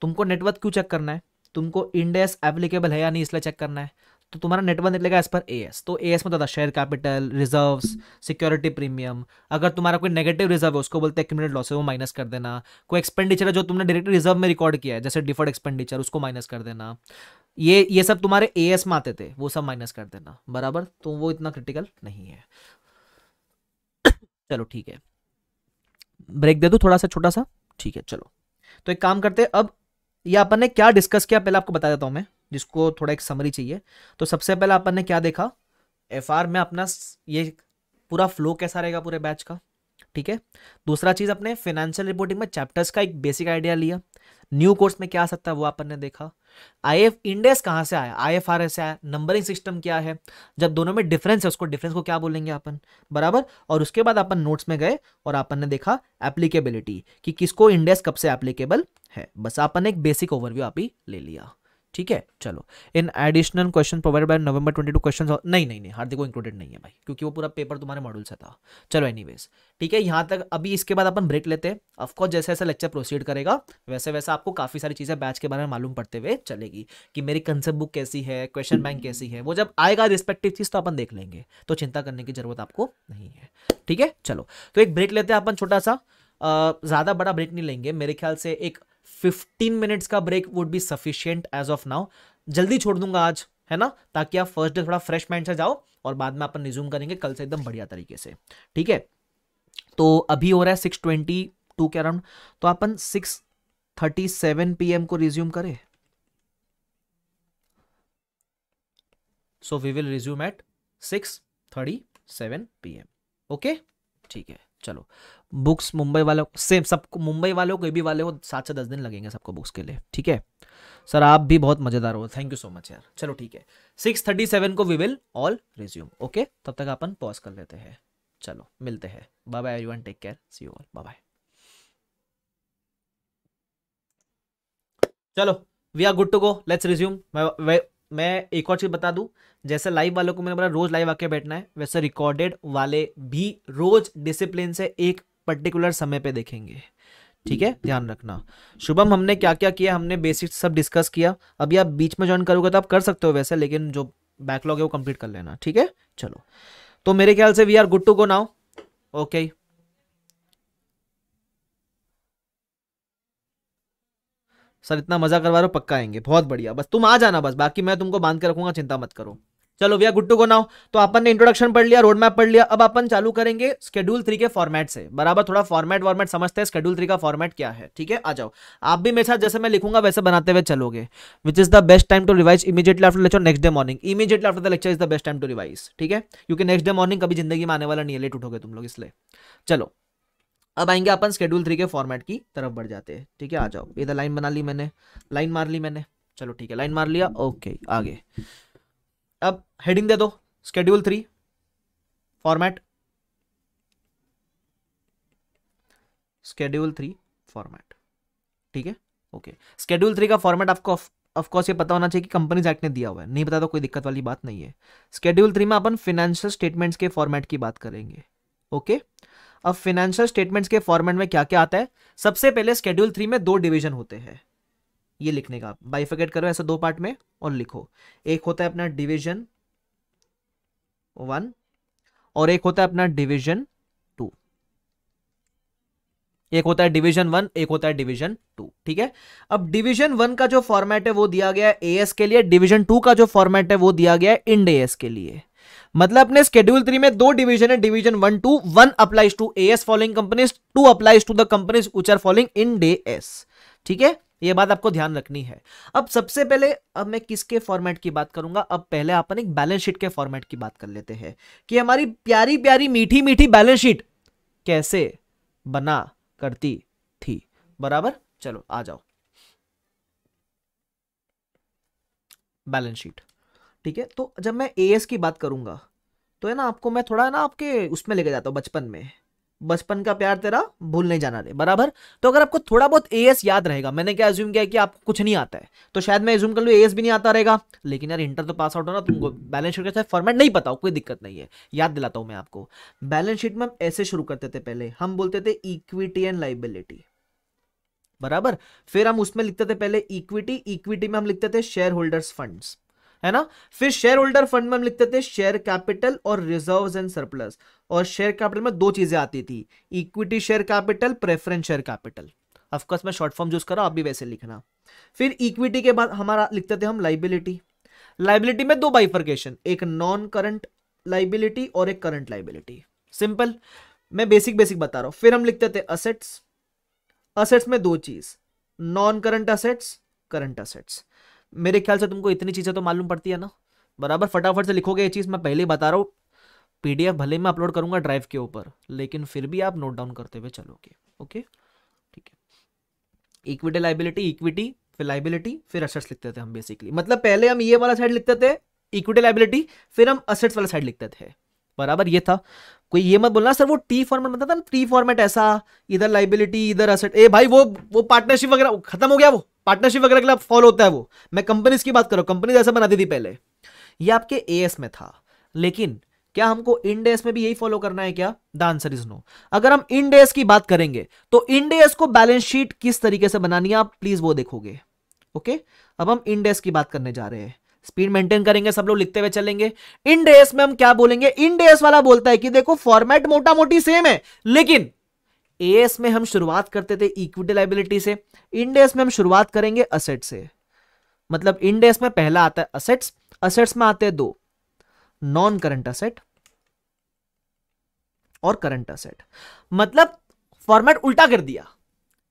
तुमको नेटवर्क क्यों चेक करना है तुमको इंडेस एप्लीकेबल है या नहीं इसलिए चेक करना है तो तुम्हारा नेट वर्थ निकलेगा एज पर ए एस तो ए एस में share capital reserve security premium अगर तुम्हारा कोई नेगेटिव रिजर्व है उसको बोलते हैं लॉस है वो माइनस कर देना कोई एक्सपेंडिचर है जो तुमने डायरेक्ट रिजर्व में रिकॉर्ड किया है जैसे डिफर्ड एक्सपेंडिचर उसको माइनस कर देना ये ये सब तुम्हारे ए एस में आते थे वो सब माइनस कर देना बराबर तो वो इतना क्रिटिकल नहीं है चलो ठीक है ब्रेक दे दो थोड़ा सा छोटा सा ठीक है चलो तो एक काम करते हैं अब ये अपन ने क्या डिस्कस किया पहले आपको बता देता हूँ मैं जिसको थोड़ा एक समरी चाहिए तो सबसे पहले अपन ने क्या देखा एफ में अपना ये पूरा फ्लो कैसा रहेगा पूरे बैच का ठीक है दूसरा चीज़ अपने फाइनेंशियल रिपोर्टिंग में चैप्टर्स का एक बेसिक आइडिया लिया न्यू कोर्स में क्या आ सकता है वो अपन ने देखा आई एफ इंडेस कहाँ से आया आई एफ आर एस आया नंबरिंग सिस्टम क्या है जब दोनों में डिफरेंस है उसको डिफरेंस को क्या बोलेंगे अपन बराबर और उसके बाद अपन नोट्स में गए और अपन ने देखा एप्लीकेबिलिटी कि किसको इंडेस कब से एप्लीकेबल है बस अपन ने एक बेसिक ओवरव्यू आप ही ले लिया ठीक है चलो in additional question provide by November twenty two question नहीं नहीं नहीं हार्दिक को इंक्लूडेड नहीं है भाई क्योंकि वो पूरा पेपर तुम्हारे मॉड्यूल से था चलो एनीवेज ठीक है यहाँ तक अभी इसके बाद अपन ब्रेक लेते हैं ऑफकोर्स जैसे जैसे लेक्चर प्रोसीड करेगा वैसे वैसे आपको काफ़ी सारी चीज़ें बैच के बारे में मालूम पड़ते हुए चलेगी कि मेरी कंसेप्ट बुक कैसी है क्वेश्चन बैंक कैसी है वो जब आएगा रिस्पेक्टिव चीज़ तो अपन देख लेंगे तो चिंता करने की जरूरत आपको नहीं है ठीक है चलो तो एक ब्रेक लेते हैं अपन छोटा सा ज़्यादा बड़ा ब्रेक नहीं लेंगे मेरे ख्याल से एक फिफ्टीन मिनट्स का break would be sufficient as of now जल्दी छोड़ दूंगा आज है ना ताकि आप फर्स्ट डे थोड़ा फ्रेश माइंड से जाओ और बाद में अपन रिज्यूम करेंगे कल से एकदम बढ़िया तरीके से ठीक है तो अभी हो रहा है सिक्स ट्वेंटी टू के अराउंड तो अपन सिक्स थर्टी सेवन पी को रिज्यूम करें so we will resume at six thirty seven P M okay ठीक है चलो बुक्स मुंबई वालों सेम सबको मुंबई वालों को भी वाले हो सात से दस दिन लगेंगे सबको बुक्स के लिए ठीक है सर आप भी बहुत मजेदार हो थैंक यू सो मच यार चलो ठीक है सिक्स थर्टी सेवन को we will all resume okay तब तक अपन पॉज कर लेते हैं चलो मिलते हैं bye bye everyone take care see you all bye bye चलो we are good to go let's resume मैं एक और चीज़ बता दू जैसे लाइव वालों को मैंने बोला रोज़ लाइव आके बैठना है वैसे रिकॉर्डेड वाले भी रोज़ डिसिप्लिन से एक पर्टिकुलर समय पे देखेंगे ठीक है ध्यान रखना शुभम हमने क्या क्या किया हमने बेसिक सब डिस्कस किया अभी आप बीच में ज्वाइन करोगे तो आप कर सकते हो वैसे लेकिन जो बैकलॉग है वो कंप्लीट कर लेना ठीक है चलो तो मेरे ख्याल से we are good to go now okay sir इतना मजा करवा रहे हो पक्का आएंगे बहुत बढ़िया बस तुम आ जाना बस बाकी मैं तुमको बांध के रखूंगा चिंता मत करो चलो भैया गुट्टू को नाउ तो अपन ने इंट्रोडक्शन पढ़ लिया रोड मैप पढ़ लिया अब अपन चालू करेंगे स्केड्यूल थ्री के फॉर्मेट से बराबर थोड़ा फॉर्मेट वॉर्मेट समझते हैं स्केड्यूल थ्री का फॉर्मेट क्या है ठीक है आ जाओ आप भी मेरे साथ जैसे मैं लिखूंगा वैसे बनाते हुए चलोगे which is the best time to revise immediately after lecture next day morning immediately after the lecture is the best time to revise ठीक है क्योंकि नेक्स्ट डे मॉर्निंग कभी जिंदगी में आने वाला नहीं है लेट उठोगे तुम लोग इसलिए चलो अब आएंगे अपन स्केड्यूल थ्री के फॉर्मेट की तरफ बढ़ जाते हैं ठीक है आ जाओ इधर लाइन बना ली मैंने लाइन मार ली मैंने चलो ठीक है लाइन मार लिया ओके आगे अब हेडिंग दे दो schedule three format schedule three format ठीक है ओके स्केड्यूल थ्री का फॉर्मेट आपको ऑफकोर्स ये पता होना चाहिए कि कंपनीज एक्ट ने दिया हुआ है नहीं पता तो कोई दिक्कत वाली बात नहीं है स्केड्यूल थ्री में अपन फिनेंशियल स्टेटमेंट्स के फॉर्मेट की बात करेंगे ओके okay? अब फाइनेंशियल स्टेटमेंट्स के फॉर्मेट में क्या क्या आता है सबसे पहले स्केड्यूल थ्री में दो डिवीजन होते हैं ये लिखने का बाइफेकेट करो ऐसे दो पार्ट में और लिखो एक होता है अपना डिविजन वन और एक होता है अपना डिविजन टू एक होता है डिवीजन वन एक होता है डिवीजन टू ठीक है अब डिवीजन वन का जो फॉर्मेट है वो दिया गया है एएस के लिए डिवीजन टू का जो फॉर्मेट है वो दिया गया है इंड एएस के लिए मतलब अपने स्केड्यूल थ्री में दो डिवीजन है division one two one applies to A S following companies two applies to the companies which are following Ind AS ठीक है ये बात आपको ध्यान रखनी है अब सबसे पहले अब मैं किसके फॉर्मेट की बात करूंगा अब पहले अपन एक बैलेंस शीट के फॉर्मेट की बात कर लेते हैं कि हमारी प्यारी प्यारी मीठी मीठी बैलेंस शीट कैसे बना करती थी बराबर चलो आ जाओ बैलेंस शीट ठीक है तो जब मैं ए एस की बात करूंगा तो है ना आपको मैं थोड़ा ना आपके उसमें लेके जाता हूँ बचपन में बचपन का प्यार तेरा भूल नहीं जाना रे बराबर तो अगर आपको थोड़ा बहुत ए एस याद रहेगा मैंने क्या एज्यूम किया कि आपको कुछ नहीं आता है तो शायद मैं एज्यूम कर लूँ ए भी नहीं आता रहेगा लेकिन यार इंटर तो पास आउट हो ना तुमको बैलेंस शीट का फॉर्मेट नहीं पता हो कोई दिक्कत नहीं है याद दिलाता हूँ मैं आपको बैलेंस शीट में हम ऐसे शुरू करते थे पहले हम बोलते थे इक्विटी एंड लाइबिलिटी बराबर फिर हम उसमें लिखते थे पहले इक्विटी इक्विटी में हम लिखते थे शेयर होल्डर्स फंड्स है ना फिर शेयर होल्डर फंड में हम लिखते थे शेयर कैपिटल और रिजर्व एंड सरप्लस और शेयर कैपिटल में दो चीजें आती थी equity share capital preference share capital of course मैं शॉर्ट फॉर्म यूज करा आप भी वैसे लिखना फिर इक्विटी के बाद हमारा लिखते थे हम लाइबिलिटी लाइबिलिटी में दो बाइफर्केशन एक नॉन करंट लाइबिलिटी और एक करंट लाइबिलिटी सिंपल मैं बेसिक बेसिक बता रहा हूं फिर हम लिखते थे असेट्स असेट्स में दो चीज non current assets current assets मेरे ख्याल से तुमको इतनी चीज़ें तो मालूम पड़ती है ना बराबर फटाफट से लिखोगे ये चीज़ मैं पहले ही बता रहा हूँ पीडीएफ भले मैं अपलोड करूँगा ड्राइव के ऊपर लेकिन फिर भी आप नोट डाउन करते हुए चलोगे ओके ठीक है इक्विटी लाइबिलिटी इक्विटी फिर लाइबिलिटी फिर असेट्स लिखते थे हम बेसिकली मतलब पहले हम ये वाला साइड लिखते थे इक्विटी लाइबिलिटी फिर हम असेट्स वाला साइड लिखते थे बराबर ये था कोई ये मत बोलना सर वो टी फॉर्मेट मतलब था ना टी फॉर्मेट ऐसा इधर लाइबिलिटी इधर असेट ए भाई वो वो पार्टनरशिप वगैरह खत्म हो गया वो पार्टनरशिप वगैरह के लिए फॉलो होता है वो मैं कंपनीज की बात कर रहा हूँ ऐसा बनाती थी पहले ये आपके ए में था लेकिन क्या हमको इंडेस में भी यही फॉलो करना है क्या द आंसर इज नो अगर हम इंडेस की बात करेंगे तो इंडेस को बैलेंस शीट किस तरीके से बनानी है आप प्लीज वो देखोगे ओके अब हम इंडेस की बात करने जा रहे हैं स्पीड मेंटेन करेंगे सब लोग लिखते हुए चलेंगे इंडेस में हम क्या बोलेंगे इंडेस वाला बोलता है कि देखो फॉर्मेट मोटा मोटी सेम है लेकिन एएस में हम शुरुआत करते थे इक्विटी लाइबिलिटी से इंडेस में हम शुरुआत करेंगे असेट से मतलब इंडेस में पहला आता है असेट्स असेट्स में आते हैं दो नॉन करंट असेट और करंट असेट मतलब फॉर्मेट उल्टा कर दिया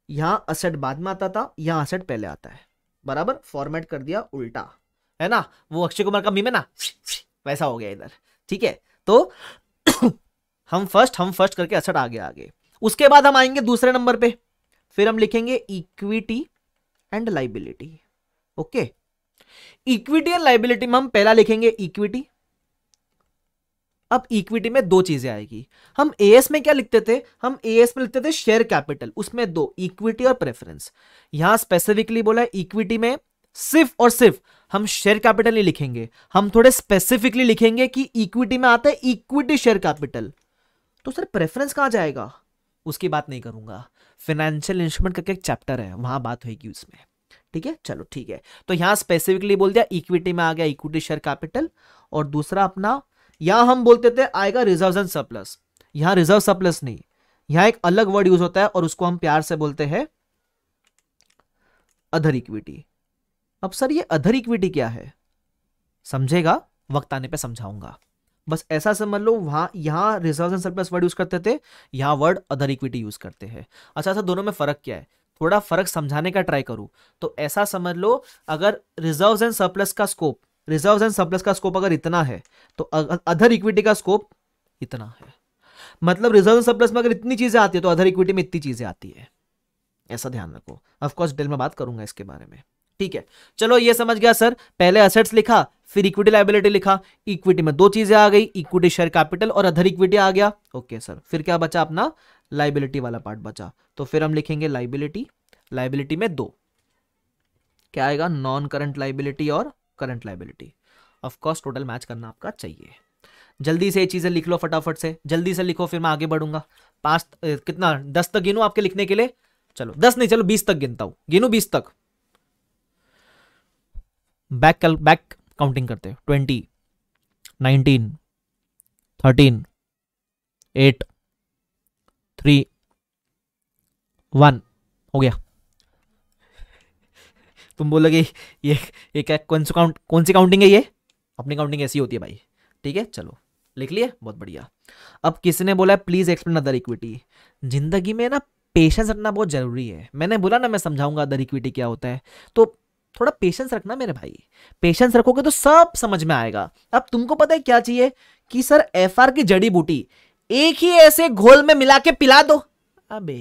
यहां असेट बाद में आता था यहां असेट पहले आता है बराबर फॉर्मेट कर दिया उल्टा है ना वो अक्षय कुमार का मीम है ना वैसा हो गया इधर ठीक है तो हम फर्स्ट हम फर्स्ट करके असट आगे आगे उसके बाद हम आएंगे दूसरे नंबर पे फिर हम लिखेंगे equity and liability okay equity and liability में हम पहला लिखेंगे इक्विटी अब इक्विटी में दो चीजें आएगी हम एएस में क्या लिखते थे हम एएस में लिखते थे शेयर कैपिटल उसमें दो इक्विटी और प्रेफरेंस यहां स्पेसिफिकली बोला है इक्विटी में सिर्फ और सिर्फ हम शेयर कैपिटल नहीं लिखेंगे हम थोड़े स्पेसिफिकली लिखेंगे कि इक्विटी में आता है इक्विटी शेयर कैपिटल तो सर प्रेफरेंस कहां जाएगा उसकी बात नहीं करूंगा फिनेंशियल इंस्ट्रूमेंट करके एक चैप्टर है वहां बात होगी उसमें ठीक है चलो ठीक है तो यहाँ स्पेसिफिकली बोल दिया इक्विटी में आ गया इक्विटी शेयर कैपिटल और दूसरा अपना यहाँ हम बोलते थे आएगा रिजर्व एंड सरप्लस यहाँ रिजर्व सरप्लस नहीं यहाँ एक अलग वर्ड यूज होता है और उसको हम प्यार से बोलते हैं अधर इक्विटी अब सर ये अधर इक्विटी क्या है समझेगा वक्त आने पे समझाऊंगा बस ऐसा समझ लो वहाँ यहाँ reserve and surplus word use करते थे यहाँ वर्ड अदर इक्विटी यूज़ करते हैं अच्छा सर अच्छा, दोनों में फ़र्क क्या है थोड़ा फ़र्क समझाने का ट्राई करूँ तो ऐसा समझ लो अगर रिजर्व एंड सरप्लस का स्कोप रिजर्व एंड सरप्लस का स्कोप अगर इतना है तो अदर इक्विटी का स्कोप इतना है मतलब रिजर्व एंड सरप्लस में अगर इतनी चीज़ें आती है तो अदर इक्विटी में इतनी चीज़ें आती है ऐसा ध्यान रखो ऑफकोर्स डिटेल में बात करूंगा इसके बारे में ठीक है चलो ये समझ गया सर पहले असेट्स लिखा फिर इक्विटी लाइबिलिटी लिखा इक्विटी में दो चीजें आ गई इक्विटी शेयर कैपिटल और अधर इक्विटी आ गया ओके सर फिर क्या बचा अपना लाइबिलिटी वाला पार्ट बचा तो फिर हम लिखेंगे लाइबिलिटी लाइबिलिटी में दो क्या आएगा नॉन करंट लाइबिलिटी और current liability of course total match करना आपका चाहिए जल्दी से ये चीज़ें लिख लो फटाफट से जल्दी से लिखो फिर मैं आगे बढ़ूंगा पांच कितना दस तक गिनू आपके लिखने के लिए चलो दस नहीं चलो बीस तक गिनता हूं गिनू बीस तक बैक बैक काउंटिंग करते हैं twenty nineteen thirteen eight three one हो गया तुम बोलोगे ये ये क्या कौन सा काउंट कौन सी काउंटिंग है ये अपनी काउंटिंग ऐसी होती है भाई ठीक है चलो लिख लिए बहुत बढ़िया अब किसी ने बोला है प्लीज़ एक्सप्लेन अदर इक्विटी जिंदगी में ना पेशेंस रखना बहुत ज़रूरी है मैंने बोला ना मैं समझाऊंगा अदर इक्विटी क्या होता है तो थोड़ा पेशेंस रखना मेरे भाई पेशेंस रखोगे तो सब समझ में आएगा अब तुमको पता है क्या चाहिए कि सर एफ की जड़ी बूटी एक ही ऐसे घोल में मिला के पिला दो अबे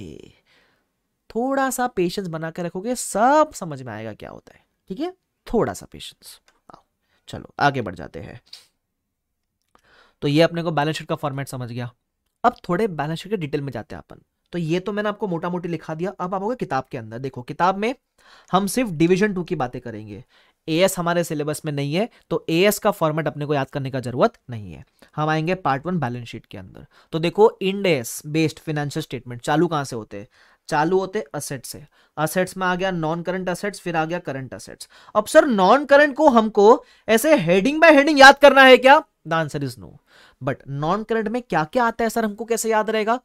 थोड़ा सा पेशेंस बना के रखोगे सब समझ में आएगा क्या होता है ठीक है थोड़ा सा पेशेंस आओ चलो आगे बढ़ जाते हैं तो ये अपने को बैलेंस शीट का फॉर्मेट समझ गया अब थोड़े बैलेंस शीट के डिटेल में जाते हैं अपन तो ये तो मैंने आपको मोटा मोटी लिखा दिया अब आप किताब के अंदर देखो किताब में हम सिर्फ डिविजन टू की बातें करेंगे एस हमारे सिलेबस में नहीं है तो एस का फॉर्मेट अपने को याद करने का जरूरत नहीं है हम आएंगे पार्ट वन बैलेंस शीट के अंदर तो देखो इंड बेस्ड फाइनेंशियल स्टेटमेंट चालू कहां से होते हैं चालू होते असेट से असेट्स में आ गया नॉन करंट असेट्स फिर आ गया करंट असेट्स अब सर नॉन करंट को हमको ऐसे हेडिंग बाय हेडिंग याद करना है क्या the answer is no but non current में क्या क्या आता है सर हमको कैसे याद रहेगा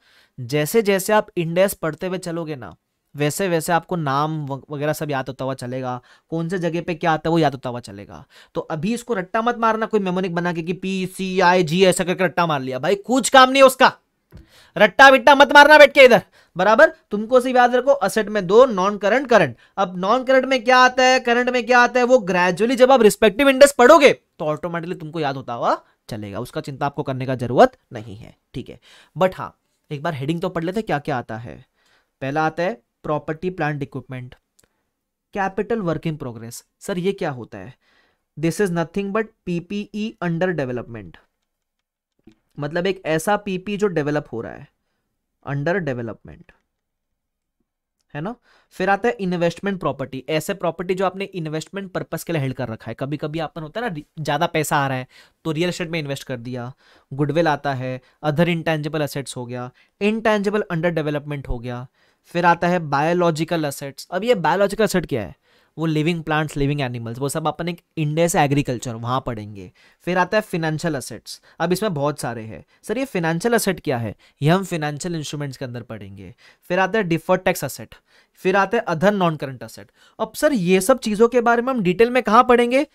जैसे जैसे आप इंडेक्स पढ़ते हुए चलोगे ना वैसे वैसे आपको नाम वगैरह सब याद होता हुआ चलेगा कौन से जगह पे क्या आता है वो याद होता हुआ चलेगा तो अभी इसको रट्टा मत मारना कोई मेमोनिक बना के कि पी सी आई जी ऐसा करके रट्टा मार लिया भाई कुछ काम नहीं उसका रट्टा बिट्टा मत मारना बैठ के इधर बराबर तुमको सिर्फ याद रखो असेट में दो नॉन करंट करंट अब नॉन करंट में क्या आता है करंट में क्या आता है वो ग्रेजुअली जब आप रिस्पेक्टिव इंडेक्स पढ़ोगे तो ऑटोमेटिकली तुमको याद होता हुआ चलेगा उसका चिंता आपको करने का जरूरत नहीं है ठीक है बट हाँ एक बार हेडिंग तो पढ़ लेते क्या क्या आता है पहला आता है property plant equipment capital work in progress sir ये क्या होता है this is nothing but PPE under development मतलब एक ऐसा पीपी जो डेवलप हो रहा है अंडर डेवलपमेंट है ना फिर आता है इन्वेस्टमेंट प्रॉपर्टी ऐसे प्रॉपर्टी जो आपने इन्वेस्टमेंट पर्पस के लिए हेल्ड कर रखा है कभी कभी आपन होता है ना ज़्यादा पैसा आ रहा है तो रियल एस्टेट में इन्वेस्ट कर दिया गुडविल आता है अदर इंटेंजिबल असेट्स हो गया इंटेंजिबल अंडर डेवलपमेंट हो गया फिर आता है बायोलॉजिकल असेट्स अब ये बायोलॉजिकल असेट क्या है वो लिविंग प्लांट्स लिविंग एनिमल्स वो सब अपन एक इंडेस एग्रीकल्चर वहाँ पढ़ेंगे फिर आता है फिनेंशियल असेट्स अब इसमें बहुत सारे हैं सर ये फिनेंशियल असेट क्या है ये हम फिनेंशियल इंस्ट्रूमेंट्स के अंदर पढ़ेंगे फिर आता है डिफर्ड टैक्स असेट फिर आते हैं अदर नॉन करंट असेट अब सर ये सब चीज़ों के बारे में हम डिटेल में कहाँ पढ़ेंगे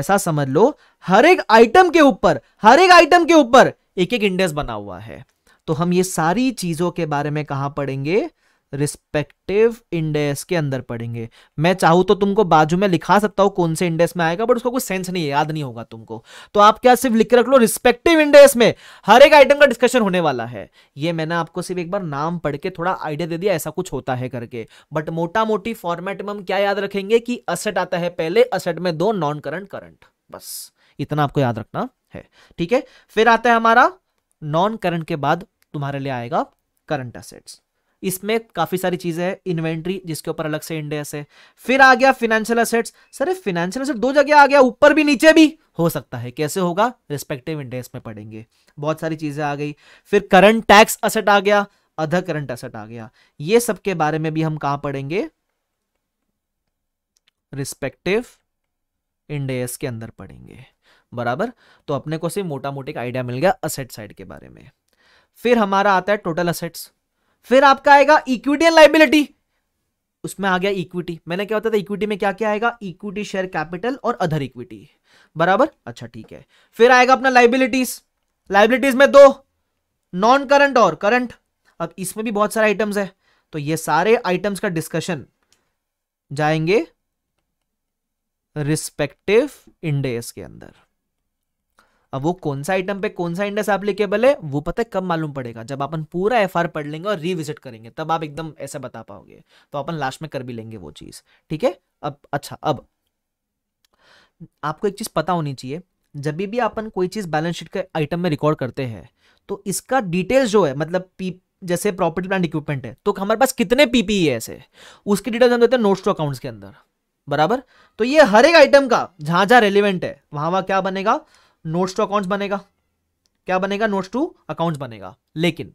ऐसा समझ लो हर एक आइटम के ऊपर हर एक आइटम के ऊपर एक एक इंडेक्स बना हुआ है तो हम ये सारी चीज़ों के बारे में कहाँ पढ़ेंगे रिस्पेक्टिव इंडेस के अंदर पढ़ेंगे मैं चाहूँ तो तुमको बाजू में लिखा सकता हूँ कौन से इंडेक्स में आएगा बट उसका कोई सेंस नहीं है याद नहीं होगा तुमको तो आप क्या सिर्फ लिख के रख लो रिस्पेक्टिव इंडेस में हर एक आइटम का डिस्कशन होने वाला है ये मैंने आपको सिर्फ एक बार नाम पढ़ के थोड़ा आइडिया दे दिया ऐसा कुछ होता है करके बट मोटा मोटी फॉर्मेट में हम क्या याद रखेंगे कि असेट आता है पहले असेट में दो नॉन करंट करंट बस इतना आपको याद रखना है ठीक है फिर आता है हमारा नॉन करंट के बाद तुम्हारे लिए आएगा करंट असेट्स इसमें काफ़ी सारी चीज़ें हैं इन्वेंट्री जिसके ऊपर अलग से इंडेस है फिर आ गया financial assets sir financial asset दो जगह आ गया ऊपर भी नीचे भी हो सकता है कैसे होगा रिस्पेक्टिव इंडेस में पड़ेंगे बहुत सारी चीज़ें आ गई फिर करंट टैक्स असेट आ गया अधर करंट असेट आ गया ये सब के बारे में भी हम कहा पढ़ेंगे रिस्पेक्टिव इंडेस के अंदर पढ़ेंगे बराबर तो अपने को सिर्फ मोटा मोटी का आइडिया मिल गया असेट साइड के बारे में फिर हमारा आता है टोटल असेट्स फिर आपका आएगा इक्विटी एंड लाइबिलिटी उसमें आ गया इक्विटी मैंने क्या बताया था इक्विटी में क्या क्या आएगा इक्विटी शेयर कैपिटल और अदर इक्विटी बराबर अच्छा ठीक है फिर आएगा अपना लाइबिलिटीज लाइबिलिटीज में दो नॉन करंट और करंट अब इसमें भी बहुत सारे आइटम्स है तो ये सारे आइटम्स का डिस्कशन जाएंगे रिस्पेक्टिव इंडेस के अंदर अब वो कौन सा आइटम पे कौन सा इंडेक्स एप्लीकेबल है वो पता है कब मालूम पड़ेगा जब अपन पूरा एफ पढ़ लेंगे और रिविजिट करेंगे तब आप एकदम ऐसे बता पाओगे तो अपन लास्ट में कर भी लेंगे वो चीज़ ठीक है अब अच्छा अब आपको एक चीज़ पता होनी चाहिए जब भी अपन कोई चीज़ बैलेंस शीट के आइटम में रिकॉर्ड करते हैं तो इसका डिटेल्स जो है मतलब पी जैसे प्रॉपर्टी प्लांट इक्विपमेंट है तो हमारे पास कितने पीपीई e है ऐसे उसकी डिटेल्स हम देते हैं नोट्स टू अकाउंट्स के अंदर बराबर तो ये हर एक आइटम का जहां जहां रेलिवेंट है वहां वहां क्या बनेगा नोट्स टू अकाउंट्स बनेगा क्या बनेगा नोट्स टू अकाउंट्स बनेगा लेकिन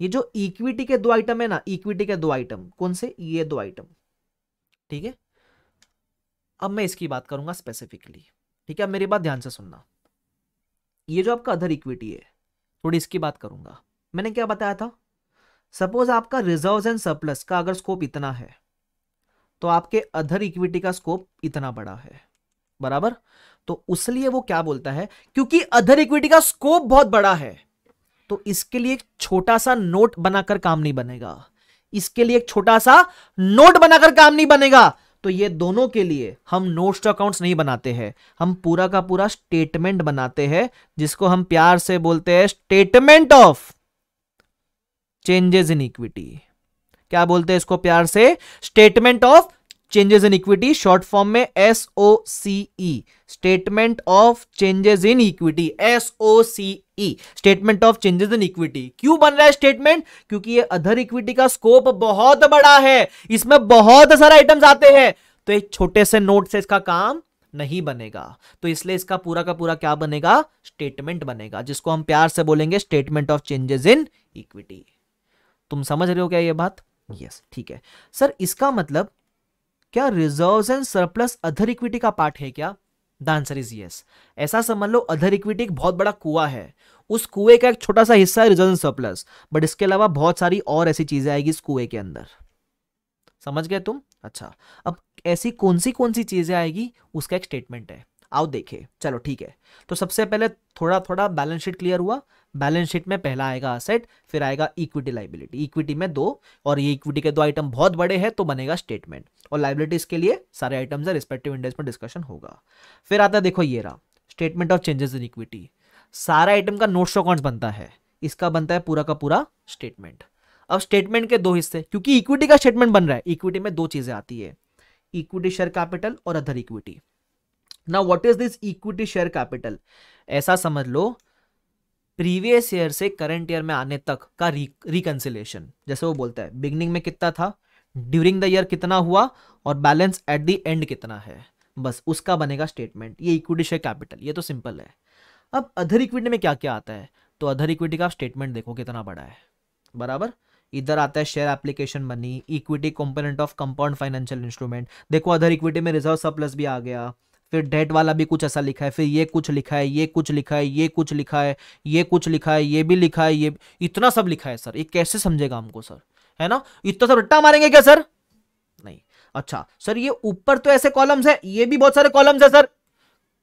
ये जो इक्विटी के दो आइटम है ना इक्विटी के दो आइटम कौन से ये दो आइटम ठीक है अब मैं इसकी बात करूंगा स्पेसिफिकली ठीक है मेरी बात ध्यान से सुनना ये जो आपका अदर इक्विटी है थोड़ी इसकी बात करूंगा मैंने क्या बताया था सपोज आपका रिजर्व एंड सरप्लस का अगर स्कोप इतना है तो आपके अधर इक्विटी का स्कोप इतना बड़ा है बराबर तो उसलिए वो क्या बोलता है क्योंकि अधर इक्विटी का स्कोप बहुत बड़ा है तो इसके लिए एक छोटा सा नोट बनाकर काम नहीं बनेगा इसके लिए एक छोटा सा नोट बनाकर काम नहीं बनेगा तो ये दोनों के लिए हम नोट्स टू अकाउंट्स नहीं बनाते हैं हम पूरा का पूरा स्टेटमेंट बनाते हैं जिसको हम प्यार से बोलते हैं statement of changes in equity क्या बोलते हैं इसको प्यार से स्टेटमेंट ऑफ चेंजेस इन इक्विटी शॉर्ट फॉर्म में S O C E statement of changes in equity S O C E statement of changes in equity क्यों बन रहा है स्टेटमेंट क्योंकि ये अधर इक्विटी का स्कोप बहुत बड़ा है इसमें बहुत सारे आइटम्स आते हैं तो एक छोटे से नोट से इसका काम नहीं बनेगा तो इसलिए इसका पूरा का पूरा क्या बनेगा स्टेटमेंट बनेगा जिसको हम प्यार से बोलेंगे statement of changes in equity तुम समझ रहे हो क्या ये बात यस yes, ठीक है सर इसका मतलब क्या reserve and surplus other equity का पार्ट है क्या द आंसर इज यस ऐसा समझ लो अधर इक्विटी एक बहुत बड़ा कुआ है उस कुएं का एक छोटा सा हिस्सा है रिजर्व एंड सरप्लस बट इसके अलावा बहुत सारी और ऐसी चीजें आएगी इस कुएं के अंदर समझ गए तुम अच्छा अब ऐसी कौन सी कौन सी चीजें आएगी उसका एक स्टेटमेंट है आओ देखे चलो ठीक है तो सबसे पहले थोड़ा थोड़ा बैलेंस शीट क्लियर हुआ बैलेंस शीट में पहला आएगा असेट फिर आएगा इक्विटी लाइबिलिटी इक्विटी में दो और ये इक्विटी के दो आइटम बहुत बड़े हैं तो बनेगा स्टेटमेंट और लाइबिलिटीज के लिए सारे आइटम्स रिस्पेक्टिव इंडेक्स पर डिस्कशन होगा फिर आता है देखो ये रहा statement of changes in equity सारा आइटम का नोट्स अकाउंट बनता है इसका बनता है पूरा का पूरा स्टेटमेंट अब स्टेटमेंट के दो हिस्से क्योंकि इक्विटी का स्टेटमेंट बन रहा है इक्विटी में दो चीजें आती है इक्विटी शेयर कैपिटल और अदर इक्विटी ना what is this equity share capital ऐसा समझ लो प्रीवियस ईयर से करंट ईयर में आने तक का रिकनसिलेशन रिकन्सिलेशन जैसे वो बोलता है बिगनिंग में कितना था ड्यूरिंग द ईयर कितना हुआ और बैलेंस एट द एंड कितना है बस उसका बनेगा स्टेटमेंट ये इक्विटी शेयर कैपिटल ये तो सिंपल है अब अधर इक्विटी में क्या क्या आता है तो अधर इक्विटी का स्टेटमेंट देखो कितना बड़ा है बराबर इधर आता है share application money equity component of compound financial instrument देखो अधर इक्विटी में रिजर्व सरप्लस भी आ गया फिर डेट वाला भी कुछ ऐसा लिखा है फिर ये कुछ लिखा है ये कुछ लिखा है ये कुछ लिखा है ये कुछ लिखा है ये भी लिखा है ये इतना सब लिखा है सर ये कैसे समझेगा हमको सर है ना इतना सब रट्टा मारेंगे क्या सर नहीं अच्छा सर ये ऊपर तो ऐसे कॉलम्स है ये भी बहुत सारे कॉलम्स है सर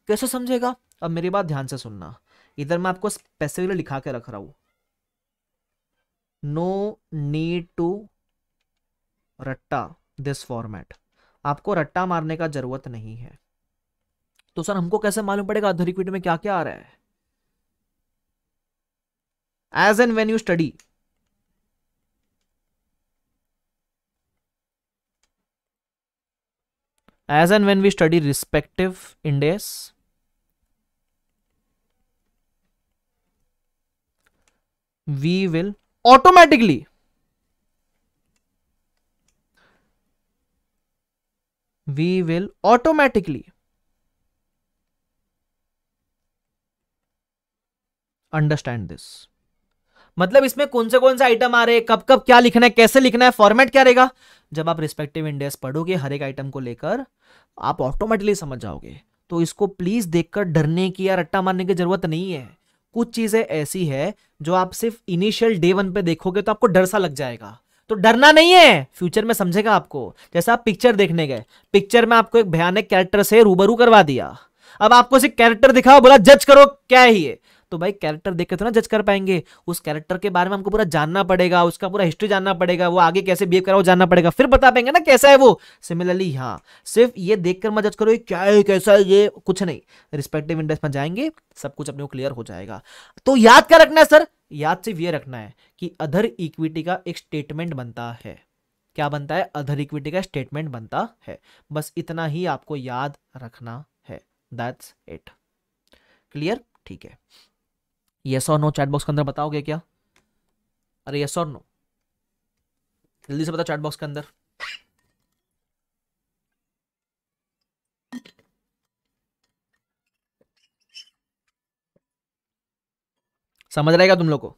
कैसे समझेगा अब मेरी बात ध्यान से सुनना इधर मैं आपको स्पेसिफिकली लिखा के रख रहा हूं नो नीड टू रट्टा दिस फॉर्मेट आपको रट्टा मारने का जरूरत नहीं है तो सर हमको कैसे मालूम पड़ेगा अदर इक्विट में क्या क्या आ रहा है as and when you study as and when we study respective Ind AS we will automatically we will automatically understand this मतलब इसमें कौन से कौन से आइटम आ रहे हैं कब कब क्या लिखना है कैसे लिखना है फॉर्मेट क्या रहेगा जब आप रिस्पेक्टिव इंडेक्स पढ़ोगे हर एक आइटम को लेकर आप ऑटोमेटिकली समझ जाओगे तो इसको प्लीज देखकर डरने की या रट्टा मारने की जरूरत नहीं है कुछ चीजें ऐसी है जो आप सिर्फ इनिशियल डे वन पे देखोगे तो आपको डर सा लग जाएगा तो डरना नहीं है फ्यूचर में समझेगा आपको जैसा आप पिक्चर देखने गए पिक्चर में आपको एक भयानक कैरेक्टर से रूबरू करवा दिया अब आपको सिर्फ कैरेक्टर दिखाओ बोला जज करो क्या है ये तो भाई कैरेक्टर देख के तो ना जज कर पाएंगे उस कैरेक्टर के बारे में हमको पूरा जानना पड़ेगा उसका पूरा हिस्ट्री जानना पड़ेगा वो आगे कैसे बिहेव करा वो जानना पड़ेगा फिर बता पाएंगे ना कैसा है वो सिमिलरली हाँ सिर्फ ये देख कर मत जज करो क्या है कैसा है ये कुछ नहीं रिस्पेक्टिव इंडेक्स में जाएंगे सब कुछ अपने को क्लियर हो जाएगा तो याद क्या रखना है सर याद सिर्फ ये रखना है कि अधर इक्विटी का एक स्टेटमेंट बनता है क्या बनता है अधर इक्विटी का स्टेटमेंट बनता है बस इतना ही आपको याद रखना है दैट्स इट क्लियर ठीक है यस और नो चैट बॉक्स के अंदर बताओगे क्या अरे यस और नो जल्दी से बताओ चैट बॉक्स के अंदर समझ रहेगा तुम लोग को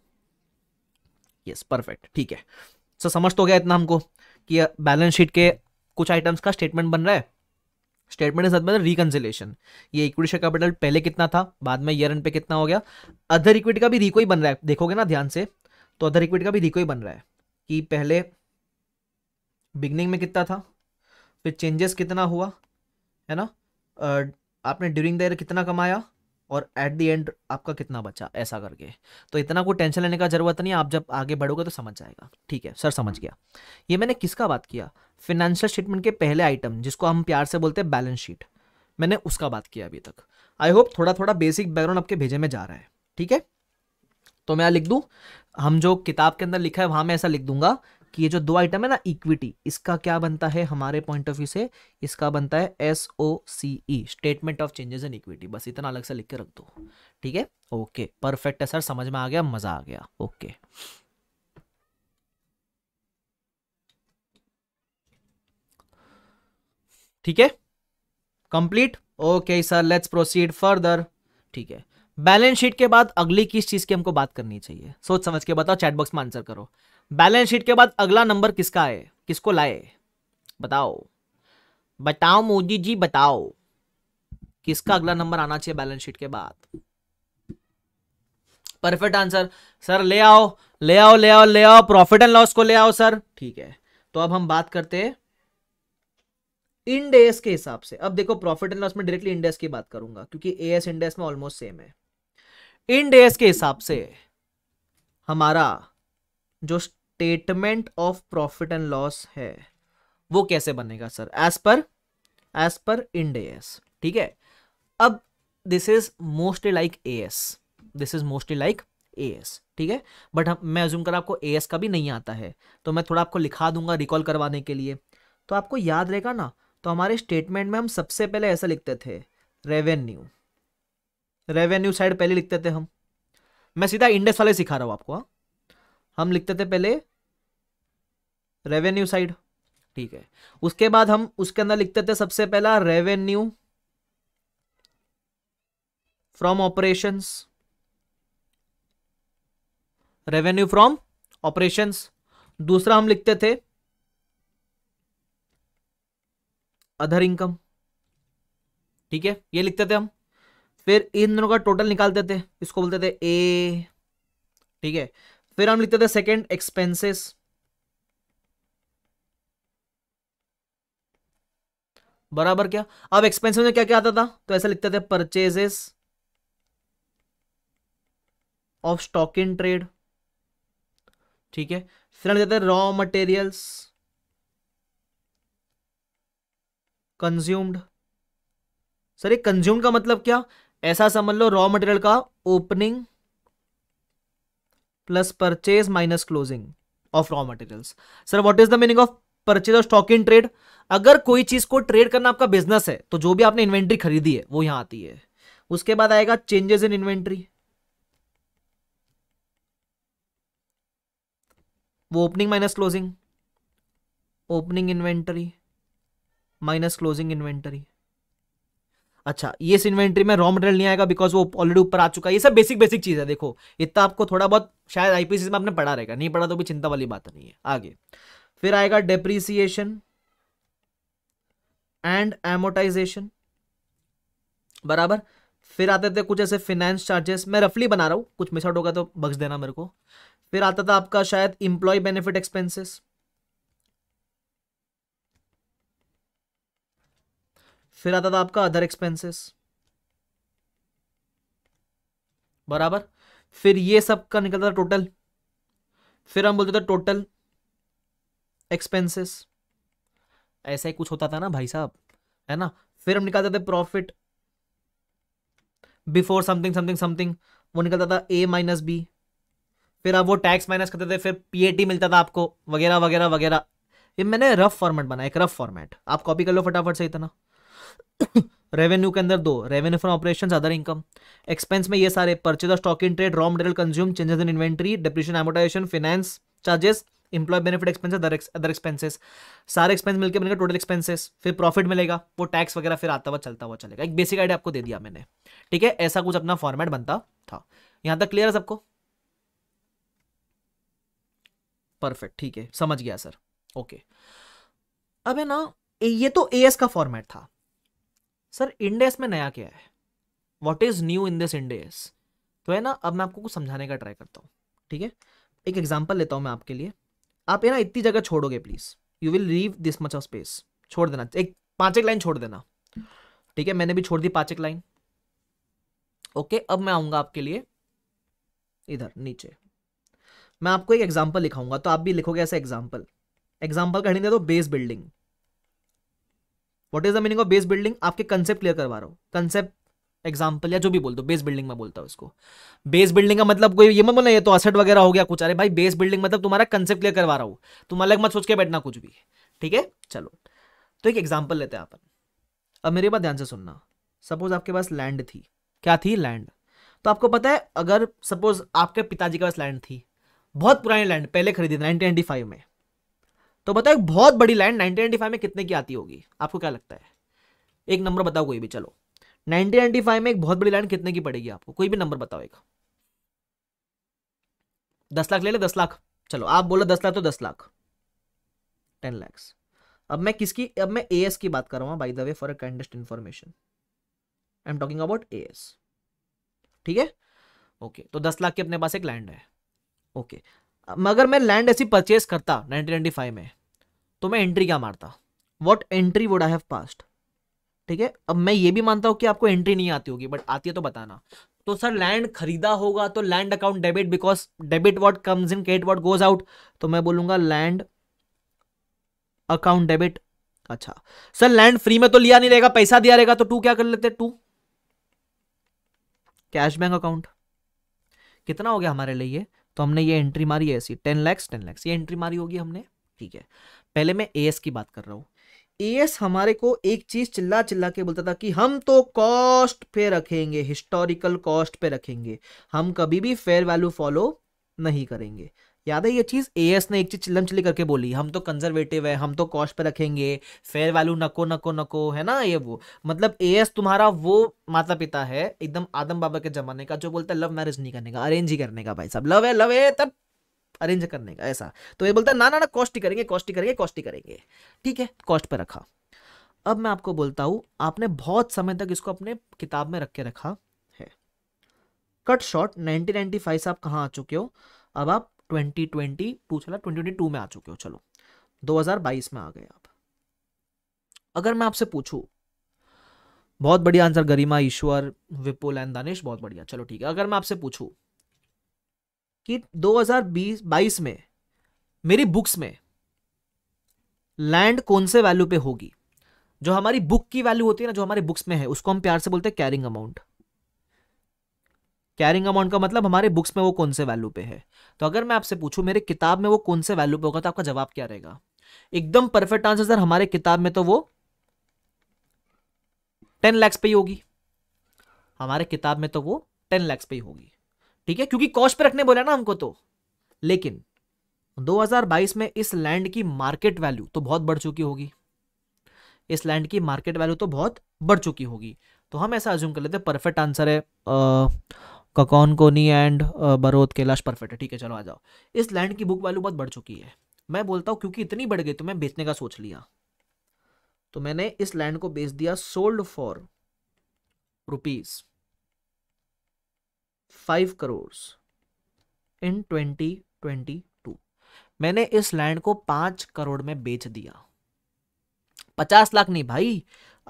यस परफेक्ट ठीक है सर so, समझ तो गया इतना हमको कि बैलेंस शीट के कुछ आइटम्स का स्टेटमेंट बन रहा है स्टेटमेंट के साथ मतलब रिकनसिलेशन ये इक्विटी शेयर कैपिटल पहले कितना था बाद में ईयर एंड पे कितना हो गया अदर इक्विटी का भी रिको ही बन रहा है देखोगे ना ध्यान से तो अदर इक्विटी का भी रिको ही बन रहा है कि पहले बिगनिंग में कितना था फिर चेंजेस कितना हुआ है ना आपने ड्यूरिंग द ईयर कितना कमाया और एट द एंड आपका कितना बचा ऐसा करके तो इतना कोई टेंशन लेने का जरूरत नहीं आप जब आगे बढ़ोगे तो समझ जाएगा ठीक है सर समझ गया ये मैंने किसका बात किया फिनेंशियल स्टेटमेंट के पहले आइटम जिसको हम प्यार से बोलते हैं बैलेंस शीट मैंने उसका बात किया अभी तक आई होप थोड़ा थोड़ा बेसिक बैकग्राउंड आपके भेजे में जा रहा है ठीक है तो मैं लिख दूँ हम जो किताब के अंदर लिखा है वहां मैं ऐसा लिख दूंगा कि ये जो दो आइटम है ना इक्विटी इसका क्या बनता है हमारे पॉइंट ऑफ व्यू से इसका बनता है S O C E statement of changes in equity बस इतना अलग से लिख के रख दो ठीक है ओके परफेक्ट है सर समझ में आ गया मजा आ गया ओके ठीक है complete okay sir let's proceed further ठीक है बैलेंस शीट के बाद अगली किस चीज की हमको बात करनी चाहिए सोच समझ के बताओ चैट बॉक्स में आंसर करो बैलेंस शीट के बाद अगला नंबर किसका है किसको लाए बताओ बताओ मोदी जी बताओ किसका अगला नंबर आना चाहिए बैलेंस शीट के बाद परफेक्ट आंसर सर ले आओ ले आओ ले आओ ले आओ प्रॉफिट एंड लॉस को ले आओ सर ठीक है तो अब हम बात करते हैं इन के हिसाब से अब देखो प्रॉफिट एंड लॉस में डायरेक्टली इंडेस की बात करूंगा क्योंकि ए एस इंडेस में ऑलमोस्ट सेम है इन के हिसाब से हमारा जो statement of profit and loss है वो कैसे बनेगा sir as per as per AS ठीक है अब this is mostly like A S this is mostly like A S ठीक है बट हम मैं अज्यूम कर आपको ए एस का भी नहीं आता है तो मैं थोड़ा आपको लिखा दूंगा रिकॉल करवाने के लिए तो आपको याद रहेगा ना तो हमारे स्टेटमेंट में हम सबसे पहले ऐसा लिखते थे रेवेन्यू रेवेन्यू साइड पहले लिखते थे हम मैं सीधा इंडेस वाले सिखा रहा हूँ आपको हाँ हम लिखते थे पहले रेवेन्यू साइड ठीक है उसके बाद हम उसके अंदर लिखते थे सबसे पहला revenue from operations revenue from operations दूसरा हम लिखते थे अदर इनकम ठीक है ये लिखते थे हम फिर इन दोनों का टोटल निकालते थे इसको बोलते थे ए ठीक है फिर हम लिखते थे सेकेंड एक्सपेंसेस बराबर क्या अब एक्सपेंसेस में क्या क्या आता था तो ऐसा लिखते थे purchases of stock in trade ठीक है फिर हम लिखते थे रॉ मटेरियल्स कंज्यूम्ड सर ये कंज्यूम का मतलब क्या ऐसा समझ लो रॉ मटेरियल का opening plus purchase minus closing of raw materials sir what is the meaning of purchase of stock in trade अगर कोई चीज को ट्रेड करना आपका बिजनेस है तो जो भी आपने इन्वेंट्री खरीदी है वो यहां आती है उसके बाद आएगा चेंजेस इन इन्वेंट्री वो opening minus closing opening inventory minus closing inventory अच्छा ये इस इन्वेंट्री में रॉ मटेरियल नहीं आएगा बिकॉज वो ऑलरेडी ऊपर आ चुका है ये सब बेसिक बेसिक चीज़ है देखो इतना आपको थोड़ा बहुत शायद आईपीसी में आपने पढ़ा रहेगा नहीं पढ़ा तो भी चिंता वाली बात नहीं है आगे फिर आएगा डेप्रीसिएशन एंड एमोटाइजेशन बराबर फिर आते थे कुछ ऐसे फिनेंस चार्जेस मैं रफली बना रहा हूँ कुछ आउट होगा तो बख्श देना मेरे को फिर आता था आपका शायद इम्प्लॉय बेनिफिट एक्सपेंसेस फिर आता था आपका अदर एक्सपेंसेस बराबर फिर ये सब का निकलता था टोटल फिर हम बोलते थे टोटल एक्सपेंसेस ऐसा ही कुछ होता था ना भाई साहब है ना फिर हम निकालते थे profit before something something something वो निकलता था ए माइनस बी फिर आप वो टैक्स माइनस करते थे फिर पीएटी मिलता था आपको वगैरह वगैरह वगैरह ये मैंने रफ फॉर्मेट बनाया एक रफ फॉर्मेट आप कॉपी कर लो फटाफट से इतना रेवेन्यू के अंदर दो revenue from operation other income expense में ये सारे purchase of stock in trade raw material consume changes in inventory depreciation amortisation finance charges employee benefit expenses other expenses सारे एक्सपेंस मिलकर मिलेगा टोटल एक्सपेंसेस फिर प्रॉफिट मिलेगा वो टैक्स वगैरह फिर आता हुआ चलता हुआ चलेगा एक बेसिक आइडिया आपको दे दिया मैंने ठीक है ऐसा कुछ अपना फॉर्मेट बनता था यहां तक क्लियर है सबको परफेक्ट ठीक है समझ गया सर ओके अब है ना ये तो ए एस का फॉर्मेट था सर इंडेस में नया क्या है what is new in this Ind AS तो है ना अब मैं आपको कुछ समझाने का ट्राई करता हूँ ठीक है एक एग्जाम्पल लेता हूँ मैं आपके लिए आप है ना इतनी जगह छोड़ोगे please you will leave this much of space छोड़ देना एक पांच एक लाइन छोड़ देना ठीक है मैंने भी छोड़ दी पाँच एक लाइन ओके अब मैं आऊँगा आपके लिए इधर नीचे मैं आपको एक एग्जाम्पल लिखाऊंगा तो आप भी लिखोगे ऐसा एग्जाम्पल एग्जाम्पल कहीं दे दो base building what is the meaning of base building आपके कंसेप्ट क्लियर करवा रहा हूँ कंसेप्ट एग्जाम्पल या जो भी बोल दो बेस बिल्डिंग में बोलता हूँ इसको बेस बिल्डिंग का मतलब कोई ये मत बोलना ये तो असट वगैरह हो गया कुछ अरे भाई बेस बिल्डिंग मतलब तुम्हारा कंसेप्ट क्लियर करवा रहा हूँ तुम अलग मत सोच के बैठना कुछ भी ठीक है चलो तो एक एग्जाम्पल लेते हैं अपन अब मेरे बात ध्यान से सुनना सपोज आपके पास लैंड थी क्या थी लैंड तो आपको पता है अगर सपोज आपके पिताजी के पास लैंड थी बहुत पुरानी लैंड पहले खरीदी नाइनटीन में तो बताओ एक बहुत बड़ी लाइन 1995 में कितने की आती होगी आपको क्या लगता है एक नंबर बताओ कोई भी चलो 1995 में एक बहुत बड़ी लाइन कितने की पड़ेगी आपको कोई भी नंबर बताओ एक दस लाख ले ले दस लाख चलो आप बोलो दस लाख तो दस लाख टेन लैक्स अब मैं किसकी अब मैं ए की बात कर रहा हूं by the way for a kindest information I am talking about a ठीक है ओके तो दस लाख के अपने पास एक लैंड है ओके मगर मैं लैंड ऐसी परचेस करता 1995 में तो मैं एंट्री क्या मारता what entry would I have passed ठीक है अब मैं ये भी मानता हूँ कि आपको एंट्री नहीं आती होगी बट आती है तो बताना तो सर लैंड खरीदा होगा तो land account debit because debit what comes in credit what goes out तो मैं बोलूंगा लैंड अकाउंट डेबिट अच्छा सर लैंड फ्री में तो लिया नहीं रहेगा पैसा दिया रहेगा तो टू क्या कर लेते टू कैश बैंक अकाउंट कितना हो गया हमारे लिए तो हमने ये एंट्री मारी है ऐसी टेन लैक्स टेन लैक्स ये एंट्री मारी होगी हमने ठीक है पहले मैं ए की बात कर रहा हूँ ए हमारे को एक चीज चिल्ला चिल्ला के बोलता था कि हम तो कॉस्ट पे रखेंगे हिस्टोरिकल कॉस्ट पे रखेंगे हम कभी भी फेयर वैल्यू फॉलो नहीं करेंगे याद है ये चीज़ ए ने एक चीज़ चिल्लम चिल्ली करके बोली हम तो कंजर्वेटिव है हम तो कॉस्ट पे रखेंगे फेयर वैल्यू नको नको नको है ना ये वो मतलब ए एस तुम्हारा वो माता पिता है एकदम आदम बाबा के ज़माने का जो बोलता है लव मैरिज नहीं करने का अरेंज ही करने का भाई साहब लव है लव है तब अरेंज करने का ऐसा तो ये बोलता है ना ना ना कॉस्ट ही करेंगे कॉस्ट ही करेंगे कॉस्ट ही करेंगे ठीक है कॉस्ट पर रखा अब मैं आपको बोलता हूँ आपने बहुत समय तक इसको अपने किताब में रख के रखा है कट शॉर्ट 1995 से आप कहाँ आ चुके हो अब आप ट्वेंटी ट्वेंटी टू चला ट्वेंटी ट्वेंटी टू में आ चुके हो चलो 2022 में आ गए आप अगर मैं आपसे पूछूं बहुत बढ़िया आंसर गरिमा ईश्वर विपुल एंड दानिश बहुत बढ़िया चलो ठीक है अगर मैं आपसे पूछूं कि 2020 22 में मेरी बुक्स में लैंड कौन से वैल्यू पे होगी जो हमारी बुक की वैल्यू होती है ना जो हमारे बुक्स में है उसको हम प्यार से बोलते हैं कैरिंग अमाउंट कैरिंग अमाउंट का मतलब हमारे बुक्स में वो कौन से वैल्यू पे है तो अगर मैं आपसे पूछूं मेरे किताब में वो कौन से वैल्यू पे होगा तो आपका जवाब क्या रहेगा एकदम परफेक्ट आंसर सर हमारे किताब में तो वो टेन लैक्स पे ही होगी हमारे किताब में तो वो टेन लैक्स पे ही होगी ठीक है क्योंकि कॉस्ट पे रखने बोला ना हमको तो लेकिन 2022 में इस लैंड की मार्केट वैल्यू तो बहुत बढ़ चुकी होगी इस लैंड की मार्केट वैल्यू तो बहुत बढ़ चुकी होगी तो हम ऐसा अज्यूम कर लेते हैं परफेक्ट आंसर है ककौन कोनी एंड बरोद कैलाश परफेक्ट है ठीक है चलो आ जाओ इस लैंड की बुक वैल्यू बहुत बढ़ चुकी है मैं बोलता हूँ क्योंकि इतनी बढ़ गई तो मैं बेचने का सोच लिया तो मैंने इस लैंड को बेच दिया sold for rupees five crore in twenty twenty two मैंने इस लैंड को पांच करोड़ में बेच दिया पचास लाख नहीं भाई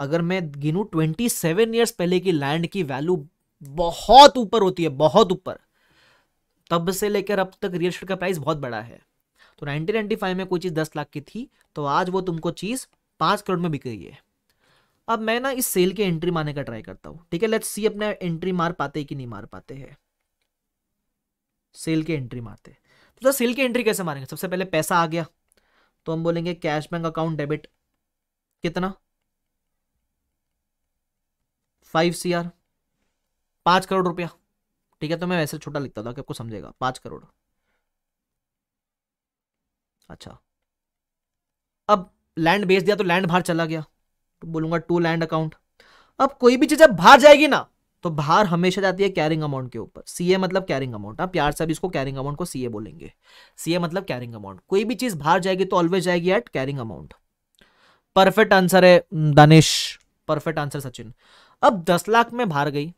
अगर मैं गिनू ट्वेंटी सेवन ईयर्स पहले की लैंड की वैल्यू बहुत ऊपर होती है बहुत ऊपर तब से लेकर अब तक रियल स्टेट का प्राइस बहुत बड़ा है तो 1995 में कोई चीज़ दस लाख की थी तो आज वो तुमको चीज़ पाँच करोड़ में बिक रही है अब मैं ना इस सेल के एंट्री मारने का ट्राई करता हूँ ठीक है लेट्स सी अपना एंट्री मार पाते कि नहीं मार पाते हैं सेल के एंट्री मारते तो सर सेल की एंट्री कैसे मारेंगे सबसे पहले पैसा आ गया तो हम बोलेंगे कैश बैंक अकाउंट डेबिट कितना फाइव सी आर पांच करोड़ रुपया ठीक है तो मैं वैसे छोटा लिखता था कि आपको समझेगा पांच करोड़ अच्छा अब लैंड बेच दिया तो लैंड बाहर चला गया तो बोलूंगा टू लैंड अकाउंट अब कोई भी चीज़ जब बाहर जाएगी ना तो बाहर हमेशा जाती है कैरिंग अमाउंट के ऊपर सीए मतलब कैरिंग अमाउंट आप प्यार से अभी इसको कैरिंग अमाउंट को सीए बोलेंगे सीए मतलब कैरिंग अमाउंट कोई भी चीज़ बाहर जाएगी तो ऑलवेज जाएगी at carrying amount perfect answer है दानिश परफेक्ट आंसर सचिन अब दस लाख में बाहर गई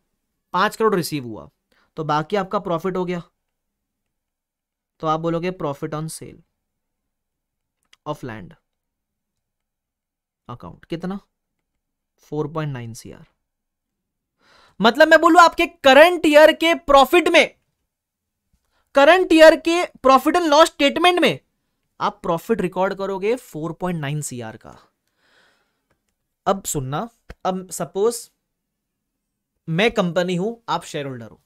पांच करोड़ रिसीव हुआ तो बाकी आपका प्रॉफिट हो गया तो आप बोलोगे profit on sale of land account कितना 4.9 सीआर मतलब मैं बोलू आपके करंट ईयर के प्रॉफिट में करंट ईयर के प्रॉफिट एंड लॉस स्टेटमेंट में आप प्रॉफिट रिकॉर्ड करोगे 4.9 सीआर का अब सुनना अब सपोज मैं कंपनी हूं आप शेयर होल्डर हो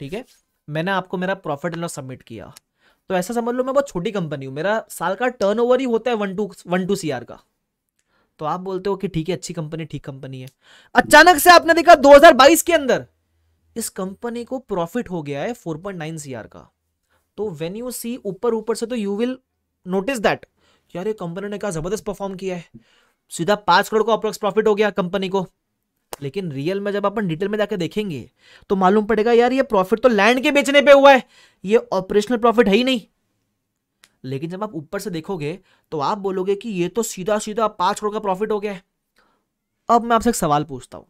ठीक है मैंने आपको मेरा प्रॉफिट एंड लॉस सबमिट किया तो ऐसा समझ लो मैं बहुत छोटी कंपनी हूं मेरा साल का टर्नओवर ही होता है one two one two C का तो आप बोलते हो कि ठीक है अच्छी कंपनी ठीक कंपनी है अचानक से आपने देखा 2022 के अंदर इस कंपनी को प्रॉफिट हो गया है 4.9 पॉइंट का तो व्हेन यू सी ऊपर ऊपर से तो यू विल नोटिस दैट यार ये कंपनी ने कहा जबरदस्त परफॉर्म किया है सीधा पांच करोड़ का अप्रोक्स प्रॉफिट हो गया कंपनी को लेकिन रियल में जब अपन डिटेल में जाके देखेंगे तो मालूम पड़ेगा यार ये प्रॉफिट तो लैंड के बेचने पे हुआ है ये ऑपरेशनल प्रॉफिट है ही नहीं लेकिन जब आप ऊपर से देखोगे तो आप बोलोगे कि ये तो सीधा सीधा पांच करोड़ का प्रॉफिट हो गया है अब मैं आपसे एक सवाल पूछता हूं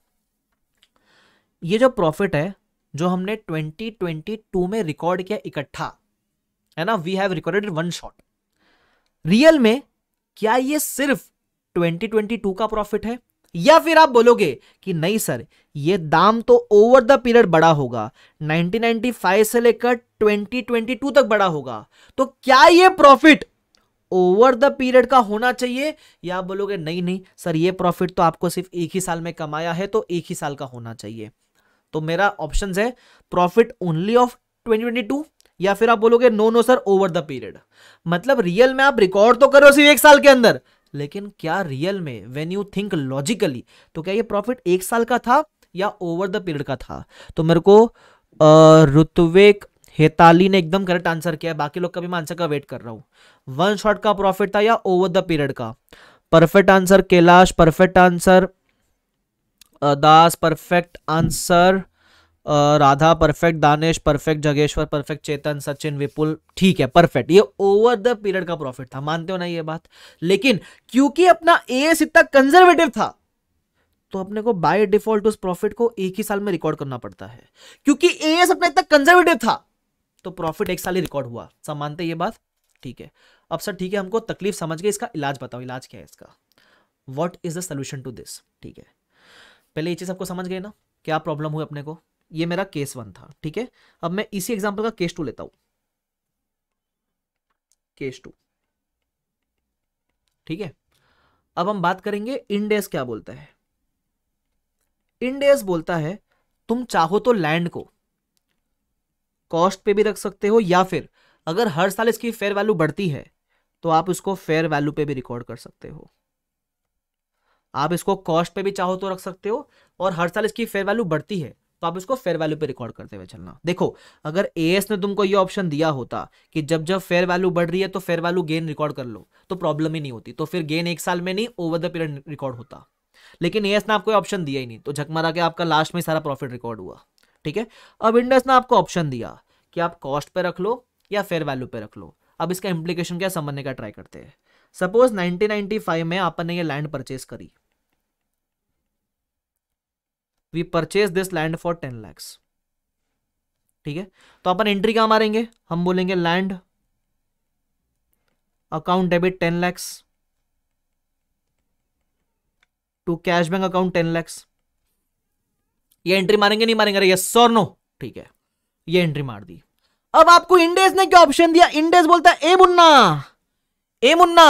ये जो प्रॉफिट है जो हमने 2022 में रिकॉर्ड किया इकट्ठा है ना we have recorded one shot real में क्या ये सिर्फ 2022 का प्रॉफिट है या फिर आप बोलोगे कि नहीं सर ये दाम तो ओवर द पीरियड बड़ा होगा 1995 से लेकर 2022 तक बड़ा होगा तो क्या ये प्रॉफिट ओवर द पीरियड का होना चाहिए या आप बोलोगे नहीं नहीं सर ये प्रॉफिट तो आपको सिर्फ एक ही साल में कमाया है तो एक ही साल का होना चाहिए तो मेरा ऑप्शन है प्रॉफिट ओनली ऑफ 2022 या फिर आप बोलोगे no no sir over the period मतलब रियल में आप रिकॉर्ड तो करो सिर्फ एक साल के अंदर लेकिन क्या रियल में वेन यू थिंक लॉजिकली तो क्या ये प्रॉफिट एक साल का था या ओवर द पीरियड का था तो मेरे को ऋतुवेक हेताली ने एकदम करेक्ट आंसर किया बाकी लोग का भी मैं आंसर का वेट कर रहा हूँ वन शॉट का प्रॉफिट था या ओवर द पीरियड का perfect answer Kailash perfect answer Das perfect answer Radha perfect Danesh perfect Jageshwar perfect Chetan Sachin Vipul ठीक है परफेक्ट ये ओवर द पीरियड का प्रॉफिट था मानते हो ना ये बात लेकिन क्योंकि अपना एस इतना कंजर्वेटिव था तो अपने को बाय डिफॉल्ट उस प्रॉफिट को एक ही साल में रिकॉर्ड करना पड़ता है क्योंकि एएस अपना इतना कंजर्वेटिव था तो प्रॉफिट एक साल ही रिकॉर्ड हुआ सब मानते ये बात ठीक है अब सर ठीक है हमको तकलीफ समझ गए इसका इलाज बताओ इलाज क्या है इसका what is the solution to this ठीक है पहले ये चीज़ आपको समझ गए ना क्या प्रॉब्लम हुई अपने को ये मेरा केस वन था ठीक है अब मैं इसी एग्जाम्पल का केस टू लेता हूं केस टू ठीक है अब हम बात करेंगे इंडेस क्या बोलता है इंडेस बोलता है तुम चाहो तो लैंड को कॉस्ट पे भी रख सकते हो या फिर अगर हर साल इसकी फेयर वैल्यू बढ़ती है तो आप इसको फेयर वैल्यू पे भी रिकॉर्ड कर सकते हो आप इसको कॉस्ट पे भी चाहो तो रख सकते हो और हर साल इसकी फेयर वैल्यू बढ़ती है तो आप इसको फेयर वैल्यू पे रिकॉर्ड करते हुए चलना देखो अगर ए ने तुमको ये ऑप्शन दिया होता कि जब जब फेयर वैल्यू बढ़ रही है तो फेयर वैल्यू गेन रिकॉर्ड कर लो तो प्रॉब्लम ही नहीं होती तो फिर गेन एक साल में नहीं ओवर द पीरियड रिकॉर्ड होता लेकिन ए ने आपको ऑप्शन दिया ही नहीं तो झकमरा के आपका लास्ट में सारा प्रॉफिट रिकॉर्ड हुआ ठीक है अब इंडस ने आपको ऑप्शन दिया कि आप कॉस्ट पे रख लो या फेयर वैल्यू पे रख लो अब इसका इम्प्लीकेशन क्या समझने का ट्राई करते हैं सपोज 1995 में आपने ये लैंड परचेस करी we purchase this land for ten lakhs ठीक है तो अपन एंट्री क्या मारेंगे हम बोलेंगे land account debit ten lakhs to cash bank account ten lakhs ये एंट्री मारेंगे नहीं मारेंगे अरे यस और नो ठीक है ये एंट्री मार दी अब आपको इंडेस ने क्या ऑप्शन दिया इंडेस बोलता है ए मुन्ना ए मुन्ना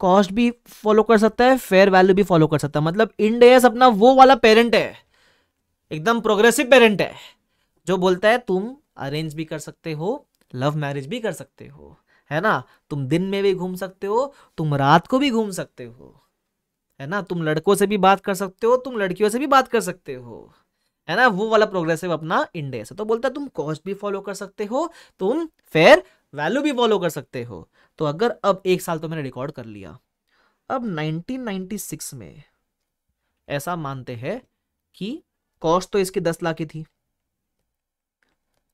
कॉस्ट भी फॉलो कर सकता है फेयर वैल्यू भी फॉलो कर सकता है मतलब इंडेस अपना वो वाला पेरेंट है एकदम प्रोग्रेसिव पेरेंट है जो बोलता है तुम अरेंज भी कर सकते हो लव मैरिज भी कर सकते हो है ना तुम दिन में भी घूम सकते हो तुम रात को भी घूम सकते हो है ना तुम लड़कों से भी बात कर सकते हो तुम लड़कियों से भी बात कर सकते हो है ना वो वाला प्रोग्रेसिव अपना इंडिया से तो बोलता है तुम कॉस्ट भी फॉलो कर सकते हो तुम फेयर वैल्यू भी फॉलो कर सकते हो तो अगर अब एक साल तो मैंने रिकॉर्ड कर लिया अब 1996 में ऐसा मानते हैं कि कॉस्ट तो इसकी दस लाख की थी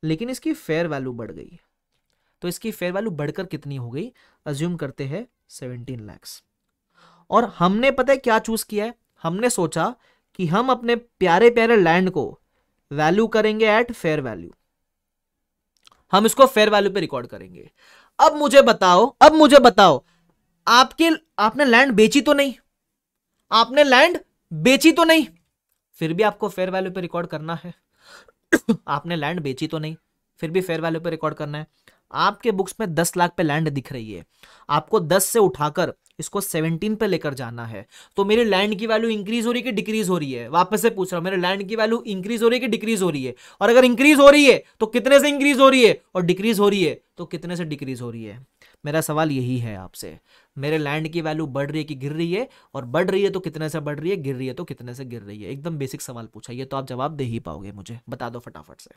लेकिन इसकी फेयर वैल्यू बढ़ गई तो इसकी फेयर वैल्यू बढ़कर कितनी हो गई अज्यूम करते हैं सेवनटीन लैक्स और हमने पता है क्या चूज किया है हमने सोचा कि हम अपने प्यारे प्यारे लैंड को वैल्यू करेंगे एट फेयर वैल्यू हम इसको फेयर वैल्यू पे रिकॉर्ड करेंगे अब मुझे बताओ अब मुझे बताओ आपके आपने लैंड बेची तो नहीं आपने लैंड बेची तो नहीं फिर भी आपको फेयर वैल्यू पे रिकॉर्ड करना है आपने लैंड बेची तो नहीं फिर भी फेयर वैल्यू पे रिकॉर्ड करना है आपके बुक्स में दस लाख पे लैंड दिख रही है आपको दस से उठाकर इसको सेवनटीन पे लेकर जाना है तो मेरी लैंड की वैल्यू इंक्रीज हो रही है कि डिक्रीज हो रही है वापस से पूछ रहा हूँ मेरे लैंड की वैल्यू इंक्रीज हो रही है कि डिक्रीज हो रही है और अगर इंक्रीज हो रही है तो कितने से इंक्रीज हो रही है और डिक्रीज हो रही है तो कितने से डिक्रीज हो रही है मेरा सवाल यही है आपसे मेरे लैंड की वैल्यू बढ़ रही है कि गिर रही है और बढ़ रही है तो कितने से बढ़ रही है गिर रही है तो कितने से गिर रही है एकदम बेसिक सवाल पूछा ये तो आप जवाब दे ही पाओगे मुझे बता दो फटाफट से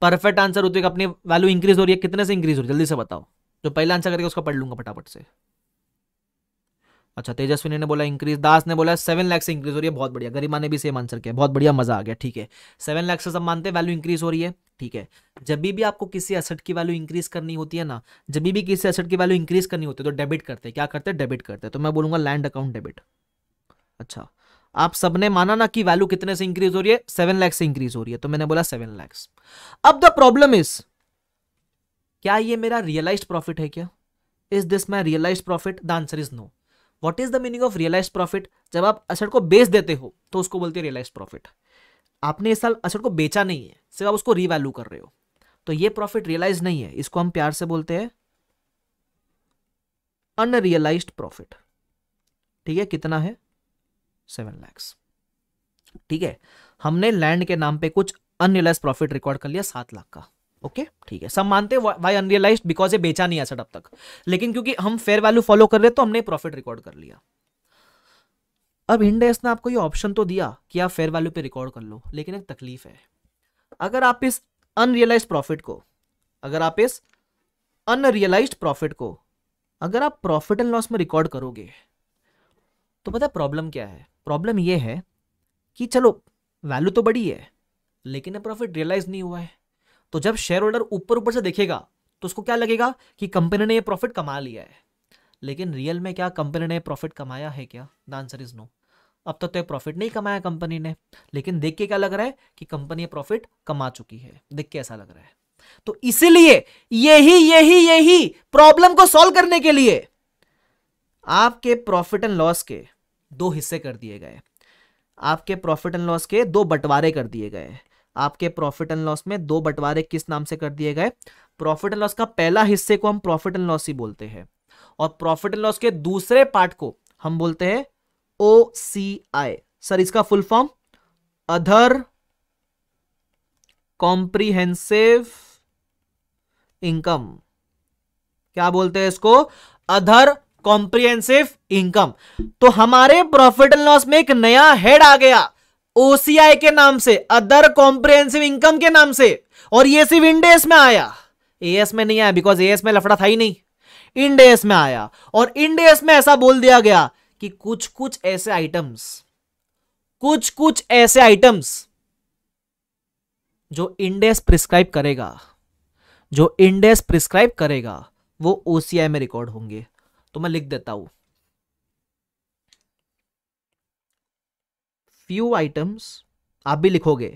परफेक्ट आंसर होते अपनी वैल्यू इंक्रीज हो रही है कितने से इंक्रीज हो रही है जल्दी से बताओ जो पहला आंसर करके उसका पढ़ लूंगा फटाफट से अच्छा तेजस्विनी ने बोला इंक्रीज दास ने बोला सेवन लैक्स से इंक्रीज हो रही है बहुत बढ़िया गरिमा ने भी सेम आंसर किया बहुत बढ़िया मजा आ गया ठीक है सेवन लैक्स से सब मानते हैं वैल्यू इंक्रीज हो रही है ठीक है जब भी आपको किसी एसेट की वैल्यू इंक्रीज करनी होती है ना जब भी किसी एसेट की वैल्यू इंक्रीज करनी होती है तो डेबिट करते हैं क्या करते हैं डेबिट करते हैं तो मैं बोलूंगा लैंड अकाउंट डेबिट अच्छा आप सबने माना ना कि वैल्यू कितने से इंक्रीज हो रही है सेवन लैख से इंक्रीज हो रही है तो मैंने बोला सेवन लैक्स अब द प्रॉब्लम इज क्या ये मेरा रियलाइज्ड प्रॉफिट है क्या is this my realise profit the answer is no what is the meaning of realise profit जब आप असर को बेच देते हो तो उसको बोलते हैं रियलाइज प्रॉफिट आपने इस साल असर को बेचा नहीं है सिर्फ आप उसको रीवैल्यू कर रहे हो तो ये प्रॉफिट रियलाइज नहीं है इसको हम प्यार से बोलते हैं अनरियलाइज प्रॉफिट ठीक है कितना है सेवन लैक्स ठीक है हमने लैंड के नाम पे कुछ अनरियलाइज प्रॉफिट रिकॉर्ड कर लिया सात लाख का ओके okay? ठीक है सब मानते हैं वाई अनरियलाइज बिकॉज ये बेचा नहीं एसेट अब तक लेकिन क्योंकि हम फेयर वैल्यू फॉलो कर रहे तो हमने प्रॉफिट रिकॉर्ड कर लिया अब इंडेस ने आपको ये ऑप्शन तो दिया कि आप फेयर वैल्यू पे रिकॉर्ड कर लो लेकिन एक तकलीफ है अगर आप इस अनरियलाइज प्रॉफिट को अगर आप इस अनरियलाइज प्रॉफिट को अगर आप प्रॉफिट एंड लॉस में रिकॉर्ड करोगे तो पता प्रॉब्लम क्या है प्रॉब्लम ये है कि चलो वैल्यू तो बड़ी है लेकिन प्रॉफिट रियलाइज नहीं हुआ है तो जब शेयर होल्डर ऊपर ऊपर से देखेगा तो उसको क्या लगेगा कि कंपनी ने ये प्रॉफिट कमा लिया है लेकिन रियल में क्या कंपनी ने प्रॉफिट कमाया है क्या द आंसर इज नो अब तक तो प्रॉफिट नहीं कमाया कंपनी ने लेकिन देख के क्या लग रहा है कि कंपनी प्रॉफिट कमा चुकी है देख के ऐसा लग रहा है तो इसीलिए यही यही यही प्रॉब्लम को सॉल्व करने के लिए आपके प्रॉफिट एंड लॉस के दो हिस्से कर दिए गए आपके प्रॉफिट एंड लॉस के दो बंटवारे कर दिए गए आपके प्रॉफिट एंड लॉस में दो बंटवारे किस नाम से कर दिए गए प्रॉफिट एंड लॉस का पहला हिस्से को हम प्रॉफिट एंड लॉस ही बोलते हैं और प्रॉफिट एंड लॉस के दूसरे पार्ट को हम बोलते हैं ओ सी आई सर इसका full form other comprehensive income क्या बोलते हैं इसको अधर कॉम्प्रीहेंसिव इनकम तो हमारे प्रॉफिट एंड लॉस में एक नया हेड आ गया ओसीआई के नाम से अदर कॉम्प्रिहेंसिव इनकम के नाम से और ये सिर्फ इंडेस में आया एएस में नहीं आया बिकॉज एएस में लफड़ा था ही नहीं इंडेस में आया और इंडेस में ऐसा बोल दिया गया कि कुछ कुछ ऐसे आइटम्स कुछ कुछ ऐसे आइटम्स जो इंडेस प्रिस्क्राइब करेगा जो इंडेस प्रिस्क्राइब करेगा वो ओसीआई में रिकॉर्ड होंगे तो मैं लिख देता हूं फ्यू आइटम्स आप भी लिखोगे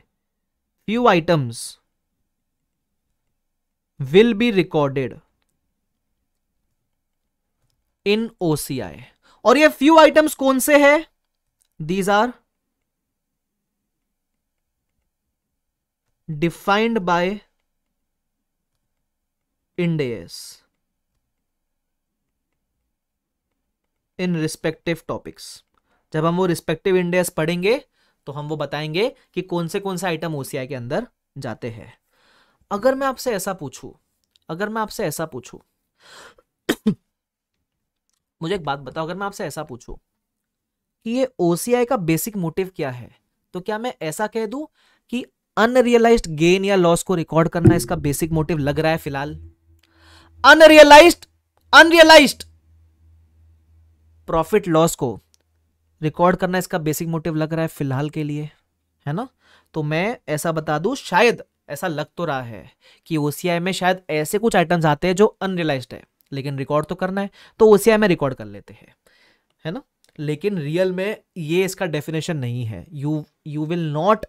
few items will be recorded in OCI और ये फ्यू आइटम्स कौन से हैं these are defined by Ind AS in respective topics जब हम वो रिस्पेक्टिव इंडेक्स पढ़ेंगे तो हम वो बताएंगे कि कौन से कौन से आइटम ओसीआई के अंदर जाते हैं अगर मैं आपसे ऐसा पूछूं अगर मैं आपसे ऐसा पूछूं मुझे एक बात बताओ अगर मैं आपसे ऐसा पूछूं कि ये ओसीआई का बेसिक मोटिव क्या है तो क्या मैं ऐसा कह दूं कि अनरियलाइज्ड गेन या लॉस को रिकॉर्ड करना इसका बेसिक मोटिव लग रहा है फिलहाल अनरियलाइज्ड अनरियलाइज्ड प्रॉफिट लॉस को रिकॉर्ड करना इसका बेसिक मोटिव लग रहा है फिलहाल के लिए है ना तो मैं ऐसा बता दूँ शायद ऐसा लग तो रहा है कि ओ में शायद ऐसे कुछ आइटम्स आते हैं जो अनरियलाइज है लेकिन रिकॉर्ड तो करना है तो ओ में रिकॉर्ड कर लेते हैं है ना लेकिन रियल में ये इसका डेफिनेशन नहीं है you you will not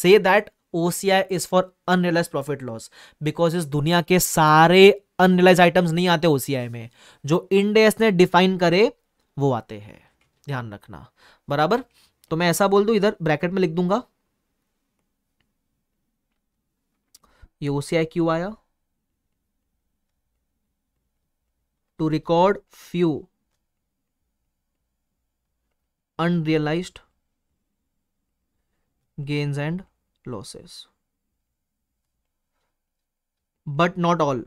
say that O C I is for unrealise profit loss because इस दुनिया के सारे अनरियलाइज आइटम्स नहीं आते ओ में जो इंडेस ने डिफाइन करे वो आते हैं ध्यान रखना बराबर तो मैं ऐसा बोल दू इधर ब्रैकेट में लिख दूंगा ये ओ क्यू आया to record few unrealise gains and losses but not all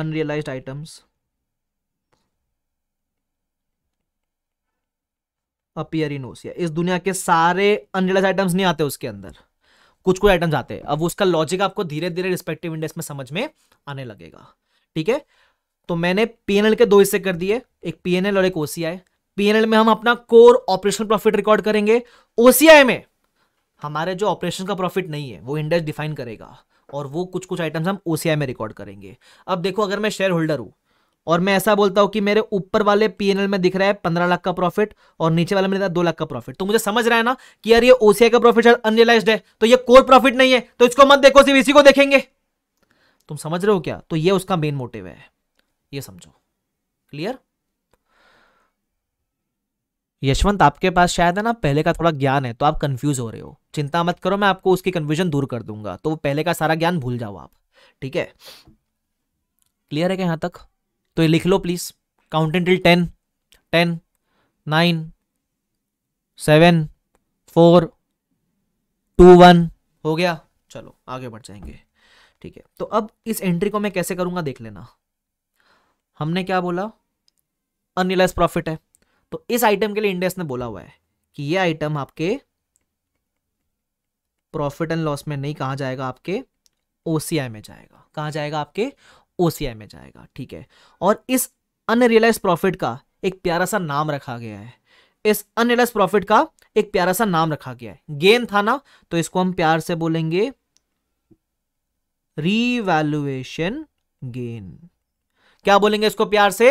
unrealized items appear in ओसिया इस दुनिया के सारे अनरियलाइज आइटम्स नहीं आते उसके अंदर कुछ कुछ आइटम्स आते हैं अब उसका लॉजिक आपको धीरे धीरे रिस्पेक्टिव इंडेक्स में समझ में आने लगेगा ठीक है तो मैंने पीएनएल के दो हिस्से कर दिए एक पीएनएल और एक ओसीआई पीएनएल में हम अपना कोर ऑपरेशनल प्रॉफिट रिकॉर्ड करेंगे ओसीआई में हमारे जो ऑपरेशन का प्रॉफिट नहीं है वो इंडेक्स डिफाइन करेगा और वो कुछ कुछ आइटम्स हम ओ में रिकॉर्ड करेंगे अब देखो अगर मैं शेयर होल्डर हूँ और मैं ऐसा बोलता हूँ कि मेरे ऊपर वाले एल में दिख रहा है पंद्रह लाख का प्रॉफिट और नीचे वाले में दिख रहा है दो लाख का प्रॉफिट तो मुझे समझ रहा है ना कि यार ये ओसीआई का प्रॉफिट अनरियलाइज है तो ये कोर प्रॉफिट नहीं है तो इसको मत देखो सिर्फ इसी को देखेंगे तुम समझ रहे हो क्या तो ये उसका मेन मोटिव है ये समझो क्लियर यशवंत आपके पास शायद है ना पहले का थोड़ा ज्ञान है तो आप कंफ्यूज हो रहे हो चिंता मत करो मैं आपको उसकी कन्फ्यूजन दूर कर दूंगा तो पहले का सारा ज्ञान भूल जाओ आप ठीक है क्लियर है क्या यहाँ तक तो ये लिख लो please counting till ten ten nine seven four two one हो गया चलो आगे बढ़ जाएंगे ठीक है तो अब इस एंट्री को मैं कैसे करूंगा देख लेना हमने क्या बोला अनिलाइज प्रॉफिट है तो इस आइटम के लिए इंडेक्स ने बोला हुआ है कि ये आइटम आपके प्रॉफिट एंड लॉस में नहीं कहा जाएगा आपके ओसीआई में जाएगा कहा जाएगा आपके ओसीआई में जाएगा ठीक है और इस अनरियलाइज प्रॉफिट का एक प्यारा सा नाम रखा गया है इस अनरियलाइज प्रॉफिट का एक प्यारा सा नाम रखा गया है गेन था ना तो इसको हम प्यार से बोलेंगे रीवैल्यूएशन गेन क्या बोलेंगे इसको प्यार से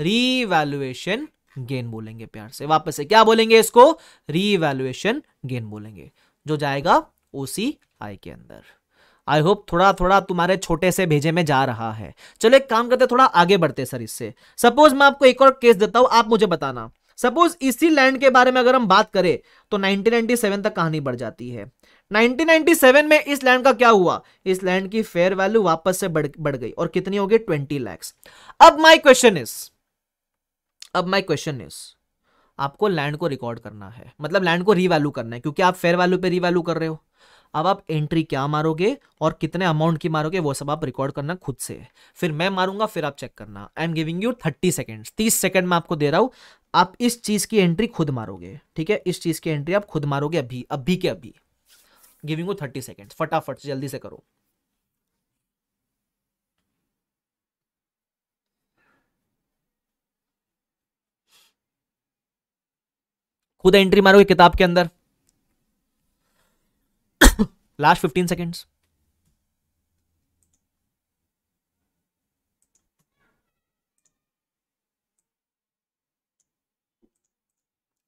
रीवैल्यूएशन गेन बोलेंगे प्यार से वापस से क्या बोलेंगे इसको रीवैल्युएशन गेन बोलेंगे जो जाएगा ओसी आई के अंदर आई होप थोड़ा थोड़ा तुम्हारे छोटे से भेजे में जा रहा है चलो एक काम करते थोड़ा आगे बढ़ते सर इससे सपोज मैं आपको एक और केस देता हूं आप मुझे बताना सपोज इसी लैंड के बारे में अगर हम बात करें तो 1997 तक कहानी बढ़ जाती है 1997 में इस लैंड का क्या हुआ इस लैंड की फेयर वैल्यू वापस से बढ़ बढ़ गई और कितनी हो गई 20 लैक्स अब माय क्वेश्चन इज अब माई क्वेश्चन इज आपको लैंड को रिकॉर्ड करना है मतलब लैंड को रीवैल्यू करना है क्योंकि आप फेयर वैल्यू पे रीवैल्यू कर रहे हो अब आप एंट्री क्या मारोगे और कितने अमाउंट की मारोगे वो सब आप रिकॉर्ड करना खुद से फिर मैं मारूंगा फिर आप चेक करना I am giving you thirty second तीस सेकेंड में आपको दे रहा हूँ आप इस चीज़ की एंट्री खुद मारोगे ठीक है इस चीज़ की एंट्री आप खुद मारोगे अभी अभी के अभी गिविंग यू थर्टी सेकेंड फटाफट जल्दी से करो खुद एंट्री मारोगे किताब के अंदर last fifteen seconds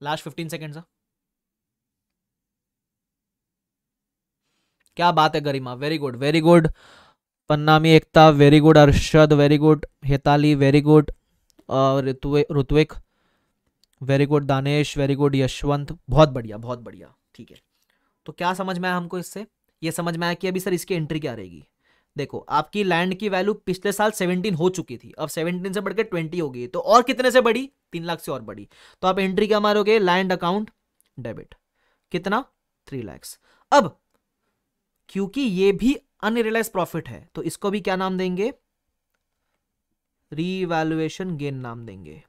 last fifteen seconds क्या बात है Garima very good very good Pannami Ekta very good Arshad very good Hetali very good Rituvik very good Danish very good Yashwant बहुत बढ़िया बहुत बढ़िया ठीक है तो क्या समझ में आया हमको इससे ये समझ में आया कि अभी सर इसकी एंट्री क्या रहेगी देखो आपकी लैंड की वैल्यू पिछले साल 17 हो चुकी थी अब 17 से बढ़कर 20 हो गई तो और कितने से बढ़ी तीन लाख से और बढ़ी तो आप एंट्री क्या मारोगे लैंड अकाउंट डेबिट कितना थ्री लैक्स अब क्योंकि ये भी अनरियलाइज प्रॉफिट है तो इसको भी क्या नाम देंगे रीवैल्युएशन गेन नाम देंगे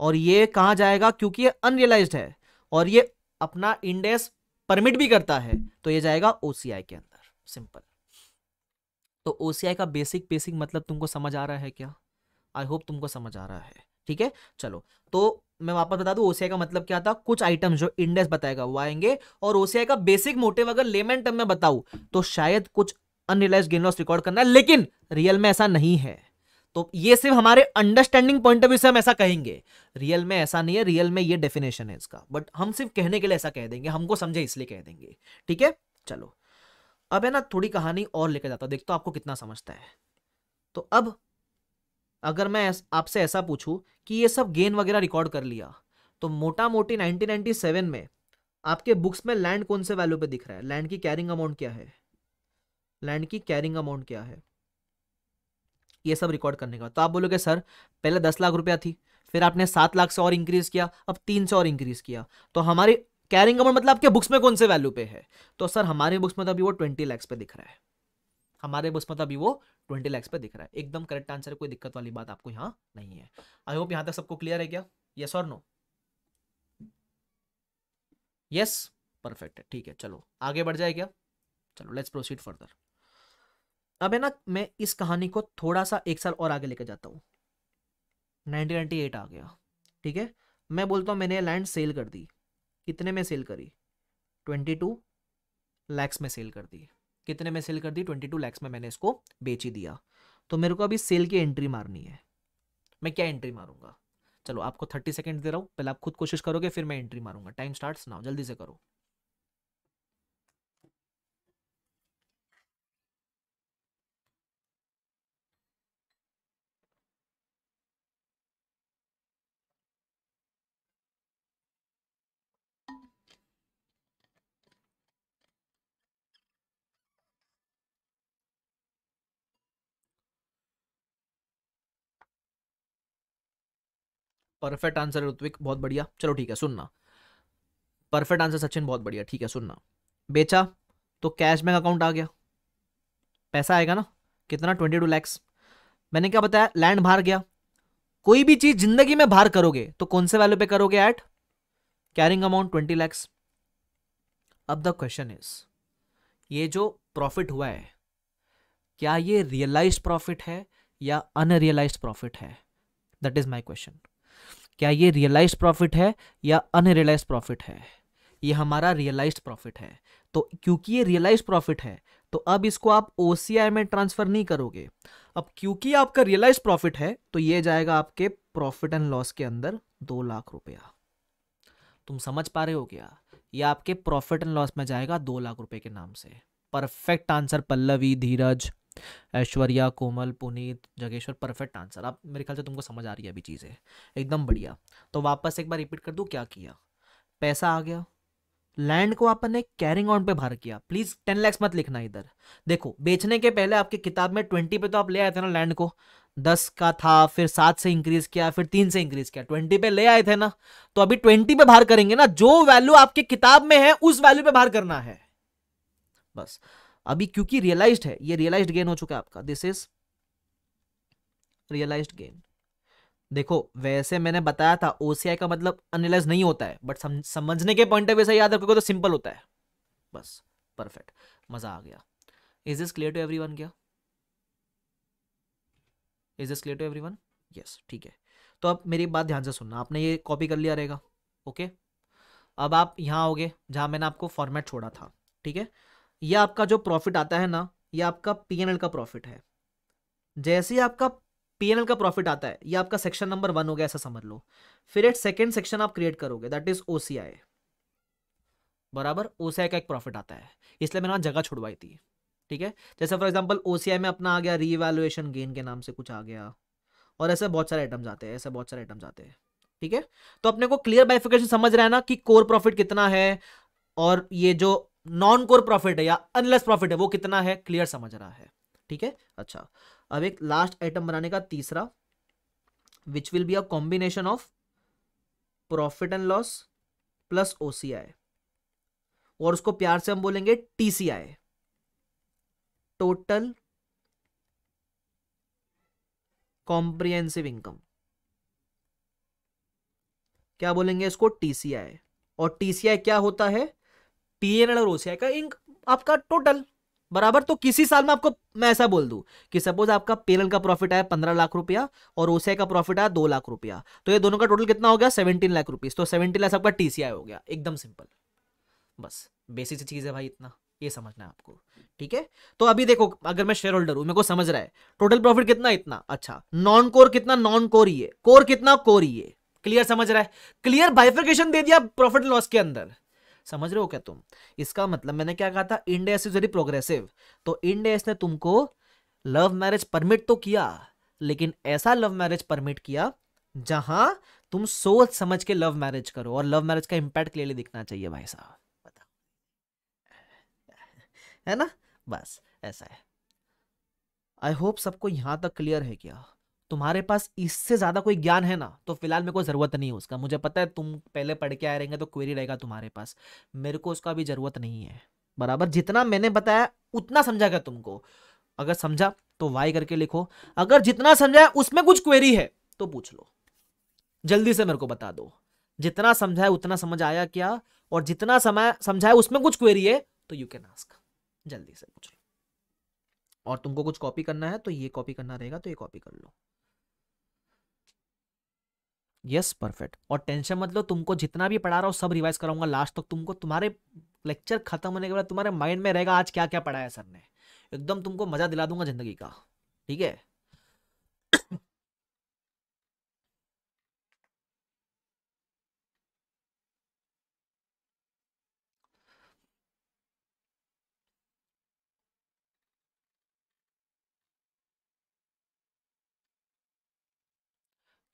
और ये कहा जाएगा क्योंकि ये अनरियलाइज है और ये अपना इंडेस परमिट भी करता है तो ये जाएगा ओसीआई के अंदर सिंपल तो ओसीआई का बेसिक बेसिक मतलब तुमको समझ आ रहा है क्या आई होप तुमको समझ आ रहा है ठीक है चलो तो मैं वापस बता दूं ओसीआई का मतलब क्या था कुछ आइटम्स जो इंडेक्स बताएगा वो आएंगे और ओसीआई का बेसिक मोटिव अगर लेमन टर्म में बताऊं तो शायद कुछ अनरियलाइज गेन लॉस रिकॉर्ड करना है लेकिन रियल में ऐसा नहीं है तो ये सिर्फ हमारे अंडरस्टैंडिंग पॉइंट ऑफ व्यू से हम ऐसा कहेंगे रियल में ऐसा नहीं है रियल में ये डेफिनेशन है इसका बट हम सिर्फ कहने के लिए ऐसा कह देंगे हमको समझे इसलिए कह देंगे ठीक है चलो अब है ना थोड़ी कहानी और लेकर जाता हूं देखता हूं आपको कितना समझता है तो अब अगर मैं आपसे ऐसा पूछूं कि ये सब गेन वगैरह रिकॉर्ड कर लिया तो मोटा मोटी 1997 में आपके बुक्स में लैंड कौन से वैल्यू पे दिख रहा है लैंड की कैरिंग अमाउंट क्या है लैंड की कैरिंग अमाउंट क्या है ये सब रिकॉर्ड करने का तो आप बोलोगे सर पहले दस लाख रुपया थी फिर आपने सात लाख से और इंक्रीज किया अब तीन से और इंक्रीज किया तो हमारी कैरिंग अमाउंट मतलब आपके बुक्स में कौन से वैल्यू पे है तो सर हमारे बुक्स में तो अभी वो ट्वेंटी लैक्स पे दिख रहा है हमारे बुक्स में तो अभी वो ट्वेंटी लैक्स पे दिख रहा है एकदम करेक्ट आंसर कोई दिक्कत वाली बात आपको यहाँ नहीं है आई होप यहाँ तक सबको क्लियर है क्या यस और नो यस परफेक्ट है ठीक है चलो आगे बढ़ जाए क्या चलो लेट्स प्रोसीड फर्दर अब है ना मैं इस कहानी को थोड़ा सा एक साल और आगे लेकर जाता हूँ नाइनटीन नाइन्टी एट आ गया ठीक है मैं बोलता हूँ मैंने लैंड सेल कर दी कितने में सेल करी ट्वेंटी टू लैक्स में सेल कर दी कितने में सेल कर दी ट्वेंटी टू लैक्स में मैंने इसको बेच ही दिया तो मेरे को अभी सेल की एंट्री मारनी है मैं क्या एंट्री मारूंगा चलो आपको थर्टी सेकेंड दे रहा हूँ पहले आप खुद कोशिश करोगे फिर मैं एंट्री मारूंगा टाइम स्टार्ट नाउ जल्दी से करो परफेक्ट आंसर ऋत्विक बहुत बढ़िया चलो ठीक है सुनना परफेक्ट आंसर सचिन बहुत बढ़िया ठीक है सुनना बेचा तो कैश बैंक अकाउंट आ गया पैसा आएगा ना कितना ट्वेंटी टू लैक्स मैंने क्या बताया लैंड बाहर गया कोई भी चीज जिंदगी में बाहर करोगे तो कौन से वैल्यू पे करोगे at carrying amount twenty lakhs अब द क्वेश्चन इज ये जो प्रॉफिट हुआ है क्या ये रियलाइज प्रॉफिट है या अनरियलाइज प्रॉफिट है दैट इज माई क्वेश्चन क्या ये रियलाइज प्रॉफिट है या अनरियलाइज प्रॉफिट है ये हमारा रियलाइज प्रॉफिट है तो क्योंकि ये रियलाइज प्रॉफिट है तो अब इसको आप ओ में ट्रांसफर नहीं करोगे अब क्योंकि आपका रियलाइज प्रॉफिट है तो ये जाएगा आपके प्रॉफिट एंड लॉस के अंदर दो लाख रुपया तुम समझ पा रहे हो क्या ये आपके प्रॉफिट एंड लॉस में जाएगा दो लाख रुपए के नाम से perfect answer Pallavi Dheeraj Aishwarya Komal Puneet Jageshwar perfect answer आप मेरे ख्याल से तुमको समझ आ रही है अभी चीज़ें एकदम बढ़िया तो वापस एक बार रिपीट कर दूँ क्या किया पैसा आ गया लैंड को आपने कैरिंग ऑन पे भार किया प्लीज टेन लैक्स मत लिखना इधर देखो बेचने के पहले आपकी किताब में ट्वेंटी पे तो आप ले आए थे ना लैंड को दस का था फिर सात से इंक्रीज किया फिर तीन से इंक्रीज किया ट्वेंटी पे ले आए थे ना तो अभी ट्वेंटी पे भार करेंगे ना जो वैल्यू आपके किताब में है उस वैल्यू पे भार करना है बस अभी क्योंकि रियलाइज है ये रियलाइज गेन हो चुका है आपका दिस इज रियलाइज गेन देखो वैसे मैंने बताया था ओसीआई का मतलब अनलाइज नहीं होता है बट सम, समझने के पॉइंट वैसे याद रखोगे तो सिंपल होता है बस परफेक्ट मजा आ गया is this clear to everyone क्या is this clear to everyone yes ठीक है तो अब मेरी बात ध्यान से सुनना आपने ये कॉपी कर लिया रहेगा ओके अब आप यहाँ आओगे जहाँ मैंने आपको फॉर्मेट छोड़ा था ठीक है ये आपका जो प्रॉफिट आता है ना ये आपका एल का प्रॉफिट है जैसे ही आपका एल का प्रॉफिट आता है ये आपका सेक्शन नंबर वन हो गया ऐसा समझ लो फिर एक सेकेंड सेक्शन आप क्रिएट करोगे दैट इज आई बराबर ओसीआई का एक प्रॉफिट आता है इसलिए मैंने वहाँ जगह छुड़वाई थी ठीक है जैसे फॉर एग्जाम्पल ओसीआई में अपना आ गया रीवैल्युएशन गेन के नाम से कुछ आ गया और ऐसे बहुत सारे आइटम्स आते हैं ऐसे बहुत सारे आइटम्स आते हैं ठीक है तो अपने को क्लियर बाइफिकेशन समझ रहा है ना कि कोर प्रॉफिट कितना है और ये जो नॉन कोर प्रॉफिट है या अनलेस प्रॉफिट है वो कितना है क्लियर समझ रहा है ठीक है अच्छा अब एक लास्ट आइटम बनाने का तीसरा which will be a combination of profit and loss plus OCI और उसको प्यार से हम बोलेंगे टीसीआई टोटल कॉम्प्रिहेंसिव इनकम क्या बोलेंगे इसको टीसीआई और टीसीआई क्या होता है पीएनएल और ओसीआई का इंक आपका टोटल बराबर तो किसी साल में आपको मैं ऐसा बोल दूं कि सपोज आपका पेनल का प्रॉफिट आया पंद्रह लाख रुपया और ओसीआई का प्रॉफिट आया दो लाख रुपया तो ये दोनों का टोटल कितना हो गया सेवनटीन लाख रुपीज तो सेवनटीन लाख आपका टीसीआई हो गया एकदम सिंपल बस बेसिक सी चीज़ है भाई इतना ये समझना है आपको ठीक है तो अभी देखो अगर मैं शेयर होल्डर हूं मेरे को समझ रहा है टोटल प्रॉफिट कितना इतना अच्छा नॉन कोर कितना नॉन कोर है कोर कितना कोर है क्लियर समझ रहा है क्लियर बाइफिकेशन दे दिया प्रॉफिट लॉस के अंदर समझ रहे हो क्या तुम इसका मतलब मैंने क्या कहा था इंडेस इज वेरी प्रोग्रेसिव तो इंडेस ने तुमको लव मैरिज परमिट तो किया लेकिन ऐसा लव मैरिज परमिट किया जहां तुम सोच समझ के लव मैरिज करो और लव मैरिज का इम्पैक्ट क्लियरली दिखना चाहिए भाई साहब है ना बस ऐसा है आई होप सबको यहां तक क्लियर है क्या तुम्हारे पास इससे ज़्यादा कोई ज्ञान है ना तो फिलहाल मेरे को ज़रूरत नहीं है उसका मुझे पता है तुम पहले पढ़ के आए रहेंगे तो क्वेरी रहेगा तुम्हारे पास मेरे को उसका अभी ज़रूरत नहीं है बराबर जितना मैंने बताया उतना समझा गया तुमको अगर समझा तो वाई करके लिखो अगर जितना समझा उसमें कुछ क्वेरी है तो पूछ लो जल्दी से मेरे को बता दो जितना समझा है उतना समझ आया क्या और जितना समय समझा है उसमें कुछ क्वेरी है तो यू कैन आस्क जल्दी से पूछ लो और तुमको कुछ कॉपी करना है तो ये कॉपी करना रहेगा तो ये कॉपी कर लो यस परफेक्ट और टेंशन मत लो तुमको जितना भी पढ़ा रहा हूँ सब रिवाइज कराऊंगा लास्ट तक तुमको तुम्हारे लेक्चर खत्म होने के बाद तुम्हारे माइंड में रहेगा आज क्या क्या पढ़ाया सर ने एकदम तुमको मजा दिला दूंगा जिंदगी का ठीक है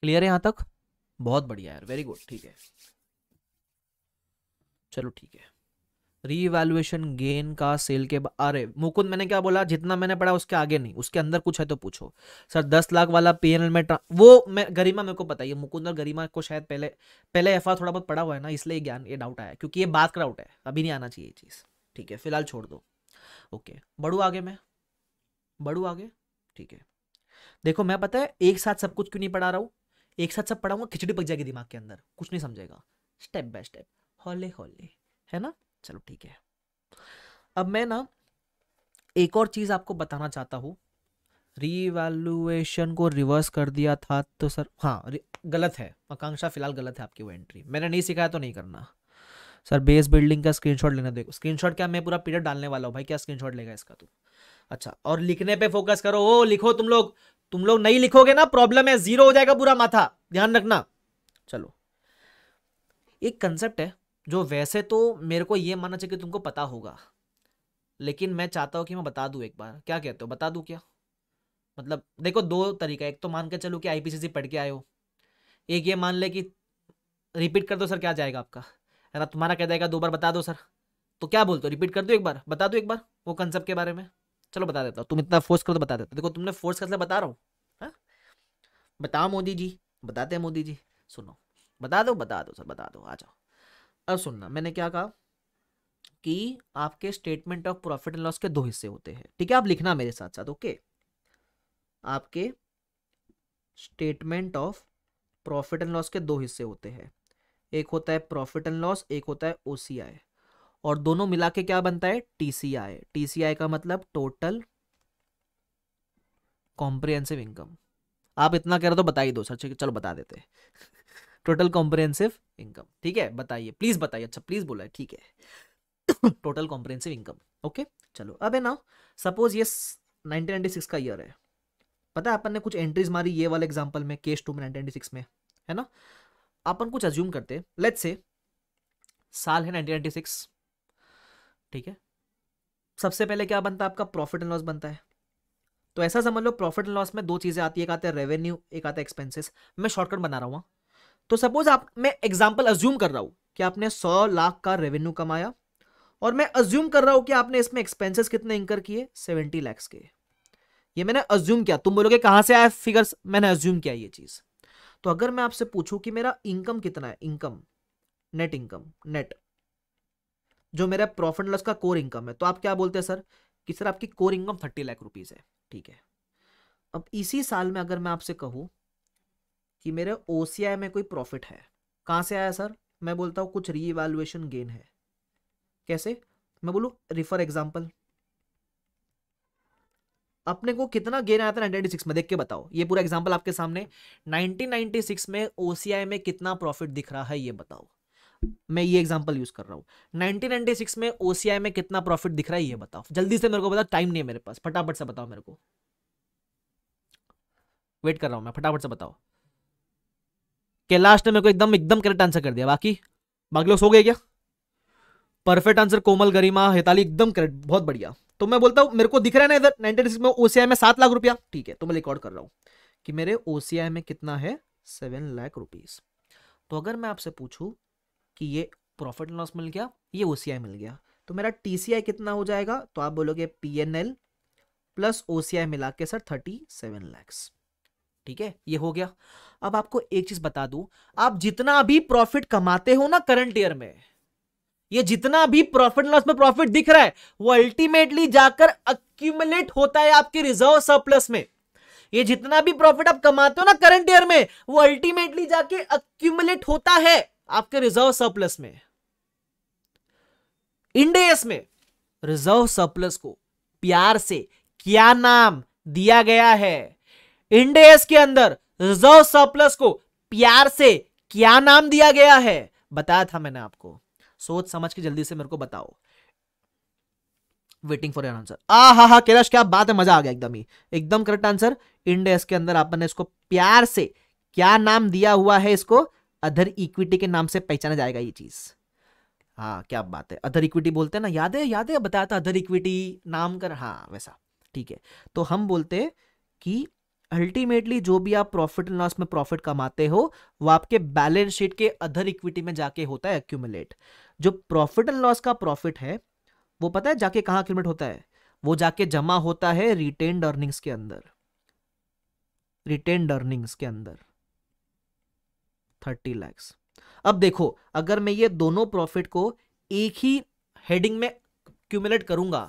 क्लियर है यहां तक बहुत बढ़िया यार वेरी गुड ठीक है चलो ठीक है रीवैल्यूएशन गेन का सेल के अरे मुकुंद मैंने क्या बोला जितना मैंने पढ़ा उसके आगे नहीं उसके अंदर कुछ है तो पूछो सर दस लाख वाला पी एन एल में वो मैं गरिमा मेरे को पता मुकुंद और गरिमा को शायद पहले पहले एफ थोड़ा बहुत पढ़ा हुआ है ना इसलिए ज्ञान ये डाउट आया क्योंकि ये बात का डाउट है अभी नहीं आना चाहिए ये चीज़ ठीक है फिलहाल छोड़ दो ओके बढ़ू आगे मैं बढ़ू आगे ठीक है देखो मैं पता है एक साथ सब कुछ क्यों नहीं पढ़ा रहा हूँ एक साथ सब पढ़ाऊंगा खिचड़ी पक जाएगी दिमाग के अंदर कुछ नहीं समझेगा स्टेप बाय स्टेप हौले हौले है ना चलो ठीक है अब मैं ना एक और चीज़ आपको बताना चाहता हूँ रीवैल्यूएशन को रिवर्स कर दिया था तो सर हाँ गलत है आकांक्षा फिलहाल गलत है आपकी वो एंट्री मैंने नहीं सिखाया तो नहीं करना सर बेस बिल्डिंग का स्क्रीनशॉट लेना देखो स्क्रीनशॉट क्या मैं पूरा पीरियड डालने वाला हूँ भाई क्या स्क्रीनशॉट लेगा इसका तू अच्छा और लिखने पे फोकस करो ओ लिखो तुम लोग तुम लोग नहीं लिखोगे ना प्रॉब्लम है जीरो हो जाएगा पूरा माथा ध्यान रखना चलो एक कंसेप्ट है जो वैसे तो मेरे को ये मानना चाहिए कि तुमको पता होगा लेकिन मैं चाहता हूँ कि मैं बता दूँ एक बार क्या कहते हो बता दूँ क्या मतलब देखो दो तरीका एक तो मान के चलो कि आईपीसीसी पढ़ के आए हो एक ये मान ले कि रिपीट कर दो सर क्या जाएगा आपका है ना तुम्हारा कह जाएगा दो बार बता दो सर तो क्या बोलते हो रिपीट कर दो एक बार बता दो एक बार वो कंसेप्ट के बारे में चलो बता देता हूँ तुम इतना फोर्स करो तो बता देता देखो तुमने फोर्स कर बता रहा हूँ हाँ? बताओ मोदी जी बताते हैं मोदी जी सुनो बता दो बता दो सर बता दो आ जाओ अब सुनना मैंने क्या कहा कि आपके statement of profit and loss के दो हिस्से होते हैं ठीक है आप लिखना मेरे साथ साथ ओके आपके statement of profit and loss के दो हिस्से होते हैं एक होता है प्रॉफिट एंड लॉस एक होता है ओ और दोनों मिला के क्या बनता है टीसीआई टीसीआई का मतलब टोटल कॉम्प्रिहेंसिव इनकम आप इतना कह रहे तो बताइए दो सर चलो बता देते टोटल कॉम्प्रिहेंसिव इनकम ठीक है बताइए प्लीज बताइए अच्छा प्लीज बोला है ठीक है टोटल कॉम्प्रिहेंसिव इनकम ओके चलो अब है ना सपोज ये 1996 का ईयर है पता है अपन ने कुछ एंट्रीज मारी ये वाले एग्जांपल में केस टू में नाइनटीन में है ना अपन कुछ अज्यूम करते लेट से साल है नाइनटीन ठीक है सबसे पहले क्या बनता है आपका प्रॉफिट एंड लॉस बनता है तो ऐसा समझ लो प्रॉफिट एंड लॉस में दो चीज़ें आती है एक आता है रेवेन्यू एक आता है एक्सपेंसेस मैं शॉर्टकट बना रहा हूँ हाँ। तो सपोज आप मैं एग्जाम्पल अज्यूम कर रहा हूँ कि आपने सौ लाख का रेवेन्यू कमाया और मैं अज्यूम कर रहा हूँ कि आपने इसमें एक्सपेंसेस कितने इंकर किए सेवेंटी लैक्स के ये मैंने अज्यूम किया तुम बोलोगे कहाँ से आया फिगर्स मैंने अज्यूम किया ये चीज़ तो अगर मैं आपसे पूछूं कि मेरा इनकम कितना है इनकम नेट इनकम नेट जो मेरा प्रॉफिट लॉस का कोर इनकम है तो आप क्या बोलते हैं सर कि सर आपकी core income thirty lakh rupees है ठीक है अब इसी साल में अगर मैं आपसे कहूं कि मेरे ओ में कोई प्रॉफिट है कहां से आया सर मैं बोलता हूं कुछ रीएवैल्यूएशन गेन है कैसे मैं बोलू रिफर एग्जाम्पल अपने को कितना गेन आया था 1996 में देख के बताओ ये पूरा एग्जाम्पल आपके सामने 1996 में ओसीआई में कितना प्रॉफिट दिख रहा है ये बताओ मैं ये एग्जांपल यूज कर रहा हूँ 1996 में ओसीआई में कितना प्रॉफिट दिख रहा है ये बताओ जल्दी से मेरे को बताओ टाइम नहीं है मेरे पास फटाफट से बताओ मेरे को वेट कर रहा हूं मैं फटाफट से बताओ के लास्ट ने मेरे को एकदम एकदम करेक्ट आंसर कर दिया बाकी बाकी लोग सो गए क्या परफेक्ट आंसर कोमल गरिमा हेताली एकदम करेक्ट बहुत बढ़िया तो मैं बोलता हूँ मेरे को दिख रहा है ना इधर नाइनटी में ओसीआई में सात लाख रुपया ठीक है तो मैं रिकॉर्ड कर रहा हूँ कि मेरे ओसीआई में कितना है सेवन लाख रुपीज तो अगर मैं आपसे पूछूं कि ये प्रॉफिट लॉस मिल गया ये ओ मिल गया तो मेरा टी कितना हो जाएगा तो आप बोलोगे P N L plus O मिला के सर थर्टी सेवन लैक्स ठीक है ये हो गया अब आपको एक चीज बता दू आप जितना भी प्रॉफिट कमाते हो ना करंट ईयर में ये जितना भी प्रॉफिट लॉस में प्रॉफिट दिख रहा है वो अल्टीमेटली जाकर अक्यूमुलेट होता है आपके रिजर्व सरप्लस में ये जितना भी प्रॉफिट आप कमाते हो ना करंट ईयर में वो अल्टीमेटली जाके अक्यूमुलेट होता है आपके रिजर्व सरप्लस में इंडेस में रिजर्व सरप्लस को प्यार से क्या नाम दिया गया है इंडेस के अंदर रिजर्व सरप्लस को प्यार से क्या नाम दिया गया है बताया था मैंने आपको सोच समझ के जल्दी से मेरे को बताओ वेटिंग फॉर योर आंसर आ हा हा कैलाश क्या बात है मजा आ गया एकदम ही एकदम करेक्ट आंसर इंडेस के अंदर आपने इसको प्यार से क्या नाम दिया हुआ है इसको अधर इक्विटी के नाम से पहचाना जाएगा ये चीज़ हाँ क्या बात है अधर इक्विटी बोलते हैं ना याद है याद है बताया था अधर इक्विटी नाम कर हाँ वैसा ठीक है तो हम बोलते कि अल्टीमेटली जो भी आप प्रॉफिट एंड लॉस में प्रॉफिट कमाते हो वो आपके बैलेंस शीट के अधर इक्विटी में जाके होता है एक्यूमुलेट जो प्रॉफिट एंड लॉस का प्रॉफिट है वो पता है जाके कहाँ एक्यूमुलेट होता है वो जाके जमा होता है रिटेन्ड अर्निंग्स के अंदर रिटेन्ड अर्निंग्स के अंदर थर्टी लैक्स अब देखो अगर मैं ये दोनों प्रॉफिट को एक ही हेडिंग में क्यूमुलेट करूंगा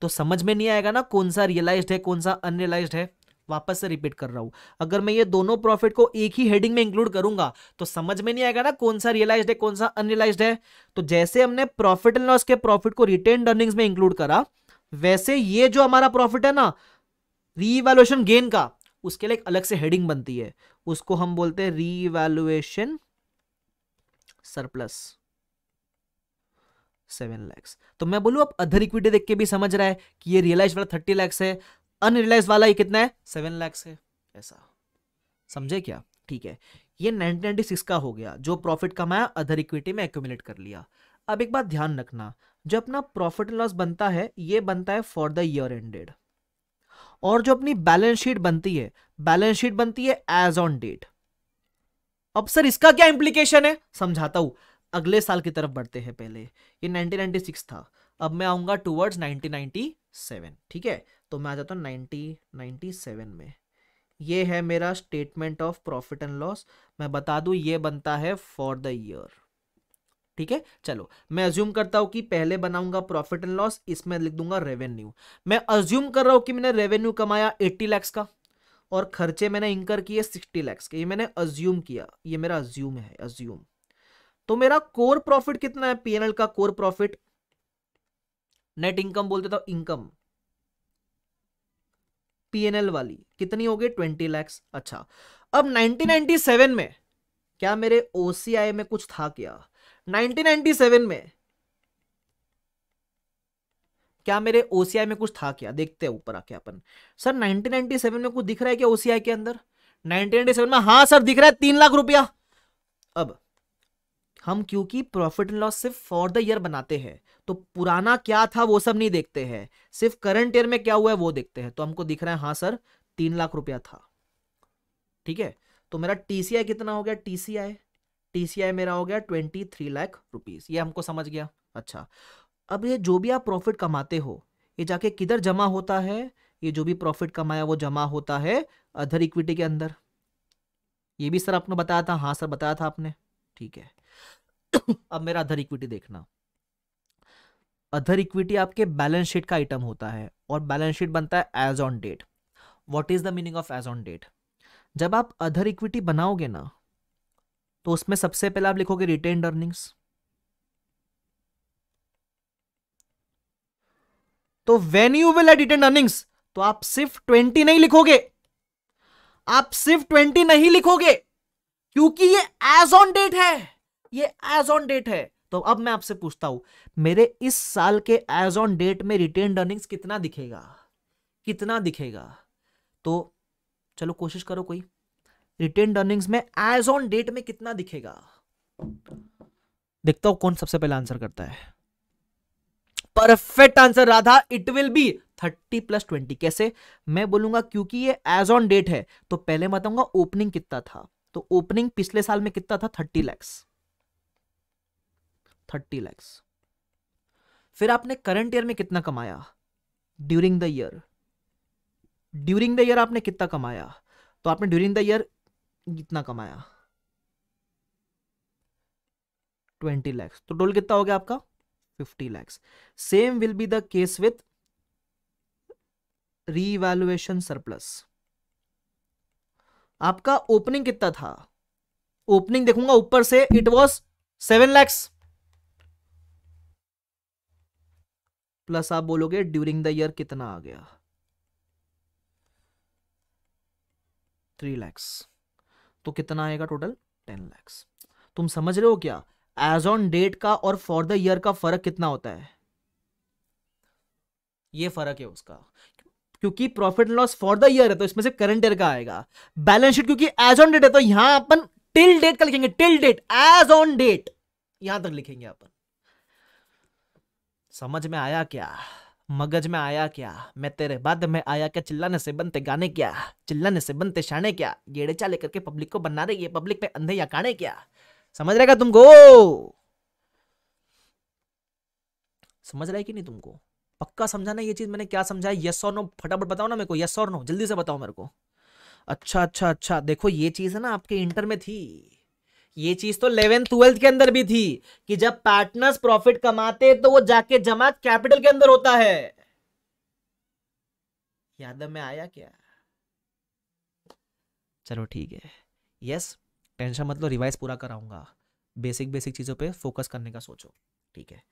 तो समझ में नहीं आएगा ना कौन सा रियलाइज्ड है कौन सा अनरियलाइज्ड है वापस से रिपीट कर रहा हूं अगर मैं ये दोनों प्रॉफिट को एक ही हेडिंग में इंक्लूड करूंगा तो समझ में नहीं आएगा ना कौन सा रियलाइज्ड है कौन सा अनरियलाइज्ड है तो जैसे हमने प्रॉफिट एंड लॉस के प्रॉफिट को रिटेन अर्निंग्स में इंक्लूड करा वैसे ये जो हमारा प्रॉफिट है ना रीवैल्यूएशन गेन का उसके लिए एक अलग से हेडिंग बनती है उसको हम बोलते हैं रीवैल्युएशन सरप्लस सेवन लैक्स तो मैं बोलूं आप अदर इक्विटी देख के भी समझ रहा है कि ये रियलाइज वाला थर्टी लैक्स है अनरियलाइज वाला ये कितना है सेवन लैक्स है ऐसा समझे क्या ठीक है ये 1996 का हो गया जो प्रॉफिट कमाया अदर इक्विटी में एक्यूमुलेट कर लिया अब एक बात ध्यान रखना जो अपना प्रॉफिट लॉस बनता है ये बनता है फॉर द ईयर एंडेड और जो अपनी बैलेंस शीट बनती है बैलेंस शीट बनती है एज ऑन डेट अब सर इसका क्या इंप्लीकेशन है समझाता हूं अगले साल की तरफ बढ़ते हैं पहले ये 1996 था अब मैं आऊंगा टूवर्ड्स 1997 ठीक है तो मैं आ जाता हूँ 1997 में ये है मेरा statement of profit and loss मैं बता दू ये बनता है फॉर द ईयर ठीक है चलो मैं अज्यूम करता हूं कि पहले बनाऊंगा प्रॉफिट एंड लॉस इसमें लिख दूंगा रेवेन्यू मैं अज्यूम कर रहा हूं कि मैंने रेवेन्यू कमाया एट्टी लैक्स का और खर्चे मैंने इंकर किए सिक्सटी लैक्स के ये मैंने अज्यूम किया ये मेरा अज्यूम है अज्यूम तो मेरा कोर प्रॉफिट कितना है पीएनएल का कोर प्रॉफिट नेट इनकम बोलते तो इनकम पीएनएल वाली कितनी होगी ट्वेंटी लैक्स अच्छा अब 1997 में क्या मेरे ओसीआई में कुछ था क्या 1997 में क्या मेरे ओसीआई में कुछ था क्या देखते हैं ऊपर आके अपन सर 1997 में कुछ दिख रहा है क्या ओसीआई के अंदर 1997 में हाँ सर दिख रहा है तीन लाख रुपया अब हम क्योंकि प्रॉफिट एंड लॉस सिर्फ फॉर द ईयर बनाते हैं तो पुराना क्या था वो सब नहीं देखते हैं सिर्फ करंट ईयर में क्या हुआ है वो देखते हैं तो हमको दिख रहा है हाँ सर तीन लाख रुपया था ठीक है तो मेरा टीसीआई कितना हो गया टीसीआई टीसीआई मेरा हो गया ट्वेंटी थ्री लाख रुपीज़ ये हमको समझ गया अच्छा अब ये जो भी आप प्रॉफिट कमाते हो ये जाके किधर जमा होता है ये जो भी प्रॉफिट कमाया वो जमा होता है अधर इक्विटी के अंदर ये भी सर आपने बताया था हाँ सर बताया था आपने ठीक है अब मेरा अधर इक्विटी देखना अधर इक्विटी आपके बैलेंस शीट का आइटम होता है और बैलेंस शीट बनता है as on date what is the meaning of as on date जब आप अधर इक्विटी बनाओगे ना तो उसमें सबसे पहले आप लिखोगे रिटेन अर्निंग्स तो when you will at retain earnings तो आप सिर्फ ट्वेंटी नहीं लिखोगे आप सिर्फ ट्वेंटी नहीं लिखोगे क्योंकि ये एज ऑन डेट है ये एज ऑन डेट है तो अब मैं आपसे पूछता हूं मेरे इस साल के एज ऑन डेट में रिटेन अर्निंग्स कितना दिखेगा कितना दिखेगा तो चलो कोशिश करो कोई रिटेन अर्निंग्स में एज ऑन डेट में कितना दिखेगा देखता हूं कौन सबसे पहले आंसर करता है perfect answer Radha it will be thirty plus twenty कैसे मैं बोलूंगा क्योंकि ये एज ऑन डेट है तो पहले बताऊंगा ओपनिंग कितना था तो ओपनिंग पिछले साल में कितना था थर्टी लैक्स थर्टी लैक्स फिर आपने करंट ईयर में कितना कमाया during the year during the year आपने कितना कमाया तो आपने ड्यूरिंग द ईयर कितना कमाया ट्वेंटी लैक्स तो टोल कितना हो गया आपका fifty lakhs same will be the case with revaluation surplus आपका ओपनिंग कितना था ओपनिंग देखूंगा ऊपर से it was seven lakhs plus आप बोलोगे ड्यूरिंग द ईयर कितना आ गया थ्री लैक्स तो कितना आएगा टोटल टेन लैक्स तुम समझ रहे हो क्या एज ऑन डेट का और फॉर द ईयर का फर्क कितना होता है ये फर्क है उसका क्योंकि profit loss for the year है तो इसमें से करंट ईयर का आएगा बैलेंस शीट क्योंकि एज ऑन डेट है तो यहां अपन टिल डेट का लिखेंगे till date as on date यहां तक लिखेंगे अपन समझ में आया क्या मगज में आया क्या मैं तेरे बाद में आया क्या चिल्लाने से बनते गाने क्या चिल्लाने से बनते शाने क्या गेड़े चाले करके पब्लिक को बना रही है पब्लिक पे अंधे या काने क्या समझ रहेगा तुमको समझ रहा है कि नहीं तुमको पक्का समझाना ये चीज मैंने क्या समझा यस और नो फटाफट बताओ ना मेरे को यस और नो जल्दी से बताओ मेरे को अच्छा अच्छा अच्छा देखो ये चीज है ना आपके इंटर में थी ये चीज तो इलेवेंथ ट्वेल्थ के अंदर भी थी कि जब पार्टनर्स प्रॉफिट कमाते तो वो जाके जमा कैपिटल के अंदर होता है यादव में आया क्या चलो ठीक है यस टेंशन मत लो रिवाइज पूरा कराऊंगा बेसिक बेसिक चीज़ों पे फोकस करने का सोचो ठीक है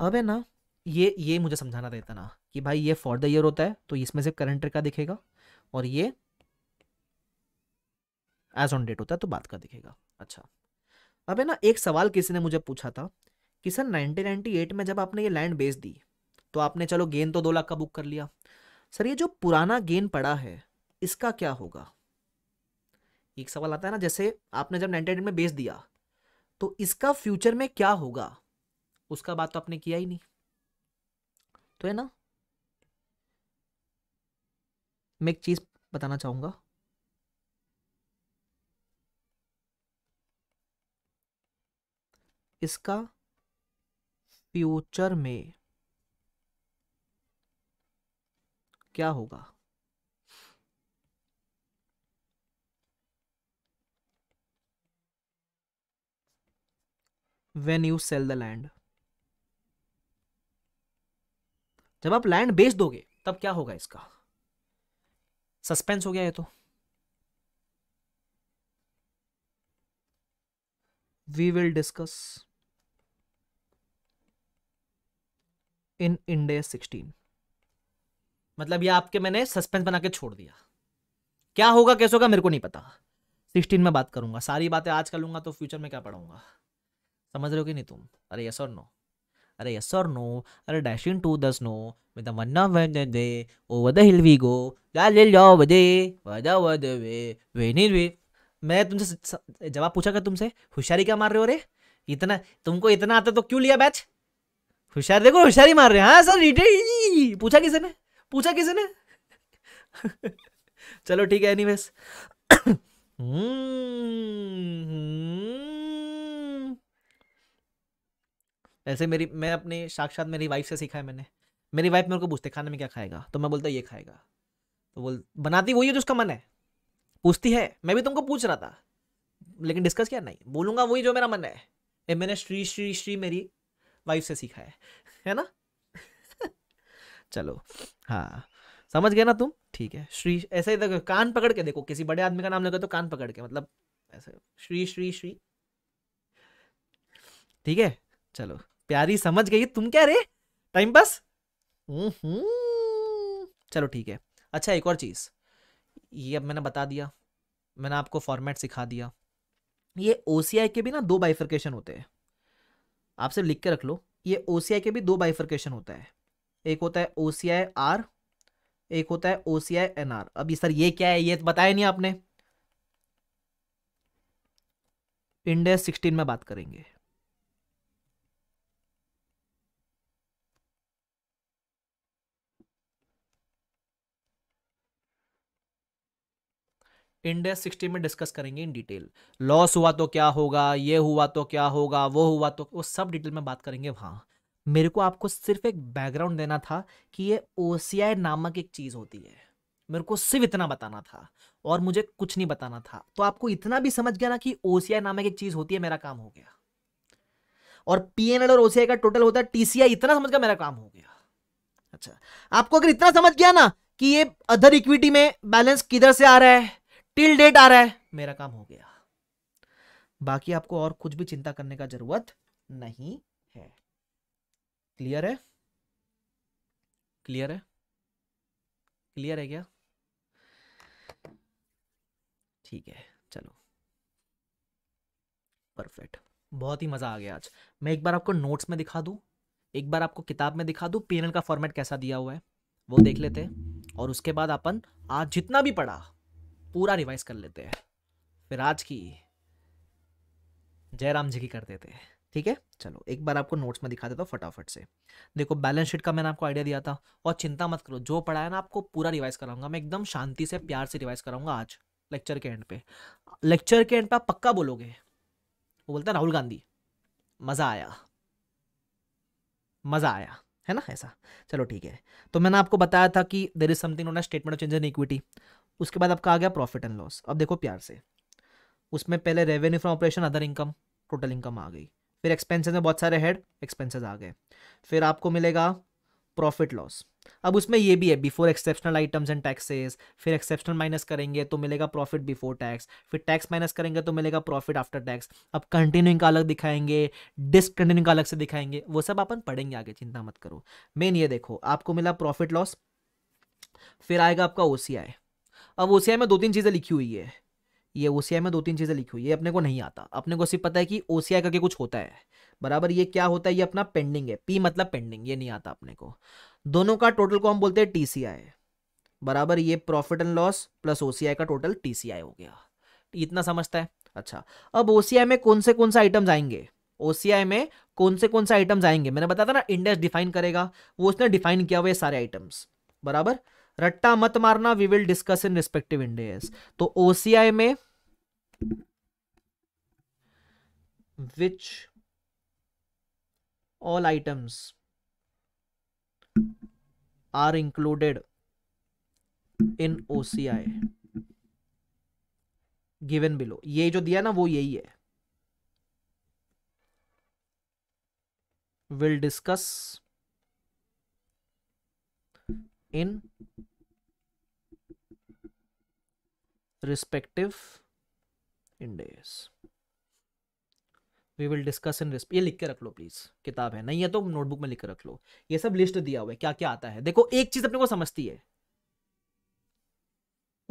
अब है ना ये ये मुझे समझाना रहता ना कि भाई ये फॉर द ईयर होता है तो इसमें से करंट का दिखेगा और ये एज ऑन डेट होता है तो बात का दिखेगा अच्छा अब है ना एक सवाल किसी ने मुझे पूछा था कि सर 1998 में जब आपने ये लैंड बेच दी तो आपने चलो गेंद तो दो लाख का बुक कर लिया सर ये जो पुराना गेंद पड़ा है इसका क्या होगा एक सवाल आता है ना जैसे आपने जब नाइनटी में बेच दिया तो इसका फ्यूचर में क्या होगा उसका बात तो आपने किया ही नहीं तो है ना मैं एक चीज़ बताना चाहूँगा इसका फ्यूचर में क्या होगा when you sell the land जब आप लैंड बेच दोगे तब क्या होगा इसका सस्पेंस हो गया ये तो we will discuss in Ind AS sixteen मतलब ये आपके मैंने सस्पेंस बना के छोड़ दिया क्या होगा कैसे होगा मेरे को नहीं पता सिक्सटीन में बात करूंगा सारी बातें आज कर लूंगा तो फ्यूचर में क्या पढ़ाऊंगा समझ रहे हो कि नहीं तुम अरे यस और नो अरे यस और नो अरे डैश इन टू दस no with one they over the hill we go ले जाओ बजे वदा वद वे वे नहीं वे मैं तुमसे जवाब पूछा कर तुमसे होशियारी क्या मार रहे हो रे इतना तुमको इतना आता तो क्यों लिया बैच होशियार देखो होशियारी मार रहे हैं हाँ सर रिटेल पूछा किसी ने पूछा किसी ने चलो ठीक है वेस हम्म। ऐसे मेरी मैं अपने साक्षात मेरी वाइफ से सीखा है मैंने मेरी वाइफ मेरे को पूछते खाने में क्या खाएगा तो मैं बोलता ये खाएगा तो बोल बनाती वही है जो उसका मन है पूछती है मैं भी तुमको पूछ रहा था लेकिन डिस्कस किया नहीं बोलूंगा वही जो मेरा मन है ए, मैंने श्री श्री श्री मेरी वाइफ से सीखा है है ना चलो हाँ समझ गए ना तुम ठीक है श्री ऐसे ही देखो कान पकड़ के देखो किसी बड़े आदमी का नाम लेते तो कान पकड़ के मतलब ऐसे श्री श्री श्री ठीक है चलो प्यारी समझ गई तुम क्या रे टाइम हम्म, पास हम्म। चलो ठीक है अच्छा एक और चीज़ ये अब मैंने बता दिया मैंने आपको फॉर्मेट सिखा दिया ये ओ के भी ना दो बाइफर्केशन होते हैं आप सिर्फ लिख के रख लो ये ओ के भी दो बाइफर्केशन होता है एक होता है ओ सी आई आर एक होता है O C I N R अभी सर ये क्या है ये बताया नहीं आपने इंडेस सिक्सटीन में बात करेंगे इंडिया सिक्सटी में डिस्कस करेंगे इन डिटेल लॉस हुआ तो क्या होगा ये हुआ तो क्या होगा वो हुआ तो वो सब डिटेल में बात करेंगे वहाँ मेरे को आपको सिर्फ एक बैकग्राउंड देना था कि ये ओ नामक एक चीज़ होती है मेरे को सिर्फ इतना बताना था और मुझे कुछ नहीं बताना था तो आपको इतना भी समझ गया ना कि ओ नामक एक चीज़ होती है मेरा काम हो गया और पी और ओ का टोटल होता है टीसीआई इतना समझ गया मेरा काम हो गया अच्छा आपको अगर इतना समझ गया ना कि ये अदर इक्विटी में बैलेंस किधर से आ रहा है टिल डेट आ रहा है मेरा काम हो गया बाकी आपको और कुछ भी चिंता करने का जरूरत नहीं है क्लियर है क्लियर है क्लियर है क्या ठीक है चलो परफेक्ट बहुत ही मज़ा आ गया आज मैं एक बार आपको नोट्स में दिखा दू एक बार आपको किताब में दिखा दू पीरियड का फॉर्मेट कैसा दिया हुआ है वो देख लेते हैं और उसके बाद अपन आज जितना भी पढ़ा पूरा रिवाइज कर लेते हैं फिर आज की जयराम जी की कर देते हैं ठीक है चलो एक बार आपको नोट्स में दिखा देता हूँ फटाफट से देखो बैलेंस शीट का मैंने आपको आइडिया दिया था और चिंता मत करो जो पढ़ा है ना आपको पूरा रिवाइज कराऊंगा मैं एकदम शांति से प्यार से रिवाइज कराऊंगा आज लेक्चर के एंड पे लेक्चर के एंड पे आप पक्का बोलोगे वो बोलते हैं राहुल गांधी मज़ा आया मज़ा आया है ना ऐसा चलो ठीक है तो मैंने आपको बताया था कि there is something known statement of change in equity उसके बाद आपका आ गया प्रॉफिट एंड लॉस अब देखो प्यार से उसमें पहले revenue from operation other income total income आ गई फिर एक्सपेंसेस में बहुत सारे हेड एक्सपेंसेस आ गए फिर आपको मिलेगा प्रॉफिट लॉस अब उसमें ये भी है before exceptional items and taxes फिर एक्सेप्शनल माइनस करेंगे तो मिलेगा प्रॉफिट बिफोर टैक्स फिर टैक्स माइनस करेंगे तो मिलेगा प्रॉफिट आफ्टर टैक्स अब कंटिन्यूइंग का अलग दिखाएंगे डिसकंटिन्यूइंग का अलग से दिखाएंगे वो सब अपन पढ़ेंगे आगे चिंता मत करो मेन ये देखो आपको मिला प्रॉफिट लॉस फिर आएगा आपका ओ सी आई अब ओ में दो तीन चीज़ें लिखी हुई है ये ओ में दो तीन चीज़ें लिखी हुई है अपने को नहीं आता अपने को सिर्फ पता है कि ओ करके कुछ होता है बराबर ये क्या होता है ये अपना पेंडिंग है पी मतलब पेंडिंग ये नहीं आता अपने को दोनों का टोटल को हम बोलते हैं टी बराबर ये profit and loss plus O का टोटल टी हो गया इतना समझता है अच्छा अब ओ में कौन से कौन से आइटम्स आएंगे ओ में कौन से कौन से आइटम्स आएंगे मैंने बताया था ना इंडेक्स डिफाइन करेगा वो उसने डिफाइन किया हुआ है सारे आइटम्स बराबर रट्टा मत मारना we will discuss in respective Ind AS तो ओसीआई में which all items are included in OCI given below ये जो दिया ना वो यही है will discuss in respective index we will discuss in ये लिख के रख लो प्लीज किताब है नहीं है तो नोटबुक में लिख के रख लो ये सब लिस्ट दिया हुआ है क्या क्या आता है देखो एक चीज अपने को समझती है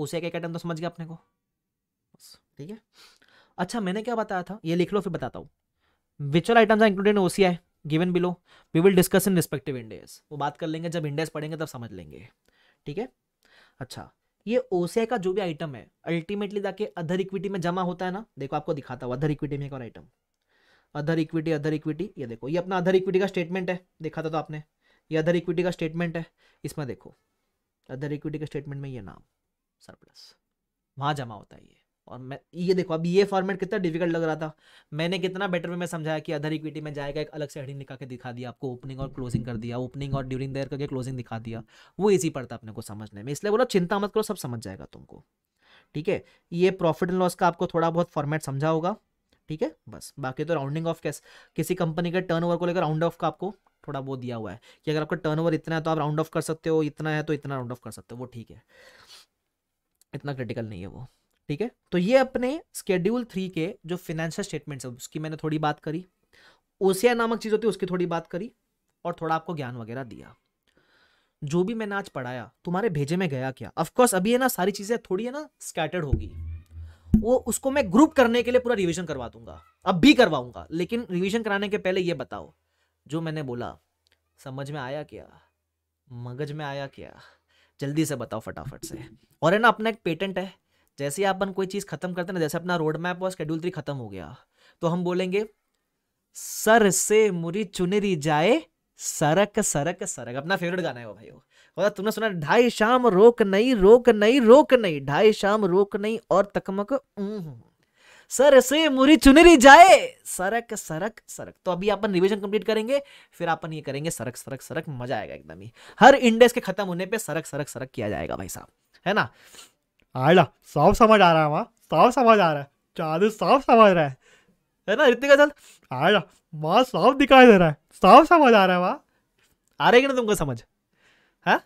उसे एक आइटम तो समझ गया अपने को ठीक है अच्छा मैंने क्या बताया था ये लिख लो फिर बताता हूँ which all items are included in OCI given below we will discuss in respective Ind AS वो बात कर लेंगे जब इंडेस पढ़ेंगे तब समझ लेंगे ठीक है अच्छा ये ओसीआई का जो भी आइटम है अल्टीमेटली जाके अधर इक्विटी में जमा होता है ना देखो आपको दिखाता हूँ अधर इक्विटी में एक और आइटम अधर इक्विटी अधर इक्विटी ये देखो ये अपना अधर इक्विटी का स्टेटमेंट है देखा था तो आपने ये अधर इक्विटी का स्टेटमेंट है इसमें देखो अधर इक्विटी के स्टेटमेंट में ये नाम सरप्लस वहाँ जमा होता है ये और मैं ये देखो अभी ये फॉर्मेट कितना डिफिकल्ट लग रहा था मैंने कितना बेटर वे में समझाया कि अदर इक्विटी में जाएगा एक अलग से हेडिंग निकाल के दिखा दिया आपको ओपनिंग और क्लोजिंग कर दिया ओपनिंग और ड्यूरिंग दर करके क्लोजिंग दिखा दिया वो ईजी पड़ता अपने को समझने में इसलिए बोला चिंता मत करो सब समझ जाएगा तुमको ठीक है ये प्रॉफिट एंड लॉस का आपको थोड़ा बहुत फॉर्मेट समझा होगा ठीक है बस बाकी तो राउंडिंग ऑफ कैस किसी कंपनी के ओवर को लेकर राउंड ऑफ का आपको थोड़ा बहुत दिया हुआ है कि अगर आपका ओवर इतना है तो आप राउंड ऑफ कर सकते हो इतना है तो इतना राउंड ऑफ कर सकते हो वो ठीक है इतना क्रिटिकल नहीं है वो ठीक है तो ये अपने स्केड्यूल थ्री के जो फिनेंशियल स्टेटमेंट्स है उसकी मैंने थोड़ी बात करी ओसिया नामक चीज़ होती है उसकी थोड़ी बात करी और थोड़ा आपको ज्ञान वगैरह दिया जो भी मैंने आज पढ़ाया तुम्हारे भेजे में गया क्या अफकोर्स अभी है ना सारी चीज़ें थोड़ी है ना स्कैटर्ड होगी वो उसको मैं ग्रुप करने के लिए पूरा रिविजन करवा दूंगा अब भी करवाऊंगा लेकिन रिविजन कराने के पहले ये बताओ जो मैंने बोला समझ में आया क्या मगज में आया क्या जल्दी से बताओ फटाफट से और है ना अपना एक पेटेंट है जैसे अपन कोई चीज़ खत्म करते हैं ना जैसे अपना रोड मैप और शेड्यूल थ्री खत्म हो गया तो हम बोलेंगे सर से मुरी चुनरी जाए सरक सरक सरक अपना फेवरेट गाना है वो भाई वो तुमने सुना ढाई शाम रोक नहीं रोक नहीं रोक नहीं ढाई शाम रोक नहीं और तकमक सर से मुरी चुनरी जाए सरक सरक सरक तो अभी अपन रिवीजन कंप्लीट करेंगे फिर अपन ये करेंगे सरक सरक सरक मजा आएगा एकदम ही हर इंडेक्स के खत्म होने पे सरक सरक सरक किया जाएगा भाई साहब है ना आड़ा साफ समझ आ रहा है वहाँ साफ समझ आ रहा है चादू साफ समझ रहा है है ना ऋतिक चल आड़ा वहाँ साफ दिखाई दे रहा है साफ समझ आ रहा है वहाँ आ रहा रही ना तुमको समझ है हाँ?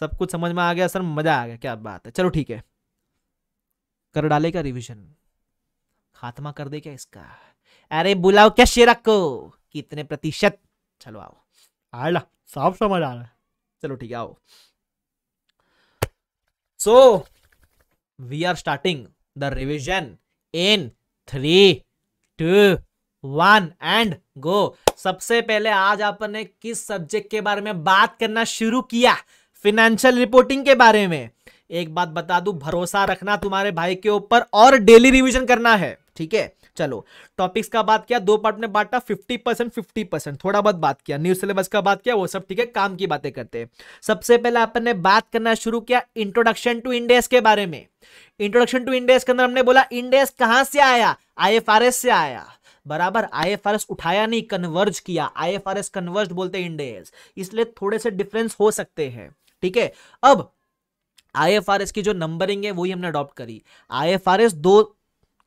सब कुछ समझ में आ गया सर मजा आ गया क्या बात है चलो ठीक है कर डाले का रिविजन खात्मा कर दे क्या इसका अरे बुलाओ क्या शेरक को कितने प्रतिशत चलो आओ आला साफ समझ आ रहा है चलो ठीक है आओ so we are starting the revision in three two one and go सबसे पहले आज आपने किस सब्जेक्ट के बारे में बात करना शुरू किया फिनेंशियल रिपोर्टिंग के बारे में एक बात बता दू भरोसा रखना तुम्हारे भाई के ऊपर और डेली रिविजन करना है ठीक है चलो टॉपिक्स का बात किया दो पार्ट में बांटा फिफ्टी परसेंट फिफ्टी परसेंट थोड़ा बहुत बात किया न्यू सिलेबस का बात किया वो सब ठीक है काम की बातें करते हैं सबसे पहले अपन ने बात करना शुरू किया इंट्रोडक्शन टू इंडेस के बारे में इंट्रोडक्शन टू इंडेस के अंदर हमने बोला इंडेस कहां से आया आई से आया बराबर आई उठाया नहीं कन्वर्ज किया आई कन्वर्ज बोलते इंडेस इसलिए थोड़े से डिफरेंस हो सकते हैं ठीक है अब आई की जो नंबरिंग है वही हमने अडॉप्ट करी आई दो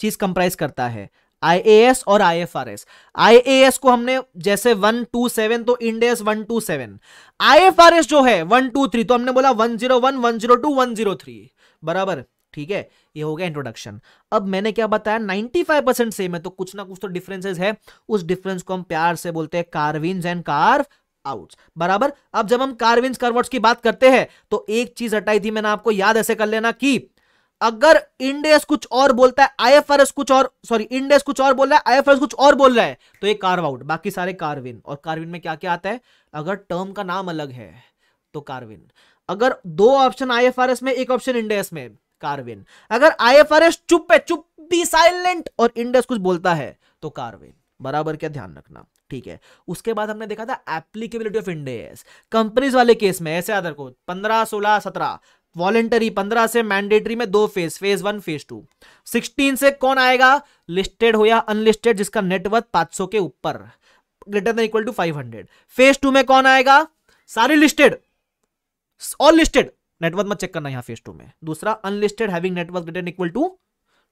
चीज कंप्राइज करता है IAS और IFRS. IAS को हमने जैसे वन टू सेवन तो इंडेस वन टू सेवन जो है वन टू थ्री तो हमने बोला one zero one one zero two one zero three बराबर ठीक है ये हो गया इंट्रोडक्शन अब मैंने क्या बताया 95 परसेंट सेम है तो कुछ ना कुछ तो डिफरेंसेस है उस डिफरेंस को हम प्यार से बोलते हैं कार्विंस एंड कार्व आउट्स बराबर अब जब हम कार्विंस कार्वर्ट्स की बात करते हैं तो एक चीज हटाई थी मैंने आपको याद ऐसे कर लेना की अगर इंडेस कुछ और बोलता है आईएफआरएस कुछ और सॉरी इंडेस कुछ और बोल रहा है आईएफआरएस कुछ और बोल रहा है तो ये कार्व आउट बाकी सारे कार्विन और कार्विन में क्या क्या आता है अगर टर्म का नाम अलग है तो कार्विन अगर दो ऑप्शन आईएफआरएस में एक ऑप्शन इंडेस में कार्विन अगर आईएफआरएस चुप है चुप बी साइलेंट और इंडेस कुछ बोलता है तो कार्विन बराबर क्या ध्यान रखना ठीक है उसके बाद हमने देखा था एप्लीकेबिलिटी ऑफ इंडेस कंपनीज वाले केस में ऐसे याद को पंद्रह सोलह सत्रह वॉलेंटरी पंद्रह से मैंडेटरी में दो phase phase one phase two sixteen से कौन आएगा लिस्टेड हो या अनलिस्टेड जिसका नेटवर्थ पांच सौ के ऊपर greater than equal to five hundred phase two में कौन आएगा सारे लिस्टेड ऑल लिस्टेड नेटवर्क मत चेक करना यहां फेज टू में दूसरा unlisted having network greater equal to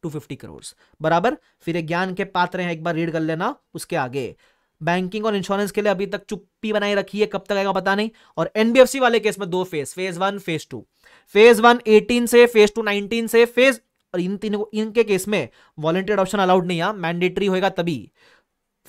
250 crore बराबर फिर ज्ञान के पात्र हैं एक बार रीड कर लेना उसके आगे बैंकिंग और इंश्योरेंस के लिए अभी तक चुप्पी बनाई रखी है कब तक आएगा पता नहीं और एनबीएफसी वाले केस में दो phase phase one phase two phase one 18 से फेज टू 19 से फेज और इन तीनों इनके केस में वॉलेंटियर ऑप्शन अलाउड नहीं है मैंडेटरी हाँ, होगा तभी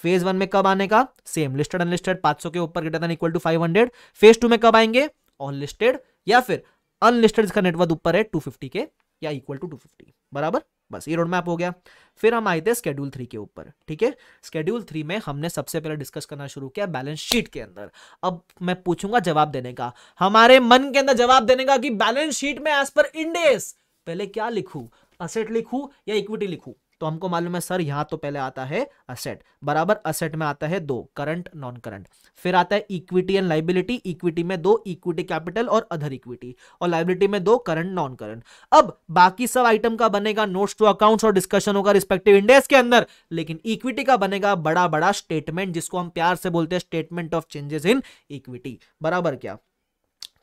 फेज वन में कब आने का सेम लिस्टेड अनलिस्टेड 500 के ऊपर greater equal to 500 phase two में कब आएंगे अनलिस्टेड या फिर अनलिस्टेड इसका नेटवर्थ ऊपर है 250 के या इक्वल टू 250 बराबर बस ये रोड मैप हो गया फिर हम आए थे स्केड्यूल थ्री के ऊपर ठीक है स्केड्यूल थ्री में हमने सबसे पहले डिस्कस करना शुरू किया बैलेंस शीट के अंदर अब मैं पूछूंगा जवाब देने का हमारे मन के अंदर जवाब देने का कि बैलेंस शीट में एज पर इंडेस पहले क्या लिखू असेट लिखू या इक्विटी लिखू तो हमको मालूम है सर यहां तो पहले आता है असेट बराबर असेट में आता है दो करंट नॉन करंट फिर आता है इक्विटी एंड लाइबिलिटी इक्विटी में दो इक्विटी कैपिटल और अदर इक्विटी और लाइबिलिटी में दो करंट नॉन करंट अब बाकी सब आइटम का बनेगा नोट्स टू अकाउंट्स और डिस्कशन होगा रिस्पेक्टिव इंडेक्स के अंदर लेकिन इक्विटी का बनेगा बड़ा बड़ा स्टेटमेंट जिसको हम प्यार से बोलते हैं statement of changes in equity बराबर क्या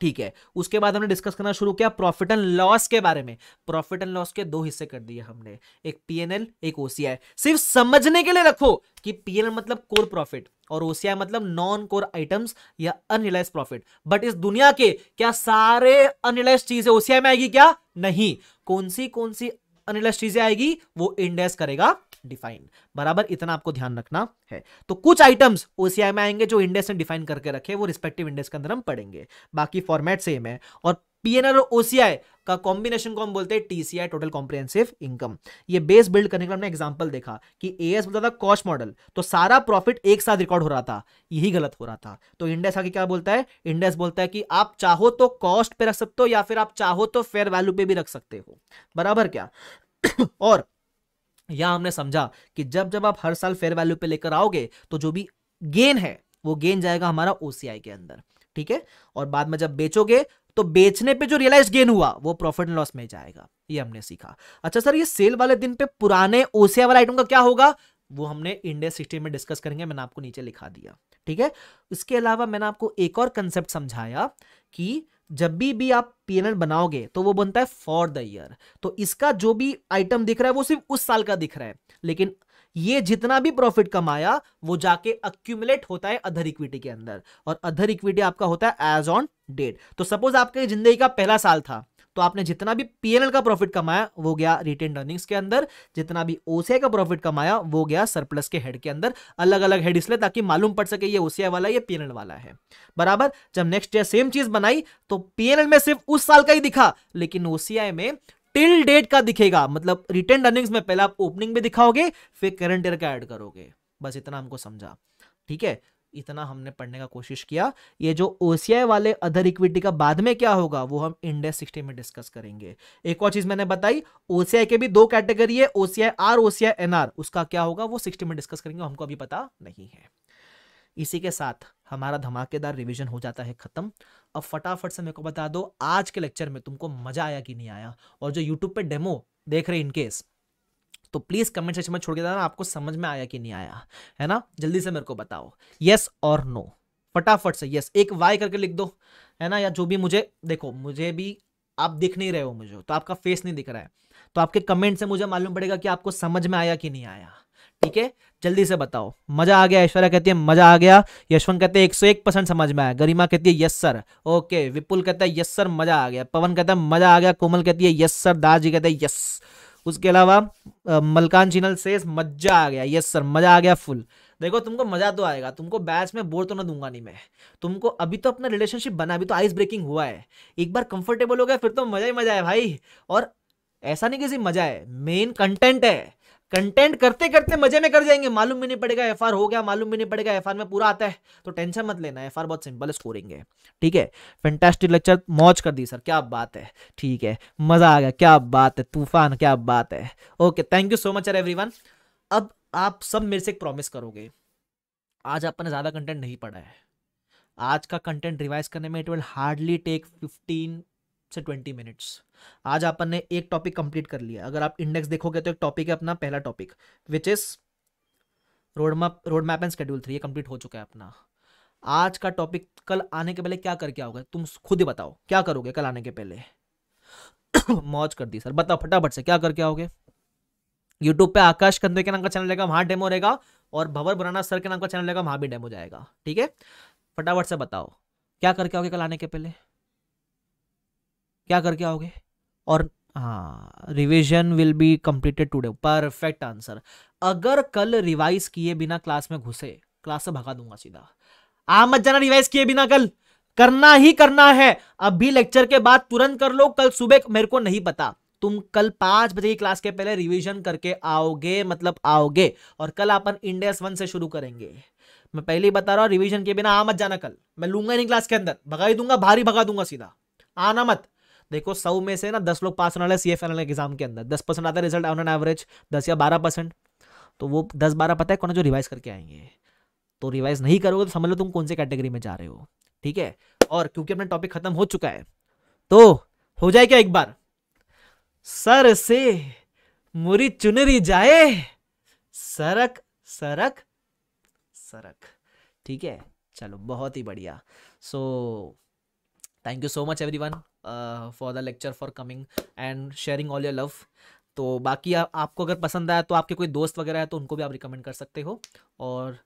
ठीक है उसके बाद हमने डिस्कस करना शुरू किया प्रॉफिट एंड लॉस के बारे में प्रॉफिट एंड लॉस के दो हिस्से कर दिए हमने एक पीएनएल एक ओसीआई सिर्फ समझने के लिए रखो कि पीएनएल मतलब कोर प्रॉफिट और ओसीआई मतलब नॉन कोर आइटम्स या अनरिलाइज प्रॉफिट बट इस दुनिया के क्या सारे अनरियलाइज चीजें ओसीआई में आएगी क्या नहीं कौन सी कौन सी अनरियलाइज चीजें आएगी वो इंडेस करेगा डिफाइन बराबर इतना आपको ध्यान रखना है तो कुछ आइटम्स ओसीआई में आएंगे जो इंडेक्स ने डिफाइन करके रखे वो रिस्पेक्टिव इंडेक्स के अंदर हम पढ़ेंगे बाकी फॉर्मेट सेम है और पीएनआर और ओसीआई का कॉम्बिनेशन को हम बोलते हैं टीसीआई टोटल कॉम्प्रिहेंसिव इनकम ये बेस बिल्ड करने का हमने एग्जांपल देखा कि एएस बोलता था कॉस्ट मॉडल तो सारा प्रॉफिट एक साथ रिकॉर्ड हो रहा था यही गलत हो रहा था तो इंडेस आगे क्या बोलता है इंडेस बोलता है कि आप चाहो तो कॉस्ट पे रख सकते हो या फिर आप चाहो तो फेयर वैल्यू पे भी रख सकते हो बराबर क्या और या हमने समझा कि जब जब आप हर साल फेयर वैल्यू पे लेकर आओगे तो जो भी गेन है वो गेन जाएगा हमारा ओसीआई के अंदर ठीक है और बाद में जब बेचोगे तो बेचने पे जो रियलाइज गेन हुआ वो प्रॉफिट एंड लॉस में जाएगा ये हमने सीखा अच्छा सर ये सेल वाले दिन पे पुराने ओसीआई वाला आइटम का क्या होगा वो हमने इंडिया सिस्टम में डिस्कस करेंगे मैंने आपको नीचे लिखा दिया ठीक है इसके अलावा मैंने आपको एक और कंसेप्ट समझाया कि जब भी भी आप पी बनाओगे तो वो बनता है फॉर द ईयर तो इसका जो भी आइटम दिख रहा है वो सिर्फ उस साल का दिख रहा है लेकिन ये जितना भी प्रॉफिट कमाया वो जाके अक्यूमुलेट होता है अधर इक्विटी के अंदर और अधर इक्विटी आपका होता है एज ऑन डेट तो सपोज आपके जिंदगी का पहला साल था तो आपने जितना भी पीएनएल का प्रॉफिट कमाया वो गया रिटेन अर्निंग्स के अंदर जितना भी ओसीआई का प्रॉफिट कमाया वो गया सरप्लस के हेड के अंदर अलग अलग हेड इसलिए ताकि मालूम पड़ सके ये ओसीआई वाला ये पीएनएल वाला है बराबर जब नेक्स्ट ईयर सेम चीज बनाई तो पीएनएल में सिर्फ उस साल का ही दिखा लेकिन ओसीआई में टिल डेट का दिखेगा मतलब रिटर्न अर्निंग्स में पहले आप ओपनिंग में दिखाओगे फिर करंट ईयर का ऐड करोगे बस इतना हमको समझा ठीक है इतना हमने पढ़ने का कोशिश किया ये जो ओसीआई वाले अदर इक्विटी का बाद में क्या होगा वो हम इंडेक्स सिक्सटी में डिस्कस करेंगे एक और चीज मैंने बताई ओसीआई के भी दो कैटेगरी है ओसीआई आर ओसीआई एनआर उसका क्या होगा वो सिक्सटी में डिस्कस करेंगे हमको अभी पता नहीं है इसी के साथ हमारा धमाकेदार रिवीजन हो जाता है खत्म अब फटाफट से मेरे को बता दो आज के लेक्चर में तुमको मजा आया कि नहीं आया और जो यूट्यूब पे डेमो देख रहे इनकेस तो प्लीज कमेंट सेक्शन में छोड़ के देना आपको समझ में आया कि नहीं आया है ना जल्दी से मेरे को बताओ यस और नो फटाफट से यस एक वाई करके लिख दो है ना या जो भी मुझे देखो मुझे भी आप दिख नहीं रहे हो मुझे तो आपका फेस नहीं दिख रहा है तो आपके कमेंट से मुझे मालूम पड़ेगा कि आपको समझ में आया कि नहीं आया ठीक है जल्दी से बताओ मजा आ गया ऐश्वर्या कहती है मजा आ गया यशवंत कहते हैं एक सौ एक परसेंट समझ में आया गरिमा कहती है यस सर ओके विपुल कहता है यस सर मजा आ गया पवन कहता है मजा आ गया कोमल कहती है यस सर दास जी कहते हैं यस उसके अलावा मलकान चिनल से मजा आ गया यस सर मजा आ गया फुल देखो तुमको मजा तो आएगा तुमको बैच में बोर तो ना दूंगा नहीं मैं तुमको अभी तो अपना रिलेशनशिप बना अभी तो आइस ब्रेकिंग हुआ है एक बार कंफर्टेबल हो गया फिर तो मजा ही मजा है भाई और ऐसा नहीं किसी मजा है मेन कंटेंट है कंटेंट करते करते मजे में कर जाएंगे मालूम भी नहीं पड़ेगा एफ हो गया मालूम भी नहीं पड़ेगा एफ में पूरा आता है तो टेंशन मत लेना एफ बहुत सिंपल स्कोरिंग है ठीक है फेंटेस्टिक लेक्चर मौज कर दी सर क्या बात है ठीक है मजा आ गया क्या बात है तूफान क्या बात है okay thank you so much sir every अब आप सब मेरे से एक प्रॉमिस करोगे आज आपने ज़्यादा कंटेंट नहीं पढ़ा है आज का कंटेंट रिवाइज करने में it will hardly take fifteen से ट्वेंटी मिनट्स आज अपन ने एक टॉपिक कंप्लीट कर लिया अगर आप इंडेक्स देखोगे तो एक टॉपिक है अपना पहला topic which is road map road map and schedule three ये कंप्लीट हो चुका है अपना आज का टॉपिक कल आने के पहले क्या करके आओगे तुम खुद ही बताओ क्या करोगे कल आने के पहले मौज कर दी सर बताओ फटाफट से क्या करके आओगे यूट्यूब पे आकाश कंदे के नाम का चैनल रहेगा वहां डेमो रहेगा और भवर बुराना सर के नाम का चैनल रहेगा वहां भी डेमो जाएगा ठीक है फटाफट से बताओ क्या करके आओगे कल आने के पहले क्या करके आओगे और हाँ revision will be completed today perfect answer अगर कल रिवाइज किए बिना क्लास में घुसे क्लास से भगा दूंगा सीधा आ हाँ, मत जाना रिवाइज किए बिना कल करना ही करना है अभी लेक्चर के बाद तुरंत कर लो कल सुबह मेरे को नहीं पता तुम कल पांच बजे की क्लास के पहले रिवीजन करके आओगे मतलब आओगे और कल अपन इंडेस वन से शुरू करेंगे मैं पहले ही बता रहा हूँ रिवीजन के बिना आ मत जाना कल मैं लूंगा नहीं क्लास के अंदर भगा ही दूंगा भारी भगा दूंगा सीधा आना मत देखो सौ में से ना दस लोग पास होने वाले सी एफ एन एग्जाम के अंदर दस परसेंट आता है रिजल्ट ऑन एन एवरेज दस या बारह परसेंट तो वो दस बारह पता है कौन जो रिवाइज करके आएंगे तो रिवाइज नहीं करोगे तो समझ लो तुम कौन से कैटेगरी में जा रहे हो ठीक है और क्योंकि अपना टॉपिक खत्म हो चुका है तो हो जाए क्या एक बार सर से मुरी चुनरी जाए सरक सरक सरक ठीक है चलो बहुत ही बढ़िया so thank you so much everyone for the lecture for coming and sharing all your love तो बाकी आ, आपको अगर पसंद आया तो आपके कोई दोस्त वगैरह है तो उनको भी आप रिकमेंड कर सकते हो और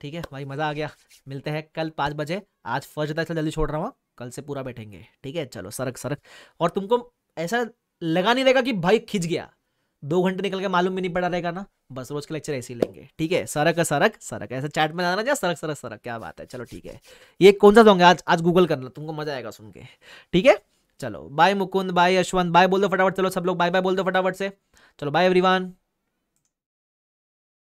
ठीक है भाई मज़ा आ गया मिलते हैं कल पाँच बजे आज फर्स्ट था जल्दी छोड़ रहा हूँ कल से पूरा बैठेंगे ठीक है चलो सरक सरक और तुमको ऐसा लगा नहीं रहेगा कि भाई खिंच गया दो घंटे निकल के मालूम भी नहीं पड़ा रहेगा ना बस रोज का लेक्चर ऐसे ही लेंगे ठीक है सरक का सरक सरक ऐसे चैट में जाना जाए सरक सरक सरक क्या बात है चलो ठीक है ये कौन सा सॉन्ग है आज आज गूगल करना तुमको मजा आएगा सुन के ठीक है चलो bye Mukund bye Yashwant bye बोल दो फटाफट चलो सब लोग बाय बाय बोल दो फटाफट से चलो बाय एवरीवन